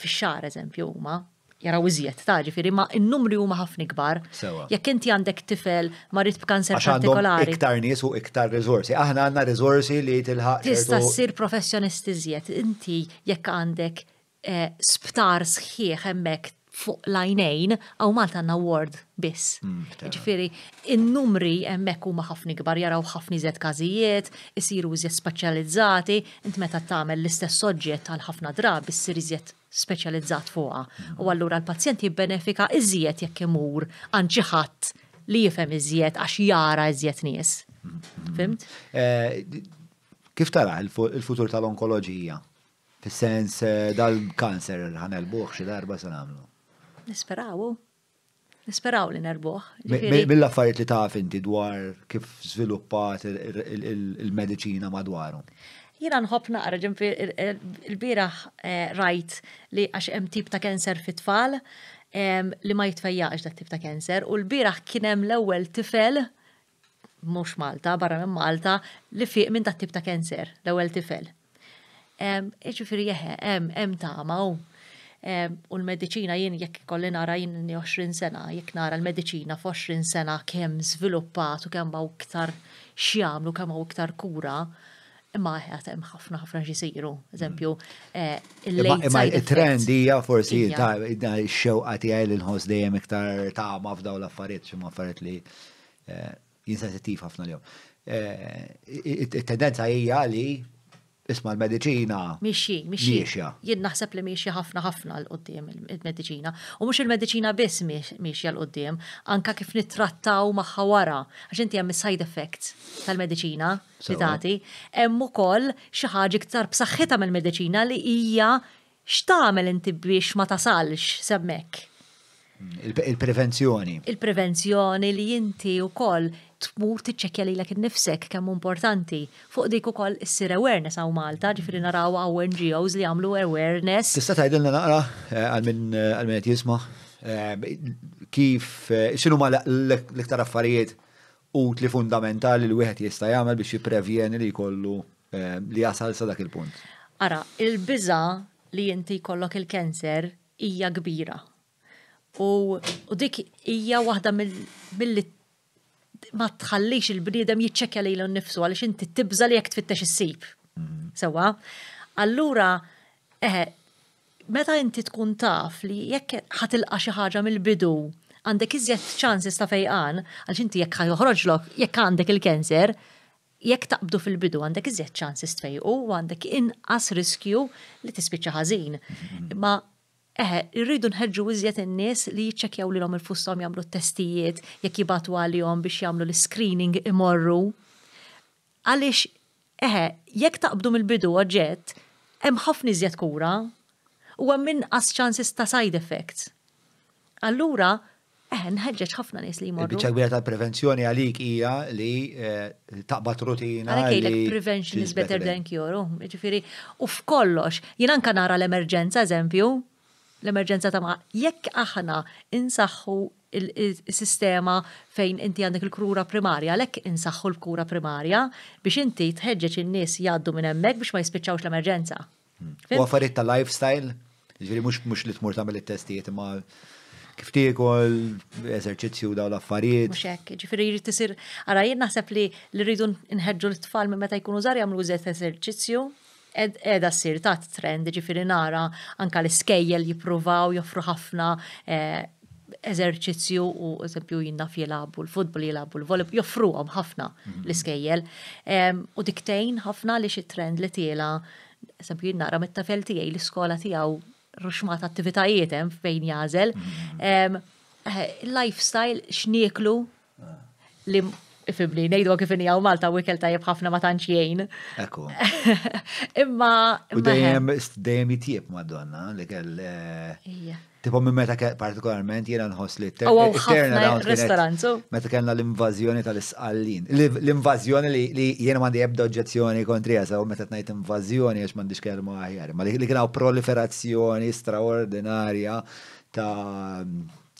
fix-xar eżempju huma, jaraw iżjed taġi firri, ma' n-numri huma ħafna kbar. Jekk inti għandek tifel marit b'kanser partikolari. Iktar nies u iktar riżorsi. Aħna għandna riżorsi li tilħaq. Tista' ssir professjonisti iżjed. Inti jekk għandek Eh, sptar sħiħ hemmhekk fuq lajnejn, għaw Malta għanna word biss. Mm, Ġifiri, il-numri emmek u maħafni gbar jaraw ħafni zed kazijiet, isiru zed specializzati, int meta tagħmel l-istess soġġett għal ħafna drab, jisir zed specializzat fuqa. U għallura l-pazjent jibbenefika iżjed jekk imur għanċiħat li jifhem iżjed għax jara iżjed nies. Mm, mm, Fimt? Eh, kif tara il-futur tal-onkoloġija? Fis-sens eh, dal-kanser ħanelbuħ xi darba se nagħmlu. Nisperawu. Nisperaw li nerbuħ. Mill-affarijiet li taf inti dwar kif żviluppat il-mediċina madwarhom. Jiena nħobb naqra ġimfi il-biraħ eh, rajt li għax hemm tip ta' kanser fit-tfal li ma jitfejjaqx dak tip ta' kanser u l-biraħ kien hemm l-ewwel tifel mhux Malta, barra minn Malta, li fiq minn dat tip ta' kanser, l-ewwel tifel. Iġifiri jeħe, em tama u. U l-medicina jien jekk kolli nara jien 20 sena, jekk nara l-medicina f'20 sena kemm żviluppat u kemm għaw iktar xiamlu, kemm hawn ktar kura, imma għat hemm ħafna ħafna ġisiru, Eżempju, imma it-trend hija forsi x-xewqa tiegħi l nħoss dejjem iktar tama f'daw l-affarijiet xi affarijiet li jinsensitif ħafna l-jom. it tendenza hija li isma l-medicina. Mixi, mixi. Miexja. Jien naħseb li miexja ħafna ħafna l-qoddim il-medicina. U mux il-medicina biss miexja l-qoddim, anka kif nittrattaw maħħa wara. Għax inti hemm side effects tal-medicina li tagħti. Hemm ukoll xi ħaġa iktar b'saħħitha mill-medicina li hija x'tagħmel inti biex ma tasalx semmek. Il-prevenzjoni. Il-prevenzjoni li jinti u koll t-ċekja li l-ek nifsek kemm importanti. Fuq dik u koll s-sir awareness għaw Malta, ġifiri naraw għaw NGOs li għamlu awareness. Tista tajdilna naqra eh, għal-min eh, jisma eh, kif xinu ma l-iktar affarijiet u li fundamentali li wieħed jista' jagħmel biex jipprevjeni li jkollu li jasal sa dak il-punt. Ara, il-biża li inti jkollok il-kanser hija kbira U, dik hija waħda mill ma tħallix il-bniedem jiċċekja l nnifsu għaliex inti tibza li jekk tfittex is-sib. Mhm. Sewa, allura eh, meta inti tkun taf li jekk ħatilqa xi ħaġa mill-bidu għandek iżjed ċansis ta' fejqan għaliex inti jekk ħajoħroġlok jekk għandek il kenzer jekk taqbdu fil-bidu għandek iżjed ċansis tfejqu u għandek inqas riskju li tispiċċa ħażin. Mhm. Ma Eħe, eh, irridu nħedġu iżjed in-nies li l lilhom il-fustom jagħmlu t-testijiet jekk jibatu għalihom biex jagħmlu l-screening imorru. Għaliex eħe, eh, jekk taqbdu mill-bidu għagġet, hemm ħafna iżjed kura u hemm inqas ċansis ta' side effects. Allura, eħe, eh, nħeġġeġ ħafna nies li jmorru. Biċċa kbira tal-prevenzjoni għalik hija li taqbad rutina. Għalik prevention is better than cure, oh, ġifieri, u f'kollox, jina nkanara nara l-emerġenza eżempju, l-emerġenza ta' ma' jekk aħna insaħħu il-sistema fejn inti għandek il kura primarja, lek insaħħu l-kura primarja biex inti tħeġġeġ in-nies jgħaddu minn hemmhekk biex ma jispiċċawx l-emerġenza. U affarijiet ta' lifestyle, ġviri mhux mux li tmur tagħmel it-testijiet ma kif tiekol, eżerċizzju daw l-affarijiet. Mhux hekk, ġifieri jrid tisir ara jien naħseb li rridu nħedġu l-tfal minn meta jkunu żar jagħmlu eżerċizzju edha ssir ta' trend, ġifiri nara anka l-iskejjel jipruvaw joffru ħafna eh, eżerċizzju u eżempju jinna jilabu l-futbol jilabu l-volib, joffruhom ħafna mhm. l-iskejjel. U diktejn ħafna li xie trend li tiela, eżempju jinnara mit-tafel tiegħi l-iskola tiegħu ruxmat attivitajiet hemm fejn jażel. Mhm. Eh, Lifestyle x'nieklu ah. li fibli, nejdu kif inija u Malta wikel tajjeb ħafna ma tanċjien. jgħin. Ekku. <laughs> Imma. U dajem, dajem jitjib Madonna li kell. Eh, tipo minn meta partikolarment jiena nħoss li t-turnaround. Eh, meta kellna l-invażjoni tal-isqallin. L-invażjoni li jiena m'għandi ebda oġġezzjoni għasa, u meta t-najt invażjoni għax m'għandix kelma aħjar, ma li kienaw proliferazzjoni straordinarja ta'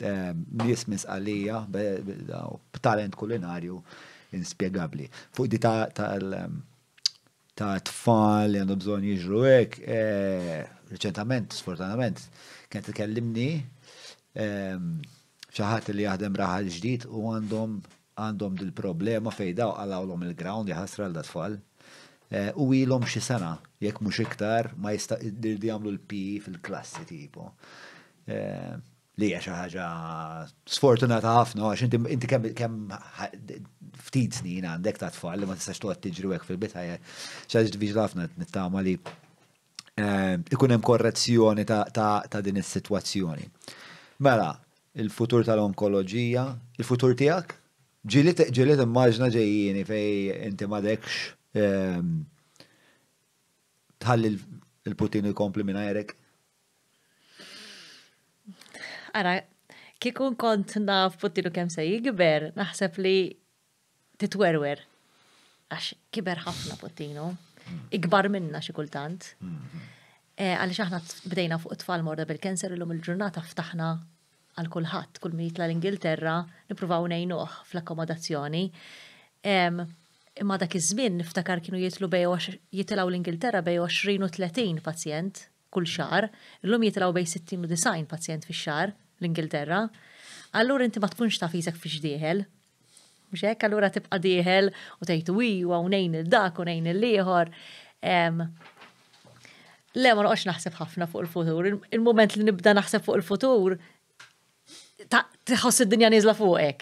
Eh, nies misqalija b'talent kulinarju inspiegabli. Fuq di ta' tfal li għandu bżon jiġru hekk, eh, reċentament, sfortunatament, t-kellimni xaħat li jaħdem raħal ġdid u għandhom għandhom dil-problema l għalawlom il-ground jħasra l tfal eh, u ilhom xi sena, jekk mhux iktar ma jista' jagħmlu l pi e fil-klassi tipu li hija xi ħaġa sfortunata ħafna għax inti inti kemm kemm ftit snin għandek ta' tfal li ma tistax toqgħod tiġri hekk fil-bitħa xaġ diffiċli ħafna nittama li ehm, ikun hemm korrezzjoni ta' din is-sitwazzjoni. Mela, il-futur tal-onkoloġija, il-futur tiegħek? Ġiliet immaġna ġejjini fej inti m'għadekx, ehm, tħalli il-Putin jkompli minn għajrek? Ara, kikun kont naf puttilu kem se jikber, naħseb li titwerwer. Għax kiber ħafna Puttinu, ikbar minna xi kultant. Mm-hmm. Eh, għaliex aħna bdejna fuq tfal morda bil l-lum il-ġurnata ftaħna għal kulħadd, kull mi jitla l-Ingilterra, nippruvaw ngħinuh fl-akkomodazzjoni. Imma dak iż-żmien niftakar kienu jitlu bej jitilgħu l-Ingilterra bej 20 u 30 pazjent kull xar, l-lum jitlaw bej 60 u pazjent fi xar l-Ingilterra, allura inti ma tkunx taf jisek fi xdieħel. Mxek, allura tibqa dieħel u tejtu iwa u nejn il-dak u nejn il-liħor. Le, ma noqx naħseb ħafna fuq il-futur. Il-moment li nibda naħseb fuq il-futur, tħoss id-dinja nizla fuqek.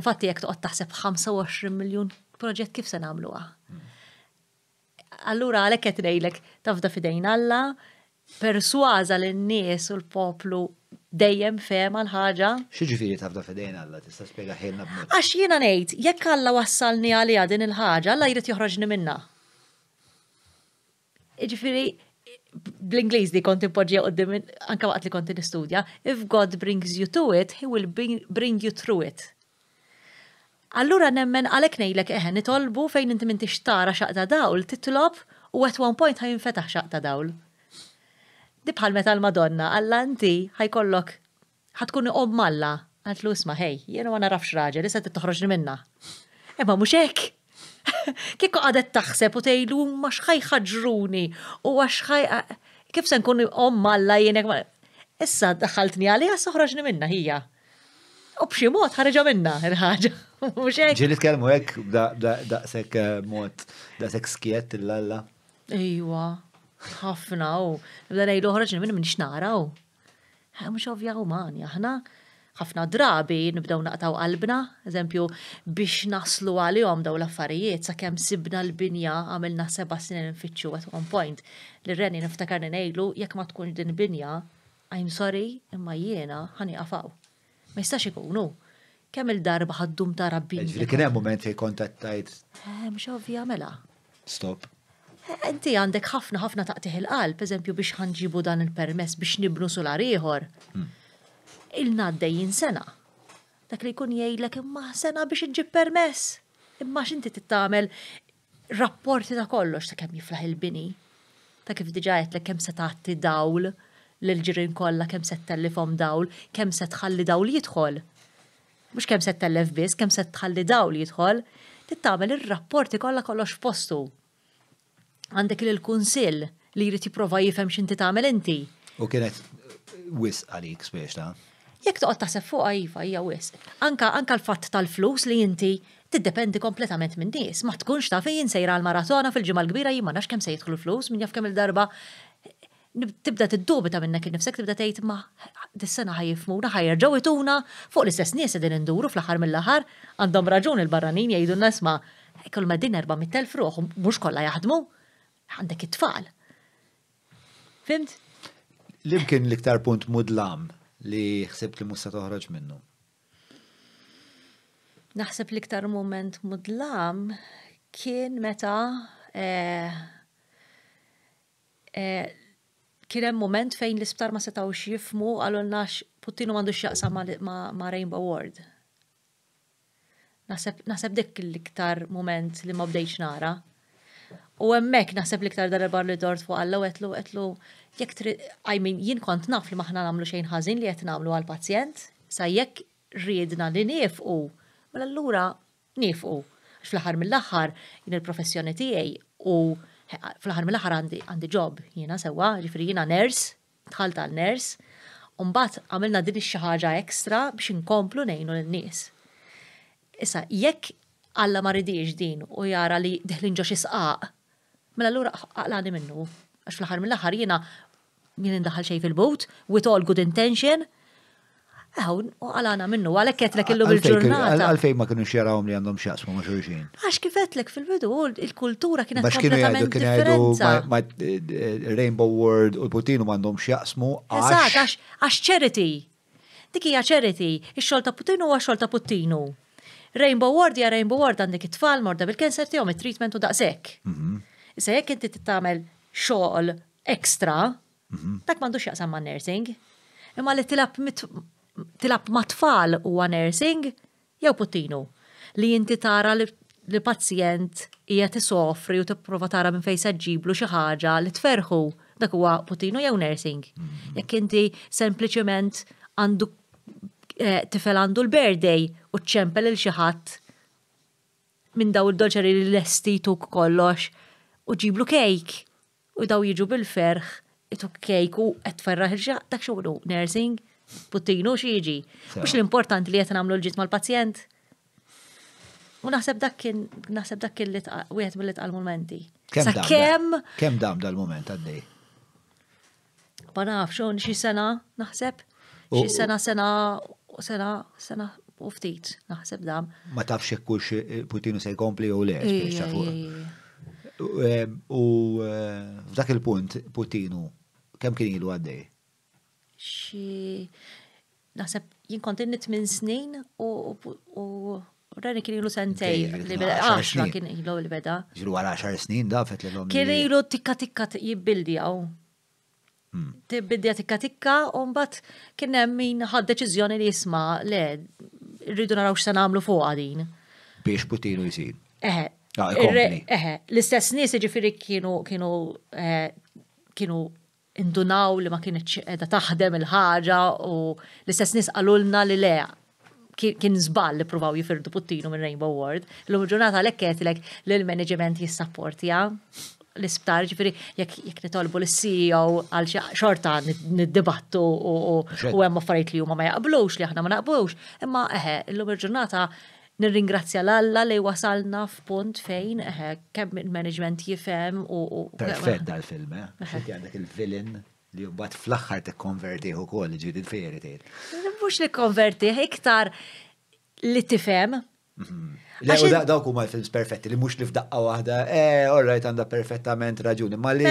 Infatti, jek toqgħod taħseb 25 miljun proġett kif se nagħmluha. Allura għalhekk qed ngħidlek tafda fidejn Alla, perswaza l-nies u l-poplu dejjem fema l-ħaġa. Xieġifiri tafda fedejn Alla, tista spiega ħilna Għax jiena ngħid, jekk Alla wassalni għalli din il-ħaġa, għalla jrid joħroġni minna. Ġifiri, bl inglis di konti poġġija qoddim anka waqt li konti nistudja, if God brings you to it, he will bring, you through it. Allura nemmen għalek nejlek eħen nitolbu fejn inti minti xtara xaqta dawl, titlob u at one point ħajinfetaħ xaqta dawl bħal meta l-Madonna, għallanti ħajkollok ħatkun om malla. Għatlu isma, hej, jenu ma nafx raġel, issa t-toħroġni minna. Imma mux hekk. <laughs> Kikku għadet taħseb u tejlu ma xħaj ħagġruni u għaxħaj kif se nkun ommalla malla jenek Issa daħaltni għas soħroġni minna hija. U b'xi mod ħarġa minna il kelmu għek da' hekk daqshekk eh, mod sekk skiet l-alla. Ejwa ħafna u nibda ngħidu ħroġna minn minix naraw. Mhux ovvja umani aħna ħafna drabi nibdew naqtaw qalbna, eżempju biex naslu għalihom daw l-affarijiet sakemm sibna l-binja għamilna seba' snin nfittxu at one point. L-reni niftakar ngħidlu jekk ma tkunx din binja, I'm sorry imma jiena ħani qafaw. Ma jistax ikunu kemm il-darba ħaddum ta' rabbi. Ġifri kien hemm moment fejn kontattajt. Mhux ovvja mela. Stop. Inti għandek ħafna ħafna taqtiħ il-qalb, eżempju biex ħanġibu dan il-permess biex nibnu solar ieħor. Hmm. Il-naddejjin sena. Dak li jkun jgħidlek imma sena biex iġib permess. Imma x'inti tittamel rapporti ta' kollox ta' kemm jiflaħ il-bini. Ta' kif diġa jgħidlek kemm se tagħti dawl l-ġirin kollha kemm se tellifhom dawl, kemm se tħalli dawl jidħol. Mhux kemm se tellef biss, kemm se tħalli dawl jidħol, tittamel ir-rapporti kollha kollox fostu għandek il-kunsil li jrid jipprova jifhem x'inti tagħmel inti. U kienet uh, wis għalik spiex ta' jekk toqgħod taħseb fuq ah, iva hija wisq. Anka anka l-fatt tal-flus li inti tiddependi kompletament minn nies. Ma tkunx ta' fejn sejra l-maratona fil-ġimgħa l-kbira jien ma nafx kemm se jidħlu flus minn jaf kemm il-darba tibda tiddubita minnek innifsek tibda tgħid ma dis-sena ħajfmuna ħajerġgħu ituna fuq l-istess nies qegħdin induru fl-aħħar mill-aħħar għandhom raġun il-barranin jgħidu nesma' kull ma din 400,000 ruħ mhux kollha jaħdmu għandek it-tfal. Fimt? Limkien l-iktar punt mudlam li xsebt li musa toħroġ minnu? Naħseb l-iktar moment mudlam kien meta eh, eh, kien hemm moment fejn l-isptar ma setgħux jifmu għalulna Puttinu mandu xaqsa ma, ma, Rainbow Ward. Naħseb dik l-iktar moment li ma bdejx nara. U emmek naħseb liktar darba li dort fuq għallu għetlu għetlu jek tri, I mean, jien kont naf li maħna namlu xejn ħażin li qed namlu għal-pazjent, sa jekk rridna li nifqu, ma mela l lura nifqu. Fl-ħar mill-ħar jien il-professjoni tiegħi u fl-ħar mill-ħar għandi għandi job jiena sewa, ġifri jiena ners, tħalt għal ners, u mbagħad għamilna din xi ħaġa ekstra biex inkomplu ngħinu lin-nies. Issa jekk Alla ma ridiex din u jara li deħlin ġo xisqaq Mela l-ura għaqlani minnu, għax fl-ħar mill-ħar jena jien indaħal xej fil boot with all good intention, Għawn, u għalana minnu, għalek ketlek illum il-ġurnata. Għalfej ma kienu xjarawm li għandhom xasmu ma xurxin. Għax kifetlek fil-bidu, il-kultura kienet għax kienu jgħidu, kienu jgħidu eh, eh, Rainbow World u l-Putinu ma għandhom xjasmu. Eżat, għax charity. Dik hija charity, ix-xol ta' Putinu u xol ta' Putinu. Rainbow World ja Rainbow World għandek it-tfal morda bil-kanser tiegħu it-treatment u daqshekk. Mhm. Issa jekk inti tagħmel xogħol ekstra, mhm. dak m'għandux jaqsam ma' nursing. Imma li tilab tilab tfal huwa nursing jew putinu li inti tara li pazjent hija tisofri u tipprova tara minn fejn se ġiblu xi ħaġa li tferħu dak huwa putinu jew nursing. Mhm. Jekk inti sempliċement għandu eh, tifel għandu l-birthday u ċempel il xi ħadd minn daw il-dolċeri li l-estituk kollox u ġiblu kejk. U daw jiġu bil-ferħ, itu kejk u għetferraħ il dak xoqlu, nursing, puttinu xieġi. Mux l-importanti li jgħet namlu l-ġit mal-pazjent. U naħseb dak kien, naħseb dak kien li wieħed mill tal-momenti. Kem dam? Kem dam dal-moment għaddej? Ma nafx, xon xi sena, naħseb. Xi sena, sena, sena, sena u naħseb dam. Ma tafx kux eh, Putinu se jkompli u le, U eh, f'dak il-punt, Putinu, kem kien ilu għaddej? Xi, naħseb, jien konti minn snin u Rani kien ilu sentej, li għaxra kien ilu li beda. Ġilu għal 10 snin dafet li l Kien ilu tikka tikka jibbildi għaw. Hmm. Tibbidja tikka tikka, bat kien min ħad deċizjoni li jisma, le, rridu naraw x'se nagħmlu fuq għadin. Biex Putinu jisir. Eh, Ah, l-istess nies ġifiri kienu kienu eh, kienu indunaw li ma kienet edha taħdem il-ħaġa u l-istess nies qalulna li le kien zbal li provaw jifirdu puttinu minn Rainbow World. L-ġurnata l-ekketilek l-management jissapportja l-isptar, ġifiri, jek nitolbu l-CEO għal xorta nid-dibattu u hemm affarijiet li huma ma jaqblux li aħna ma naqblux, imma eħe, l-lum il-ġurnata nirringrazzja l-Alla li wasalna f'punt fejn kemm il-management jifem u. Perfett dal-film, eh? għandek il villin li jumbat fl-axħar te konvertiħu kol ġid il fejri Mux li konverti, iktar li tifem. Mhm. Le, u dawk huma l-films perfetti li mhux li f'daqqa waħda, eh, orrajt għandha perfettament raġuni, ma li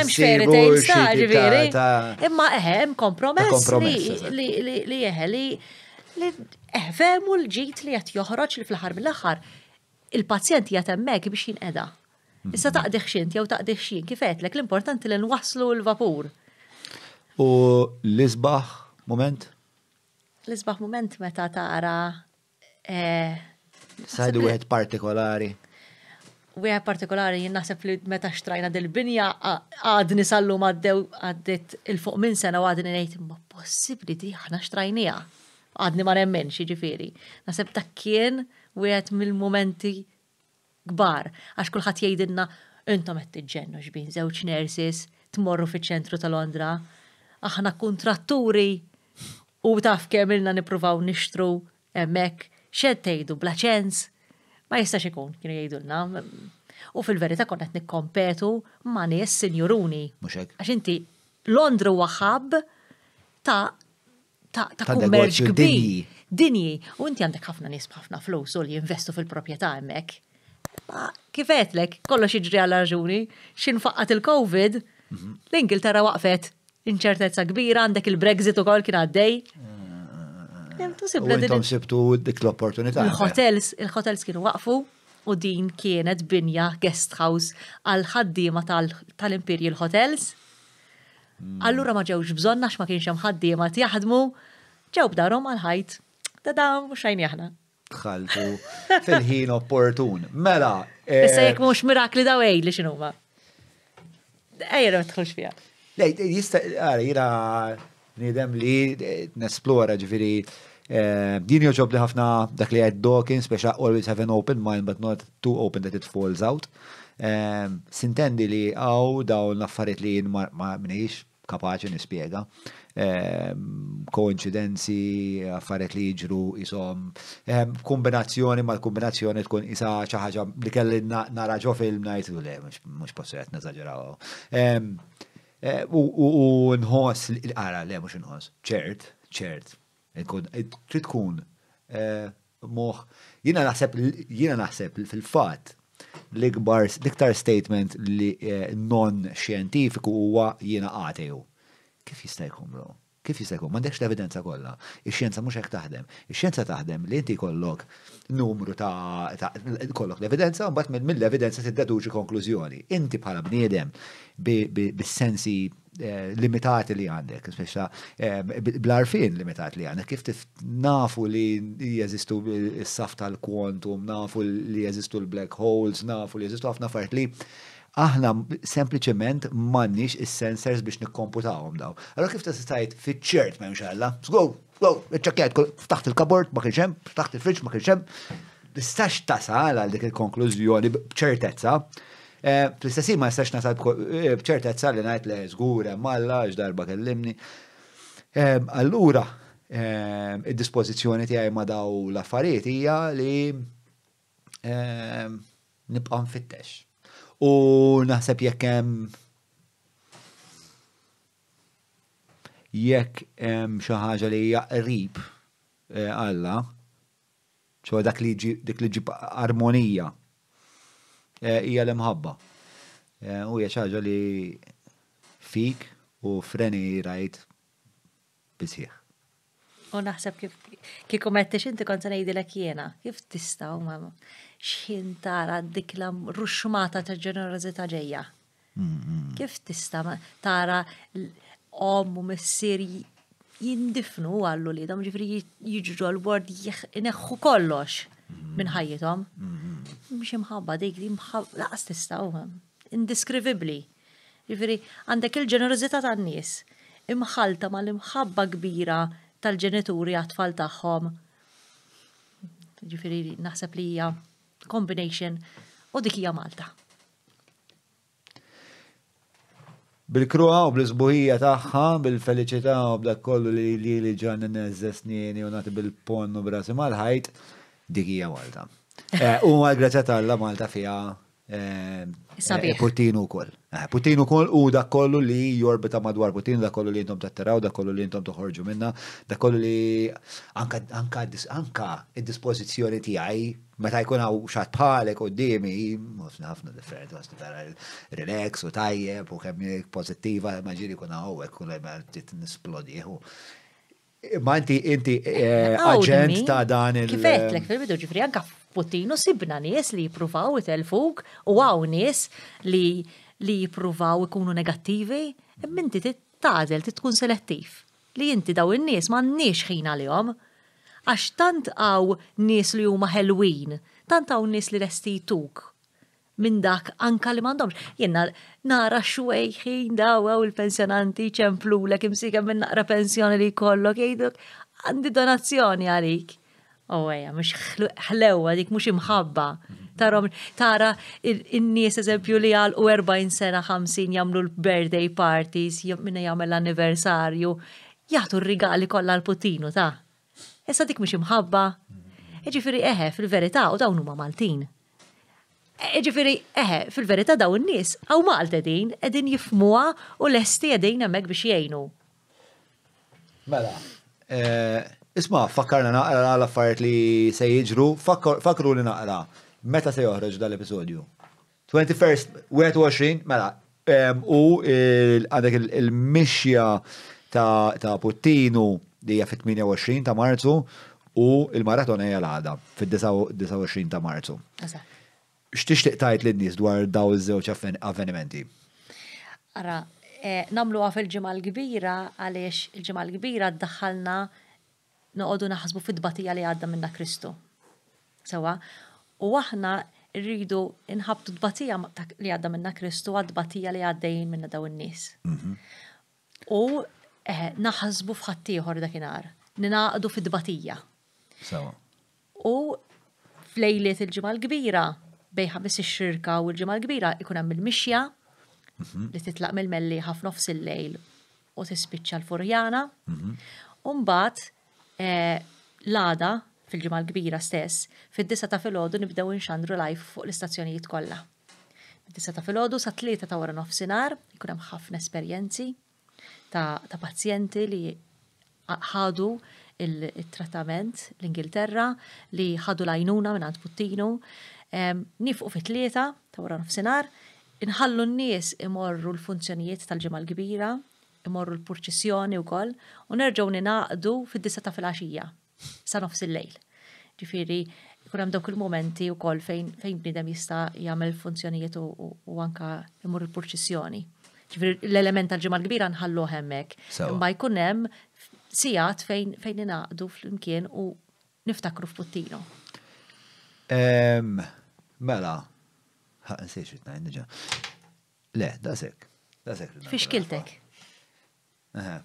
Imma eħem kompromess li eħe li li eħvemu l-ġit li jgħat joħroġ li fl-ħar mill-axar il-pazjent jgħat emmek biex jinqeda. Mhm. Issa taqdiħ xint, jew taqdiħ xin, kifetlek l-importanti li nwaslu l-vapur. U l-isbaħ moment? L-isbaħ moment meta tara. Eh, Sajdu għed partikolari. U għed partikolari naħseb li meta xtrajna dil-binja għadni sallu maddew għaddit il-fuq minn sena u għadni nejt ma possibli diħna xtrajnija għadni ma nemmen ġifiri. Nasib ta' kien u mill-momenti kbar, għax kullħat jgħidinna intom qed tiġġennu xbin, żewġ nersis, tmorru fiċ-ċentru ta' Londra, aħna kontratturi u taf kemm ilna nippruvaw nixtru hemmhekk xed tgħidu bla ċens. Ma jistax ikun kienu jgħidulna. U fil-verità kon qed nikkompetu ma' nies sinjuruni. Għax inti Londra waħab ta' ta' kummerġ kbir. Dinji, u inti għandek ħafna nies ħafna flus u li jinvestu fil-proprjetà hemmhekk. Kifetlek, kollox jiġri għal raġuni, faqqat il-Covid, mhm. l-Ingilterra waqfet inċertezza kbira, għandek il-Brexit u kol kien għaddej. Nemtu ah. sibtu dik l-opportunità. Il-hotels, il-hotels kienu waqfu u din kienet binja guest house għal ħaddiema tal-Imperial Hotels. Hmm. Allura ma ġewx x ma kienx hemm ħaddiema jaħdmu ġew b'darhom għal-ħajt. Tadam, xajn jahna. Tħaltu fil-ħin opportun. Mela. Eh, Issa jek mux mirakli daw ej li xinuma. Ejra ma tħux fija. Lej, jista, għara, jira nidem li eh, nesplora ġviri, eh, Din joġob li ħafna dak li għed Dawkins, speċa always have an open mind, but not too open that it falls out. Sintendi li għaw daw l-affariet li jinn ma minix kapaċi nispiega. Ehm, koincidenzi, affarijiet li jiġru jisom, ehm, kombinazzjoni mal kombinazzjoni tkun isa ċaħġa li kelli naraġo film najt, u le mhux posso qed neżaġeraw. Ehm, eh, u nħos, ara le mhux inħoss, ċert, ċert. Trid tkun eh, moħ. Jiena naħseb jina naħseb fil-fatt l-ikbar l-iktar statement li eh, non xjentifiku huwa jiena għatew kif jista' jkun Kif jistajkum? jkun? M'għandekx l-evidenza kollha. Ix-xjenza mhux hekk taħdem. Ix-xjenza taħdem li inti jkollok numru ta', ta kollok l-evidenza un mbagħad mill-evidenza tiddeduċi konklużjoni. Inti bħala bniedem bis-sensi eh, limitati li għandek, speċa eh, bl-arfin limitati li għandek, kif nafu li jeżistu s-saf tal-kwantum, nafu li jeżistu l-black holes, nafu li jeżistu għafna fart li aħna sempliciment mannix is-sensors biex nikkomputawhom daw. Allora kif tista' tgħid fiċ-ċert m'hemmx alla, go, go, ċakjajt, ftaħt il kabort ma kienx ftaħt il-friġġ ma kienx hemm. Tistax tasal għal dik il-konklużjoni b'ċertezza. Eh, fl-istess ma jistax nasal eh, b'ċertezza li najt li żgur malla, ġdarba x'darba kellimni. Eh, allura, id-dispożizzjoni tiegħi ma daw l-affarijiet hija li nibqa' nfittex U naħseb jekk hemm jekk hemm xi ħaġa li hija qrib eh, Alla, ċo dak li dik li ġib armonija eh, hija l-imħabba. Eh, u hija ħaġa li fik u freni rajt bisieħ. U naħseb kif kif komettix inti kont se ngħidilek jiena, kif tista' u xħin tara dik la ruxxumata ta' ġenerozita ġejja. Mm-hmm. Kif tista tara l-om u jindifnu għallu li dam ġifri jiġġu għal-bord jineħħu kollox mm-hmm. minn ħajjitom. Mx mm-hmm. imħabba dik li mħabba, laqas tistaw, indeskrivibli. Ġifri, għandek il-ġenerozita ta' n-nies, imħalta ma l-imħabba kbira tal-ġenituri għat-tfal tagħhom. Ġifiri, naħseb li hija combination u dikija Malta. Bil-kruħa u bl-izbuħija taħħa, bil feliċità u bl kollu li li li ġan n-nezzesnieni u nati bil-ponnu brasi mal-ħajt, dikija Malta. <laughs> Eh, u għal grazja tal-la Malta fija eh, eh, Putin u koll. Putin u koll u da kollu li jorbita madwar Putin, da kollu li jintom tatteraw, da kollu li jintom toħorġu minna, da kollu li anka, anka id-dispozizjoni tijaj meta jkun hawn xatt bħalek d-dimi, ħafna ħafna differenti għastu tara relax u tajjeb u kemm pozittiva, ma ġiri kun hawnhekk kull hemm tit nisplodieħu. Ma inti inti eh, aġent ta' dan il- Kifetlek fil-bidu ġifri anka putinu sibna nies li jippruvaw telfuk u għaw nies li li jippruvaw ikunu negattivi, t-tazel, t tkun selettiv. Li inti daw in-nies m'għandniex ħin għalihom għax tant għaw nis li huma ħelwin, tant għaw nis li restituk minn dak anka li mandomx. Jenna nara xwejħin daw għaw il pensjonanti ċemplu l imsika minn naqra pensjoni li kollok jgħidok għandi donazzjoni għalik. Oweja, mux ħlewa dik mux imħabba. Tarom, tara in-nies eżempju li għal u 40 sena 50 jamlu l-birthday parties, minna jamel l-anniversarju, jgħatu r-rigali kollha l-putinu ta' issa dik mhux imħabba. Ġifieri eħe fil-verità u dawn huma Maltin. E, Ġifieri eħe fil-verità dawn in-nies hawn Malta din qegħdin jifmuha u lesti qegħdin hemmhekk biex jgħinu. Mela, e, isma' fakkarna naqra l-affarijiet li se jiġru, fakru li naqra. Meta se joħroġ dal-episodju? 21st, 21, mela, u għandek il-mixja ta' Puttinu li hija fit-28 ta' Marzu u il-maraton hija l-għada fit-29 ta' Marzu. X'tixtieq tajt lin-nies dwar daw iż-żewġ avvenimenti? Ara, għaf fil-ġimgħa l-kbira għaliex il-ġimgħa l-kbira ddaħħalna noqogħdu naħsbu fid-batija li għadda minna Kristu. Sewa, u aħna rridu inħabtu d-batija li għadda minna Kristu għad batija li għaddejn minna daw n-nies. U Eh, naħazbu fħattijħor dakinar, ninaqdu fid-batija. U flejliet il-ġimgħa l-kbira bej ħames xirka u il ġimgħa l-kbira ikun hemm il-mixja mhm. li titlaq mill melli f'nofs il-lejl u tispiċċa l-furjana. Mhm. U mbagħad eh, l-għada fil-ġimgħa l-kbira stess, fid-disa ta' filgħodu nibdew inxandru live fuq l-istazzjonijiet kollha. fid disa ta' filgħodu sa tlieta ta' wara nofsinhar ikun hemm ħafna esperjenzi ta', ta pazjenti li ħadu il-trattament l-Ingilterra li ħadu lajnuna minn għand Puttinu. Nifqu fit-tlieta ta' wara nofsinhar, inħallu n-nies imorru l-funzjonijiet tal-ġimgħa l-kbira, imorru l-purċissjoni wkoll u nerġgħu ninaqdu fid-disa ta' filgħaxija sa nofs il-lejl. Ġifiri, kuram hemm dawk il-momenti wkoll fejn fejn bnidem jista' jagħmel funzjonijiet u anka imorru l purċissjoni l-element tal-ġimgħa l-kbira nħallu hemmhekk. Ma jkun hemm sigħat fejn fejn inaqdu flimkien u niftakru f'puttino. Mela, ħaq nsejx it-najn diġà. Le, da sekk. Da sekk. Fix kiltek.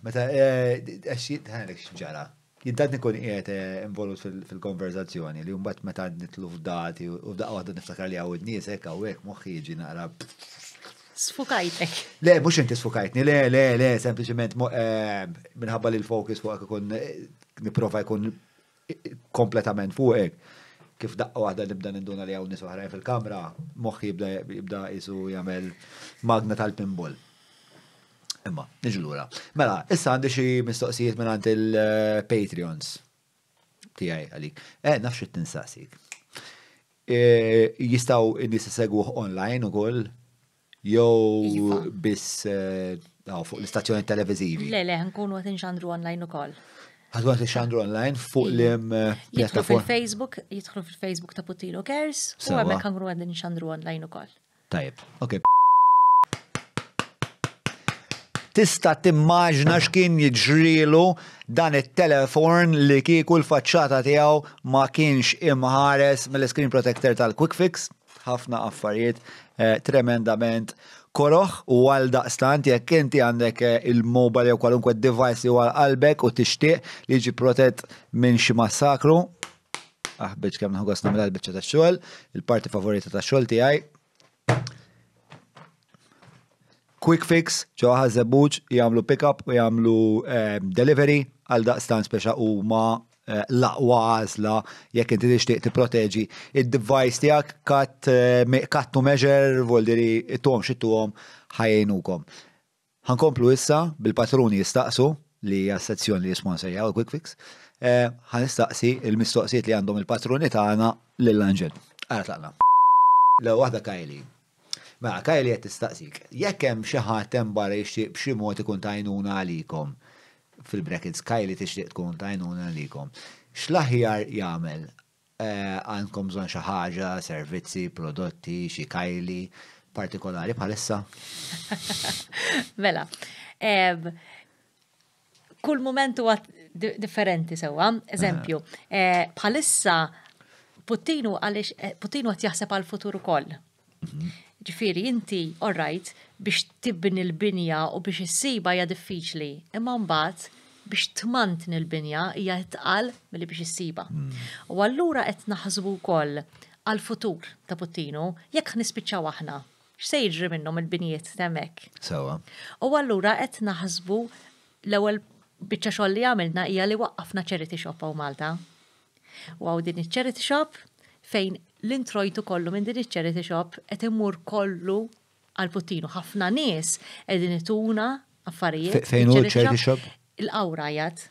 Meta, eh, għaxiet ħanlek xġara. Jiddat nikun qiegħed eh, involut fil-konverzazzjoni li mbagħad meta nitlu f'dati u f'daqqa waħda niftakar li għawid nies hekk moħħiġi moħħi naqra Sfukajtek. Le, mux inti sfukajtni, le, le, le, sempliciment eh, minħabba li l-fokus fuq ikun eh, niprofa jkun eh, kompletament fuqek. Kif daqqa waħda nibda ninduna li għawni soħrajn fil-kamra, moħħi jibda jibda jisu jagħmel magna tal pinbull Imma, nġlura. Mela, issa għandi xi mistoqsijiet minn għant il-Patreons. Tijaj għalik. Eh, nafxit ninsasik. Jistaw n-nis segwuħ online u koll, Jow iva. biss eh, fuq l-istazzjoni televizivi. Le, le, nkunu għatin xandru online u koll. Għadwan li xandru online fuq l-im. Eh, jitħlu fil-Facebook, jitħlu fil-Facebook ta' Putilo Kers, u għamek għangru għadin xandru online u koll. Tajib, ok. Tista' timmaġna x'kien jġrilu dan it-telefon li kieku l facċata tiegħu ma kienx imħares mill-screen protector tal-Quick Fix. Ħafna affarijiet Eh, tremendament koroħ u għal daqstant jekk inti għandek eh, il-mobile jew kwalunkwe device jew għal qalbek u tixtieq li jiġi protett minn xi massakru. Ah, bieċ kemm naħu għasna mill biċċa ta' xogħol, il-parti favorita ta' xogħol tiegħi. Quick fix, ġoħa zebuċ, jagħmlu pickup jgħamlu u jagħmlu eh, delivery għal daqstant speċa huma Eh, laqwa għazla jekk inti tixtieq tipproteġi id-device tiegħek kat cut eh, measure vol diri tuhom xittuhom ħajjejnukom. Ħankomplu issa bil-patruni jistaqsu li hija sezzjoni li jisponsorjaw il-Quick Fix, eh, ħanistaqsi il-mistoqsijiet li għandhom il-patruni tagħna lill-Anġel. Ara tlaqna. Lew waħda Kajli. Mela, Kajli qed tistaqsik. Jekk hemm xi ħadd hemm barra jixtieq b'xi mod ikun tajnuna għalikom fil brackets sky li tixtieq tkun tajnuna likom. X'laħjar jagħmel eh, għandkom bżonn xi ħaġa, servizzi, prodotti, xi kajli partikolari bħalissa? <laughs> Mela, kull moment huwa differenti sewwa, eżempju, eh. Eh, bħalissa Puttinu għalix, Puttinu għat jaħseb għal-futur ukoll. Mhm. Ġifiri, inti, all right, biex tibni il binja u biex issiba hija diffiċli. Imma mbagħad biex tmant il binja hija tqal milli biex issiba. U allura qed naħsbu wkoll għal-futur ta' Putinu jekk nispiċċaw aħna. X'se jiġri minnhom il-binijiet temmek? Sewa. U allura qed naħsbu l-ewwel biċċa xogħol li għamilna hija li waqqafna charity shop u Malta. U għaw din iċ-charity shop fejn l-introjtu kollu minn din iċ-charity shop qed imur kollu għal Puttinu. ħafna nies qegħdin ituna affarijiet. Fejn u xob? il awra jgħat.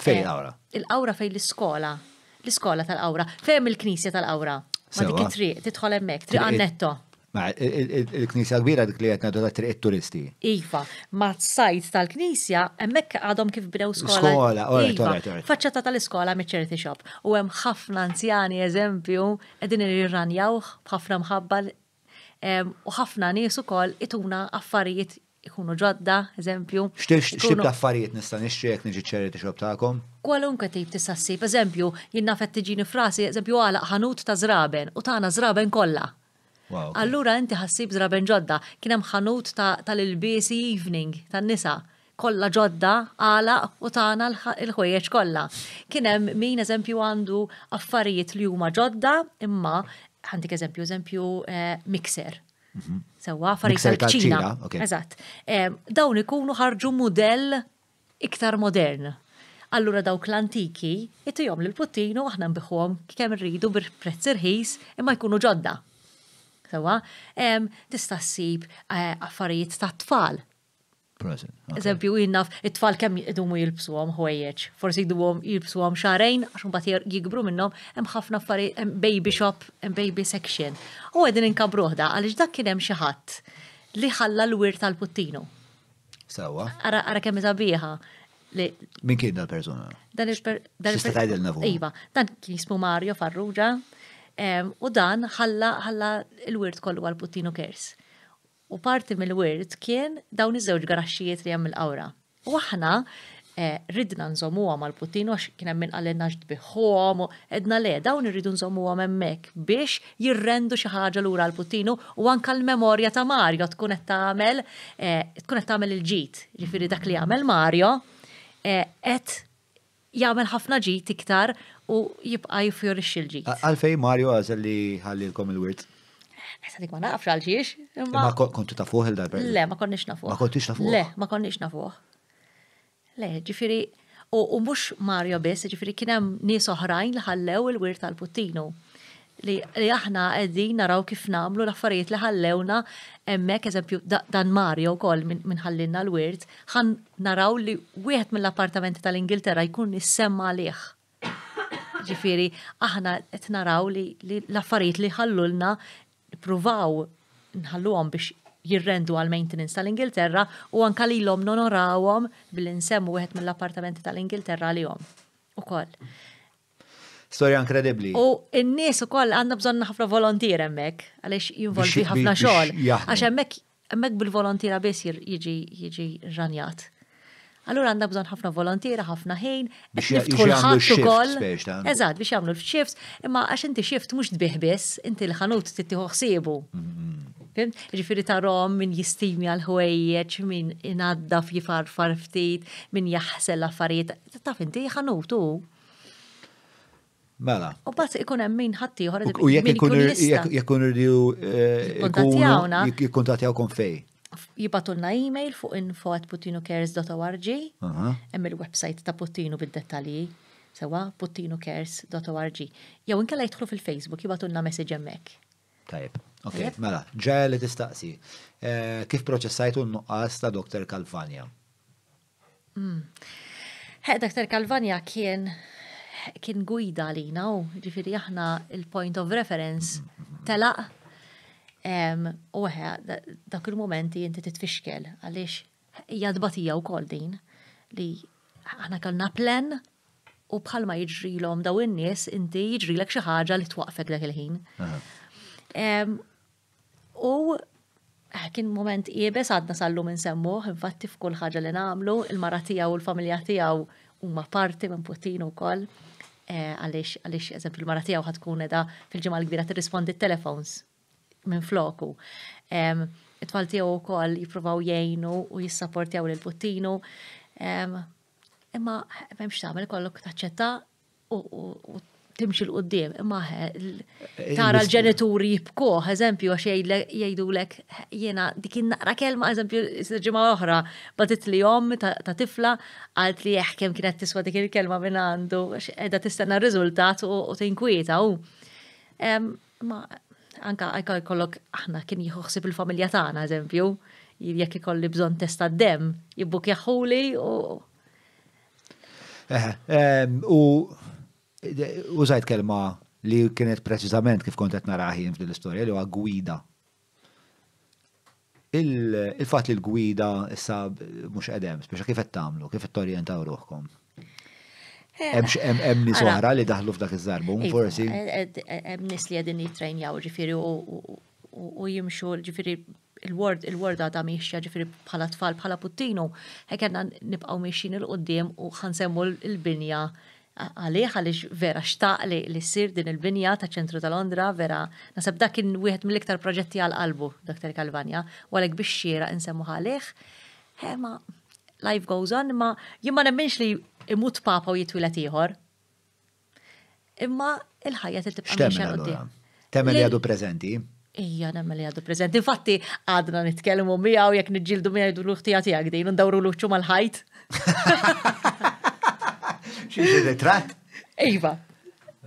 Fejn il eh, il awra fejn l-iskola. L-iskola tal awra Fejn il-knisja tal awra Ma dik it-triq, tidħol hemmhekk, triq għannetto. Ma il-knisja kbira dik li qed d triq turisti. Iva, ma t sajt tal-knisja hemmhekk għadhom kif bdew skola. Skola, ora, iva, Faċċata tal-iskola me ċerti xob. u hemm ħafna anzjani eżempju qegħdin irranjawh b'ħafna mħabba u ħafna nies ukoll ituna affarijiet ikunu ġodda, eżempju. Xtib affarijiet nista nixċek niġi ċerri xob ta'kom? Kwalunkwe tip tista' ssib, eżempju, jinnna nafet tiġini frasi, eżempju għala ħanut ta' zraben u tagħna zraben kollha. Allura inti ħassib zraben ġodda, kien hemm ħanut tal-ilbiesi evening tan-nisa kolla ġodda għala u tagħna l-ħwejjeġ kollha. Kien hemm min eżempju għandu affarijiet li huma ġodda imma ħandik eżempju, eżempju eh, mixer. Mhm. Sewa, affarijiet l-ċina. Eżatt. Dawn ikunu ħarġu modell iktar modern. Allura dawk l-antiki, jittijom l-puttinu, aħna nbiħuħom kemm rridu bir-prezz irħis imma jkunu ġodda. Sewa, tista' ssib eh, affarijiet ta' tfal person. Eżempju, jinnaf, it-tfal kem id-dumu jilbsu għom ħwejjeċ. Forsi id għom jilbsu għom xarajn, għaxum bat jgħibru minnom, hemm ħafna fari baby shop, jem baby section. U għedin inkabruħda, għalix dak kien hemm xi ħadd li ħalla l-wir tal-puttino. Sawa. Għara kem kemm Min kien dal-persona? Dan il-persona. Iva, dan kien jismu Mario Farrugia, u dan ħalla l-wirt kollu għal-puttino kers. U parti mill-wirt kien dawn iż-żewġ garaxxijiet li hemm il-qawra. U aħna eh, ridna nżomuha mal-putin għax kien hemm min qalilna ġdbiħħom u edna le dawn irridu nżomuha hemmhekk biex jirrendu xi ħaġa lura l-putinu u anke l-memorja ta' Mario tkun qed tagħmel eh, tkun qed tagħmel il-ġid. jiġifieri dak li jagħmel Mario eh, qed jagħmel ħafna ġid iktar u jibqa' jifjorixxi l-ġid. Għalfej Mario għażel li ħallilkom il-wirt. Nasa dik ma naqaf xalġiex. Ma kontu ta' fuħ il-darba? Le, ma konniex na fuħ. Ma konniex na fuħ? Le, ma konniex na fuħ. Le, ġifiri, u mux Mario biss, ġifiri kienem nis oħrajn li ħallew il-wir tal putinu li aħna għeddin naraw kif namlu l-affarijiet li ħallewna emmek, eżempju, dan Mario kol minħallinna l-wirt, ħan naraw li wieħed mill-appartamenti tal-Ingilterra jkun nissemma liħ. Ġifiri, aħna qed naraw li l-affarijiet li ħallulna nħallu nħalluhom biex jirrendu għal maintenance tal-Ingilterra u anka li l-om nonorawom billi nsemmu wieħed mill-appartamenti tal-Ingilterra li għom. U koll. Storja inkredibli. U n-nies u koll għanna bżonna ħafna volontier emmek, għalix jinvolvi ħafna xogħol. Għax emmek emmek bil-volontira biss jiġi rranjat. ranjat. Allura għandha bżon ħafna volontiera, ħafna ħin, biex eh, jiftħu l-ħadd ukoll. Eżatt biex jagħmlu l-shifts, imma għax inti shift mhux dbiħbis, biss, inti l-ħanut tittieħu mm-hmm. ġifiri Ġifieri rom, min jistimja l-ħwejjeġ, min inadda fjifar ftit, min jaħsel l-affarijiet, taf inti ħanut u. Mela. U bazz ikun hemm min ħadd ieħor. U jekk ikun eh, kontatjaw kon fej jibatulna e-mail fuq info at putinocares.org hemm il-website ta' Puttinu bid-dettalji sewa puttinocares.org jew la jidħlu fil-Facebook jibatulna message hemmhekk. Tajb, ok, mela, ġeja li tistaqsi. Eh, kif proċessajtu n-nuqqas ta' Dr. Kalvanja? Mm. Dr. Kalvanja kien kien gwida li, no? Ġifiri aħna il-point of reference mm-hmm. telaq U dak il-momenti inti titfixkel għaliex hija dbatija wkoll din li aħna kellna plan u bħalma jiġrilhom daw in-nies inti jiġrilek xi ħaġa li twaqfek dak il-ħin. U eh, kien moment iebes għadna sallu minn semmu, infatti f'kull ħaġa li namlu, il-mara tijaw u l-familja tijaw huma parti minn putin u koll, eh, għalix, għalix, eżempju, il-mara tijaw ħatkun edha fil-ġemal kbira t-rispondi telefons minn floku. It-tfal tiegħu wkoll jippruvaw jgħinu u jissapportjaw lil puttinu. imma m'hemmx tagħmel kollok taċċetta u timxi l-qoddim, imma tara l-ġenituri jibkoħ, eżempju, għax jgħidu l-ek, jena dikin naqra kelma, eżempju, s-ġimma oħra, batit li jom ta' tifla, għalt li jahkem kienet tiswa dik il-kelma minn għandu, għax edha tistenna r-rizultat u tinkwieta u anka għajka jkollok aħna kien jħuħsib il-familja tagħna eżempju, jekk ikolli bżonn testa d-dem, jibbuk jaħuli u. Eh, ehm, u użajt kelma li kienet preċizament kif kont qed naraħin f'din l-istorja li huwa gwida. Il-fatt li l-gwida issa mhux qedem, speċa kif qed tagħmlu, kif qed torjentaw ruħkom Eh, hemm nies oħra li daħlu f'dak iż-żarbu, iva, forsi. E- e- e- hemm nies li qegħdin jitrejnjaw ġifiri u jimxu ġifiri il-word il-word għadha miexja ġifiri bħala tfal bħala puttinu, hekk nibqgħu miexjin il qudiem u ħansemmu l-binja għalih għaliex vera xtaq li ssir din il-binja ta' ċentru ta' Londra vera nasab dak kien wieħed mill-iktar proġetti għal qalbu Dr. kalvanja u għalhekk biex xiera nsemmu għalih. Hema, life goes on, ma jimma nemmenx li imut papa u jitwilet ieħor. Imma il-ħajja tibqa' mexxa qudiem. Temel li għadu prezenti? Ija, nemmen li għadu prezenti. Infatti, għadna nitkellmu miegħu jekk nġildu miegħu jdu l-uħtija tiegħek din ndawru l-uħċu mal-ħajt. <laughs> Xi ritratt? Iva.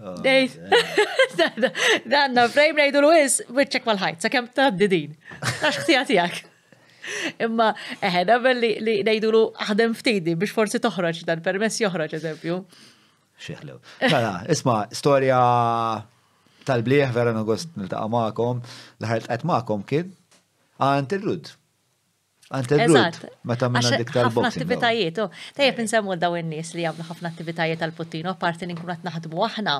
Oh, <laughs> eh. <laughs> Danna, frame rejdu l-wis, wicċek mal-ħajt, sa' kem ta' d-din. Għax ħtija tiegħek. Imma eħe, nabel li nejdulu ħadem ftidi biex forsi toħroġ dan permess joħroġ eżempju. Xieħlu. Mela, isma, storja tal-bliħ vera nagost nil-taqa maqom, l-ħar l maqom kien għan il-rud. Għant il-rud. minna dik tal-boxing. ħafna attivitajiet, u oh. tajjeb nsemmu daw n-nis li għamlu ħafna attivitajiet tal-puttino, parti li nkunat naħdmu aħna,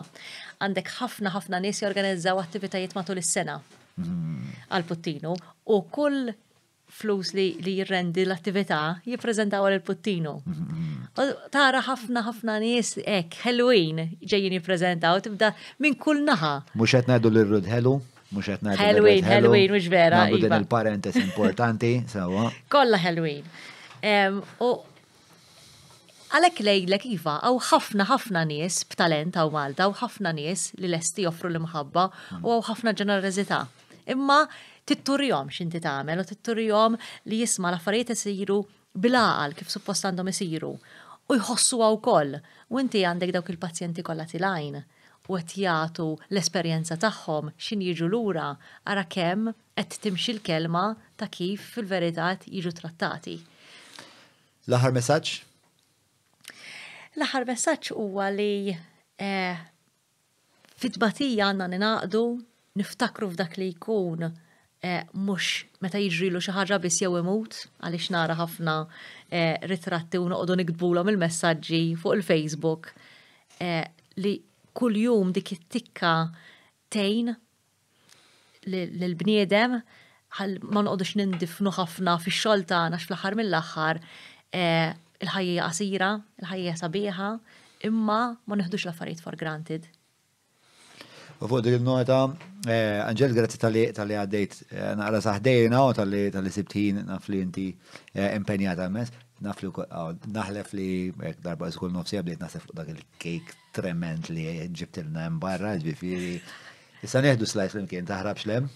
għandek ħafna ħafna nis jorganizzaw attivitajiet matul is-sena mhm. għal-puttino u kull flus li, li jirrendi l-attività jippreżentaw għal il-puttino. Mhm. Tara ħafna ħafna nies ek, Halloween ġejjin jippreżentaw, tibda minn kull naħa. Mux qed ngħidu l-rud Hellu? Mux qed ngħidu Halloween, Halloween, mhux vera. Għandu din iva. il-parentes <laughs> importanti, sawa. Kolla Halloween. U għalek lejlek iva, għaw ħafna ħafna nies b'talent għaw Malta, għaw ħafna nies li lesti joffru l-imħabba u għaw ħafna ġenerozità. Imma titturjom xinti tagħmel u titturjom li jisma' l-affarijiet isiru bilaqal kif suppost għandhom isiru u jħossu għaw koll u inti għandek dawk il-pazjenti kollha tilajn u qed jagħtu l-esperjenza tagħhom x'in jiġu lura għara kemm qed timxi l-kelma ta' kif fil veritat jiġu trattati. L-aħħar Laħar L-aħħar messaġġ huwa li eh, fitbatija għandna ninaqdu niftakru f'dak li jkun Eh, mux meta jiġrilu xi ħaġa biss jew imut għaliex nara ħafna eh, ritratti u noqogħdu nikbula mill messaġġi fuq il-Facebook eh, li kuljum dik it-tikka tejn lill-bniedem ma noqogħdux nindifnu ħafna fix-xogħol tagħna fl-aħħar mill-aħħar il-ħajja qasira, il-ħajja sabiħa, imma ma neħdux l-affarijiet for granted. U fuq dik il-nota, eh, Anġel, grazzi tal-li għaddejt, eh, naqra saħdejna u tal-li sibtħin naf li inti eh, impenjata mes, naf li naħlef li darba zgur nofsi għabdejt naħsef fuq dak il-kejk trement li ġibtilna mbarra, ġbifiri. Issa neħdu slajt flimkien, taħrab xlem?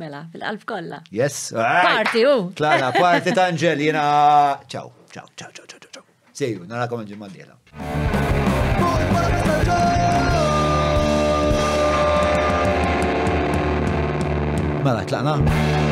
Mela, fil-qalb kolla. Yes, parti u. Klara, parti <laughs> ta' Anġel, jena. Ciao, ciao, ciao, ciao, ciao, ciao. Seju, narakom ġimma d Kamera, klar, na?